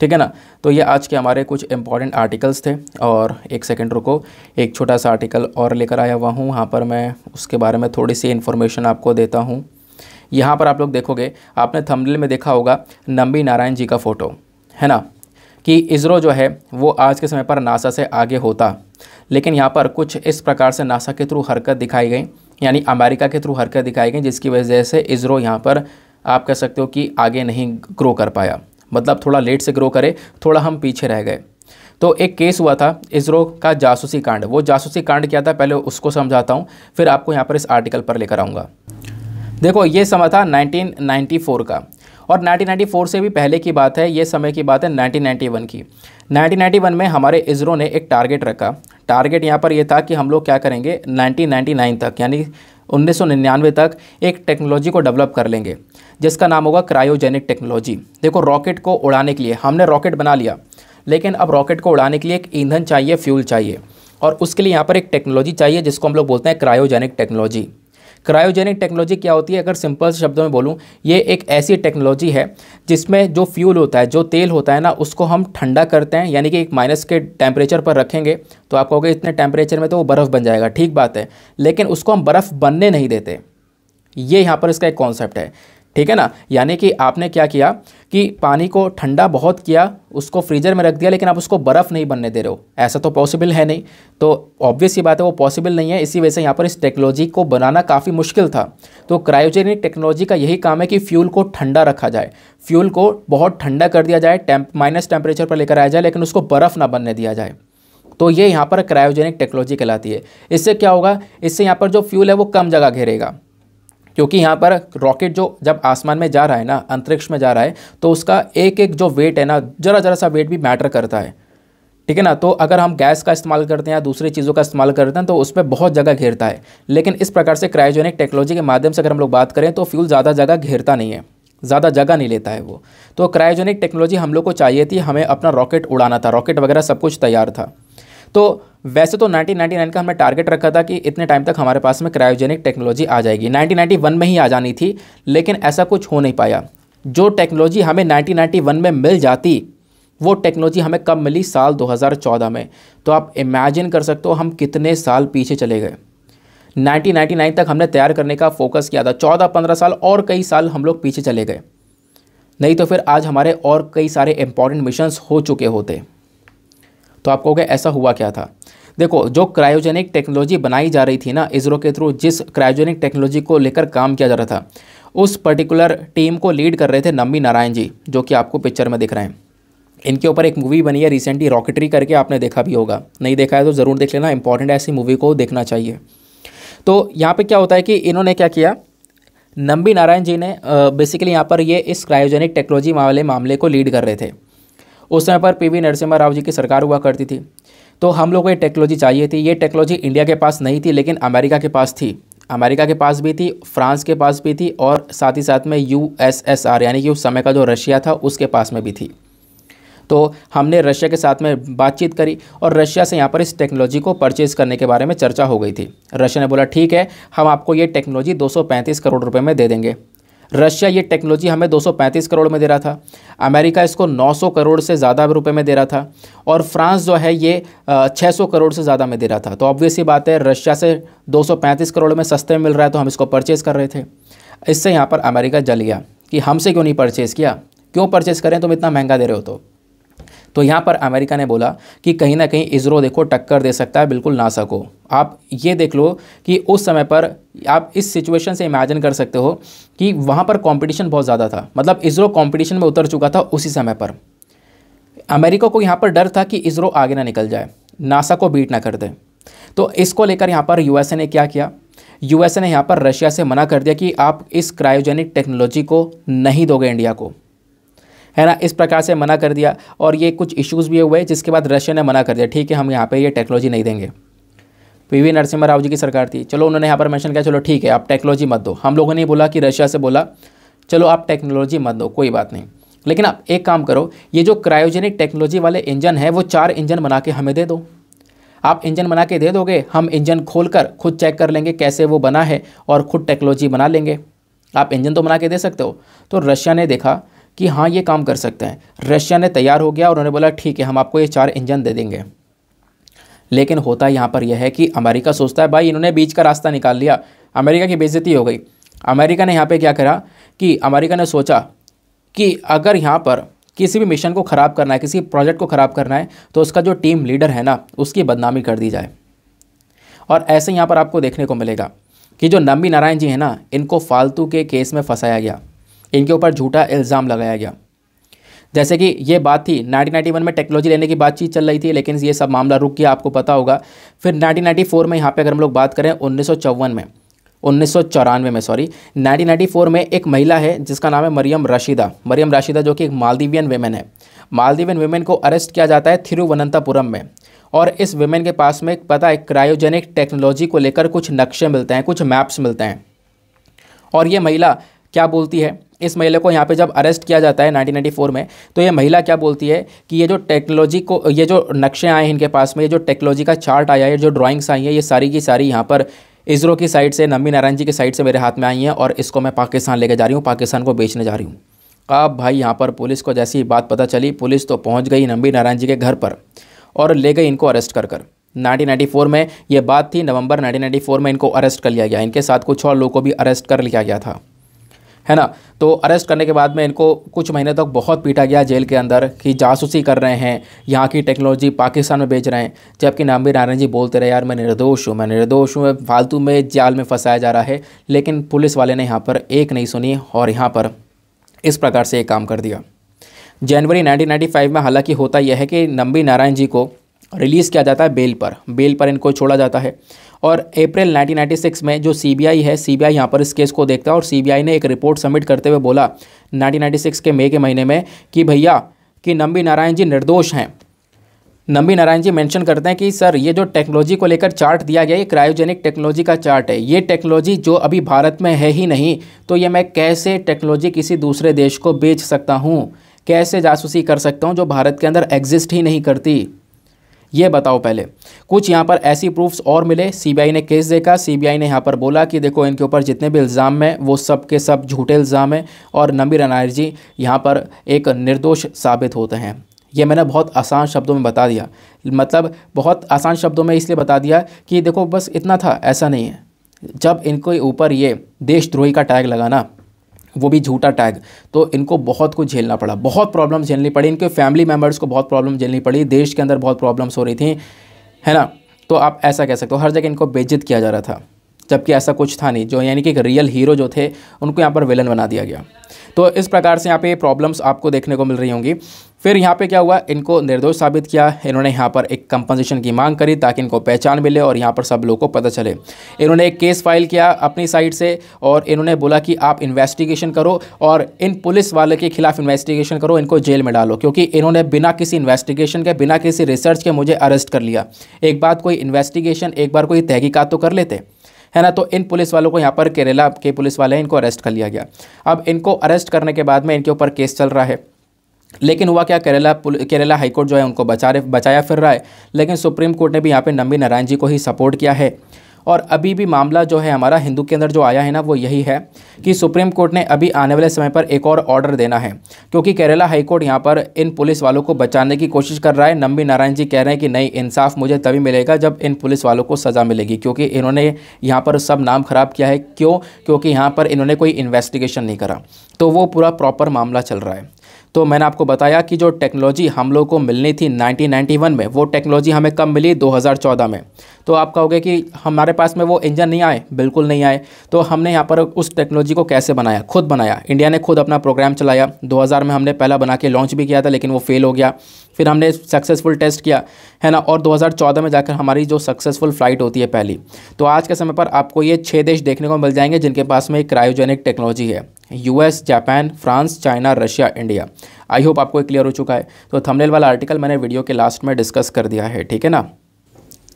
ठीक है ना तो ये आज के हमारे कुछ इंपॉर्टेंट आर्टिकल्स थे और एक सेकेंड रुको एक छोटा सा आर्टिकल और लेकर आया हुआ हूँ वहाँ पर मैं उसके बारे में थोड़ी सी इन्फॉर्मेशन आपको देता हूँ यहाँ पर आप लोग देखोगे आपने थंबनेल में देखा होगा नंबी नारायण जी का फ़ोटो है ना कि इसरो जो है वो आज के समय पर नासा से आगे होता लेकिन यहाँ पर कुछ इस प्रकार से नासा के थ्रू हरकत दिखाई गई यानी अमेरिका के थ्रू हरकत दिखाई गई जिसकी वजह से इसरो यहाँ पर आप कह सकते हो कि आगे नहीं ग्रो कर पाया मतलब थोड़ा लेट से ग्रो करे थोड़ा हम पीछे रह गए तो एक केस हुआ था इसरो का जासूसी कांड वो जासूसी कांड क्या था पहले उसको समझाता हूँ फिर आपको यहाँ पर इस आर्टिकल पर लेकर आऊँगा देखो ये समय था 1994 का और 1994 से भी पहले की बात है ये समय की बात है 1991 की 1991 में हमारे इसरो ने एक टारगेट रखा टारगेट यहाँ पर यह था कि हम लोग क्या करेंगे 1999 तक यानी 1999 तक एक टेक्नोलॉजी को डेवलप कर लेंगे जिसका नाम होगा क्रायोजेनिक टेक्नोलॉजी देखो रॉकेट को उड़ाने के लिए हमने रॉकेट बना लिया लेकिन अब रॉकेट को उड़ाने के लिए एक ईंधन चाहिए फ्यूल चाहिए और उसके लिए यहाँ पर एक टेक्नोलॉजी चाहिए जिसको हम लोग बोलते हैं क्रायोजेनिक टेक्नोलॉजी क्रायोजेनिक टेक्नोलॉजी क्या होती है अगर सिंपल शब्दों में बोलूँ ये एक ऐसी टेक्नोलॉजी है जिसमें जो फ्यूल होता है जो तेल होता है ना उसको हम ठंडा करते हैं यानी कि एक माइनस के टेम्परेचर पर रखेंगे तो आप कहोगे इतने टेम्परेचर में तो वो बर्फ़ बन जाएगा ठीक बात है लेकिन उसको हम बर्फ़ बनने नहीं देते ये यहाँ पर इसका एक कॉन्सेप्ट है ठीक है ना यानी कि आपने क्या किया कि पानी को ठंडा बहुत किया उसको फ्रीजर में रख दिया लेकिन आप उसको बर्फ़ नहीं बनने दे रहे हो ऐसा तो पॉसिबल है नहीं तो ऑब्वियस ही बात है वो पॉसिबल नहीं है इसी वजह से यहाँ पर इस टेक्नोलॉजी को बनाना काफ़ी मुश्किल था तो क्रायोजेनिक टेक्नोलॉजी का यही काम है कि फ्यूल को ठंडा रखा जाए फ्यूल को बहुत ठंडा कर दिया जाए टेम्प माइनस टेम्परेचर पर लेकर आया जाए लेकिन उसको बर्फ़ ना बनने दिया जाए तो ये यहाँ पर क्रायोजेनिक टेक्नोलॉजी कहलाती है इससे क्या होगा इससे यहाँ पर जो फ्यूल है वो कम जगह घेरेगा क्योंकि यहाँ पर रॉकेट जो जब आसमान में जा रहा है ना अंतरिक्ष में जा रहा है तो उसका एक एक जो वेट है ना ज़रा ज़रा सा वेट भी मैटर करता है ठीक है ना तो अगर हम गैस का इस्तेमाल करते हैं या दूसरी चीज़ों का इस्तेमाल करते हैं तो उस पर बहुत जगह घेरता है लेकिन इस प्रकार से क्रायोजेनिक टेक्नोलॉजी के माध्यम से अगर हम लोग बात करें तो फ्यूल ज़्यादा जगह घेरता नहीं है ज़्यादा जगह नहीं लेता है वो तो क्रायोजेनिक टेक्नोलॉजी हम लोग को चाहिए थी हमें अपना रॉकेट उड़ाना था रॉकेट वगैरह सब कुछ तैयार था तो वैसे तो 1999 का हमने टारगेट रखा था कि इतने टाइम तक हमारे पास में क्रायोजेनिक टेक्नोलॉजी आ जाएगी 1991 में ही आ जानी थी लेकिन ऐसा कुछ हो नहीं पाया जो टेक्नोलॉजी हमें 1991 में मिल जाती वो टेक्नोलॉजी हमें कब मिली साल 2014 में तो आप इमेजिन कर सकते हो हम कितने साल पीछे चले गए 1999 तक हमने तैयार करने का फोकस किया था चौदह पंद्रह साल और कई साल हम लोग पीछे चले गए नहीं तो फिर आज हमारे और कई सारे इंपॉर्टेंट मिशंस हो चुके होते तो आप कहोगे ऐसा हुआ क्या था देखो जो क्रायोजेनिक टेक्नोलॉजी बनाई जा रही थी ना इसरो के थ्रू जिस क्रायोजेनिक टेक्नोलॉजी को लेकर काम किया जा रहा था उस पर्टिकुलर टीम को लीड कर रहे थे नम्बी नारायण जी जो कि आपको पिक्चर में दिख रहे हैं इनके ऊपर एक मूवी बनी है रिसेंटली रॉकेटरी करके आपने देखा भी होगा नहीं देखा है तो ज़रूर देख लेना इंपॉर्टेंट ऐसी मूवी को देखना चाहिए तो यहाँ पे क्या होता है कि इन्होंने क्या किया नम्बी नारायण जी ने बेसिकली यहाँ पर ये इस क्रायोजेनिक टेक्नोलॉजी वाले मामले को लीड कर रहे थे उस समय पर पीवी नरसिम्हा राव जी की सरकार हुआ करती थी तो हम लोग को ये टेक्नोलॉजी चाहिए थी ये टेक्नोलॉजी इंडिया के पास नहीं थी लेकिन अमेरिका के पास थी अमेरिका के पास भी थी फ्रांस के पास भी थी और साथ ही साथ में यूएसएसआर यानी कि उस समय का जो रशिया था उसके पास में भी थी तो हमने रशिया के साथ में बातचीत करी और रशिया से यहाँ पर इस टेक्नोलॉजी को परचेज़ करने के बारे में चर्चा हो गई थी रशिया ने बोला ठीक है हम आपको ये टेक्नोलॉजी 235 करोड़ रुपए में दे देंगे रशिया ये टेक्नोलॉजी हमें 235 करोड़ में दे रहा था अमेरिका इसको 900 करोड़ से ज़्यादा रुपए में दे रहा था और फ्रांस जो है ये 600 करोड़ से ज़्यादा में दे रहा था तो ऑब्वियस बात है रशिया से 235 करोड़ में सस्ते में मिल रहा है तो हम इसको परचेज़ कर रहे थे इससे यहाँ पर अमेरिका जल गया कि हमसे क्यों नहीं परचेज़ किया क्यों परचेज़ करें तुम इतना महंगा दे रहे हो तो तो यहाँ पर अमेरिका ने बोला कि कहीं ना कहीं इसरो देखो टक्कर दे सकता है बिल्कुल नासा को आप ये देख लो कि उस समय पर आप इस सिचुएशन से इमेजिन कर सकते हो कि वहाँ पर कंपटीशन बहुत ज़्यादा था मतलब इसरो कंपटीशन में उतर चुका था उसी समय पर अमेरिका को यहाँ पर डर था कि इसरो आगे ना निकल जाए नासा को बीट ना कर दे तो इसको लेकर यहाँ पर यूएसए ने क्या किया यूएसए ने यहाँ पर रशिया से मना कर दिया कि आप इस क्रायोजेनिक टेक्नोलॉजी को नहीं दोगे इंडिया को है ना इस प्रकार से मना कर दिया और ये कुछ इश्यूज़ भी हुए जिसके बाद रशिया ने मना कर दिया ठीक है हम यहाँ पर ये टेक्नोलॉजी नहीं देंगे पी वी नरसिम्हा राव जी की सरकार थी चलो उन्होंने यहाँ पर मैंशन किया चलो ठीक है आप टेक्नोलॉजी मत दो हम लोगों ने बोला कि रशिया से बोला चलो आप टेक्नोलॉजी मत दो कोई बात नहीं लेकिन आप एक काम करो ये जो क्रायोजेनिक टेक्नोलॉजी वाले इंजन है वो चार इंजन बना के हमें दे दो आप इंजन बना के दे दोगे हम इंजन खोल कर खुद चेक कर लेंगे कैसे वो बना है और खुद टेक्नोलॉजी बना लेंगे आप इंजन तो बना के दे सकते हो तो रशिया ने देखा कि हाँ ये काम कर सकते हैं रशिया ने तैयार हो गया और उन्होंने बोला ठीक है हम आपको ये चार इंजन दे देंगे लेकिन होता यहाँ पर यह है कि अमेरिका सोचता है भाई इन्होंने बीच का रास्ता निकाल लिया अमेरिका की बेज़ती हो गई अमेरिका ने यहाँ पे क्या करा कि अमेरिका ने सोचा कि अगर यहाँ पर किसी भी मिशन को ख़राब करना है किसी प्रोजेक्ट को ख़राब करना है तो उसका जो टीम लीडर है ना उसकी बदनामी कर दी जाए और ऐसे यहाँ पर आपको देखने को मिलेगा कि जो नम्बी नारायण जी हैं ना इनको फालतू के केस में फंसाया गया इनके ऊपर झूठा इल्ज़ाम लगाया गया जैसे कि ये बात थी 1991 में टेक्नोलॉजी लेने की बातचीत चल रही थी लेकिन ये सब मामला रुक गया आपको पता होगा फिर 1994 में यहाँ पे अगर हम लोग बात करें उन्नीस में उन्नीस में सॉरी 1994 में एक महिला है जिसका नाम है मरियम राशिदा मरियम राशिदा जो कि एक मालदीवियन वेमेन है मालदीवियन वेमेन को अरेस्ट किया जाता है थिरुवनंतपुरम में और इस वेमेन के पास में पता है क्रायोजेनिक टेक्नोलॉजी को लेकर कुछ नक्शे मिलते हैं कुछ मैप्स मिलते हैं और ये महिला क्या बोलती है इस महिला को यहाँ पे जब अरेस्ट किया जाता है 1994 में तो ये महिला क्या बोलती है कि ये जो टेक्नोलॉजी को ये जो नक्शे आए हैं इनके पास में ये जो टेक्नोलॉजी का चार्ट आया है जो ड्राइंग्स आई हैं ये सारी की सारी यहाँ पर इसरो की साइड से नम्बी नारायण जी की साइड से मेरे हाथ में आई हैं और इसको मैं पाकिस्तान लेके जा रही हूँ पाकिस्तान को बेचने जा रही हूँ अब भाई यहाँ पर पुलिस को जैसी बात पता चली पुलिस तो पहुँच गई नम्बी नारायण जी के घर पर और ले गई इनको अरेस्ट कर कर 1994 में ये बात थी नवंबर 1994 में इनको अरेस्ट कर लिया गया इनके साथ कुछ और लोगों को भी अरेस्ट कर लिया गया था है ना तो अरेस्ट करने के बाद में इनको कुछ महीने तक बहुत पीटा गया जेल के अंदर कि जासूसी कर रहे हैं यहाँ की टेक्नोलॉजी पाकिस्तान में बेच रहे हैं जबकि नामबीर नारायण जी बोलते रहे यार मैं निर्दोष हूँ मैं निर्दोष हूँ फालतू में जाल में फंसाया जा रहा है लेकिन पुलिस वाले ने यहाँ पर एक नहीं सुनी और यहाँ पर इस प्रकार से एक काम कर दिया जनवरी 1995 में हालांकि होता यह है कि नंबी नारायण जी को रिलीज़ किया जाता है बेल पर बेल पर इनको छोड़ा जाता है और अप्रैल 1996 में जो सीबीआई है सीबीआई यहाँ पर इस केस को देखता है और सीबीआई ने एक रिपोर्ट सबमिट करते हुए बोला 1996 के मई के महीने में कि भैया कि नंबी नारायण जी निर्दोष हैं नंबी नारायण जी मेंशन करते हैं कि सर ये जो टेक्नोलॉजी को लेकर चार्ट दिया गया ये क्रायोजेनिक टेक्नोलॉजी का चार्ट है ये टेक्नोलॉजी जो अभी भारत में है ही नहीं तो ये मैं कैसे टेक्नोलॉजी किसी दूसरे देश को बेच सकता हूँ कैसे जासूसी कर सकता हूँ जो भारत के अंदर एग्जिस्ट ही नहीं करती ये बताओ पहले कुछ यहाँ पर ऐसी प्रूफ्स और मिले सीबीआई ने केस देखा सीबीआई ने यहाँ पर बोला कि देखो इनके ऊपर जितने भी इल्ज़ाम हैं वो सब के सब झूठे इल्ज़ाम हैं और नबीर अनायर जी यहाँ पर एक निर्दोष साबित होते हैं ये मैंने बहुत आसान शब्दों में बता दिया मतलब बहुत आसान शब्दों में इसलिए बता दिया कि देखो बस इतना था ऐसा नहीं है जब इनके ऊपर ये देशद्रोही का टैग लगाना वो भी झूठा टैग तो इनको बहुत कुछ झेलना पड़ा बहुत प्रॉब्लम झेलनी पड़ी इनके फैमिली मेम्बर्स को बहुत प्रॉब्लम झेलनी पड़ी देश के अंदर बहुत प्रॉब्लम्स हो रही थी है ना तो आप ऐसा कह सकते हो हर जगह इनको बेजित किया जा रहा था जबकि ऐसा कुछ था नहीं जो यानी कि एक रियल हीरो जो थे उनको यहाँ पर विलन बना दिया गया तो इस प्रकार से यहाँ पे प्रॉब्लम्स आपको देखने को मिल रही होंगी फिर यहाँ पे क्या हुआ इनको निर्दोष साबित किया इन्होंने यहाँ पर एक कंपनसेशन की मांग करी ताकि इनको पहचान मिले और यहाँ पर सब लोगों को पता चले इन्होंने एक केस फाइल किया अपनी साइड से और इन्होंने बोला कि आप इन्वेस्टिगेशन करो और इन पुलिस वाले के खिलाफ इन्वेस्टिगेशन करो इनको जेल में डालो क्योंकि इन्होंने बिना किसी इन्वेस्टिगेशन के बिना किसी रिसर्च के मुझे अरेस्ट कर लिया एक बार कोई इन्वेस्टिगेशन एक बार कोई तहकीकत तो कर लेते है ना तो इन पुलिस वालों को यहाँ पर केरला के पुलिस वाले हैं इनको अरेस्ट कर लिया गया अब इनको अरेस्ट करने के बाद में इनके ऊपर केस चल रहा है लेकिन हुआ क्या केरला केरला हाईकोर्ट जो है उनको बचा बचाया फिर रहा है लेकिन सुप्रीम कोर्ट ने भी यहाँ पे नंबी नारायण जी को ही सपोर्ट किया है और अभी भी मामला जो है हमारा हिंदू के अंदर जो आया है ना वो यही है कि सुप्रीम कोर्ट ने अभी आने वाले समय पर एक और ऑर्डर देना है क्योंकि केरला हाईकोर्ट यहाँ पर इन पुलिस वालों को बचाने की कोशिश कर रहा है नम्बी नारायण जी कह रहे हैं कि नहीं इंसाफ मुझे तभी मिलेगा जब इन पुलिस वालों को सज़ा मिलेगी क्योंकि इन्होंने यहाँ पर सब नाम ख़राब किया है क्यों क्योंकि यहाँ पर इन्होंने कोई इन्वेस्टिगेशन नहीं करा तो वो पूरा प्रॉपर मामला चल रहा है तो मैंने आपको बताया कि जो टेक्नोलॉजी हम लोग को मिलनी थी 1991 में वो टेक्नोलॉजी हमें कब मिली 2014 में तो आप कहोगे कि हमारे पास में वो इंजन नहीं आए बिल्कुल नहीं आए तो हमने यहाँ पर उस टेक्नोलॉजी को कैसे बनाया खुद बनाया इंडिया ने खुद अपना प्रोग्राम चलाया 2000 में हमने पहला बना के लॉन्च भी किया था लेकिन वो फेल हो गया फिर हमने सक्सेसफुल टेस्ट किया है ना और 2014 में जाकर हमारी जो सक्सेसफुल फ्लाइट होती है पहली तो आज के समय पर आपको ये छः देश देखने को मिल जाएंगे जिनके पास में एक क्रायोजेनिक टेक्नोलॉजी है US Japan France China Russia India I hope आपको क्लियर हो चुका है तो थंबनेल वाला आर्टिकल मैंने वीडियो के लास्ट में डिस्कस कर दिया है ठीक है ना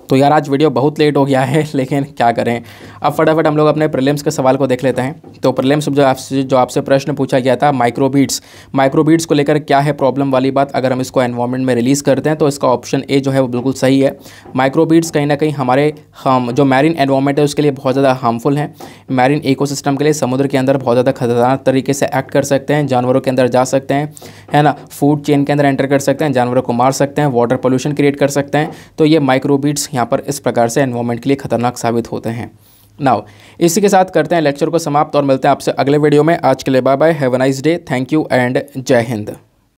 तो यार आज वीडियो बहुत लेट हो गया है लेकिन क्या करें अब फटाफट हम लोग अपने प्रिलिम्स के सवाल को देख लेते हैं तो प्रिलिम्स जो आपसे जो आपसे प्रश्न पूछा गया था माइक्रोबीट्स माइक्रोबीट्स को लेकर क्या है प्रॉब्लम वाली बात अगर हम इसको एनवायरमेंट में रिलीज़ करते हैं तो इसका ऑप्शन ए जो है वो बिल्कुल सही है माइक्रोबीट्स कहीं ना कहीं हमारे हम जो मैरिन एनवायरमेंट है उसके लिए बहुत ज़्यादा हार्मफुल हैं मैरिन इकोसिस्टम के लिए समुद्र के अंदर बहुत ज़्यादा खतरनाक तरीके से एक्ट कर सकते हैं जानवरों के अंदर जा सकते हैं है ना फूड चेन के अंदर एंटर कर सकते हैं जानवरों को मार सकते हैं वाटर पोल्यूशन क्रिएट कर सकते हैं तो ये माइक्रोबीट्स यहाँ पर इस प्रकार से एनवायरमेंट के लिए खतरनाक साबित होते हैं नाउ इसी के साथ करते हैं लेक्चर को समाप्त और मिलते हैं आपसे अगले वीडियो में आज के लिए bye bye have a nice day thank you and Jai Hind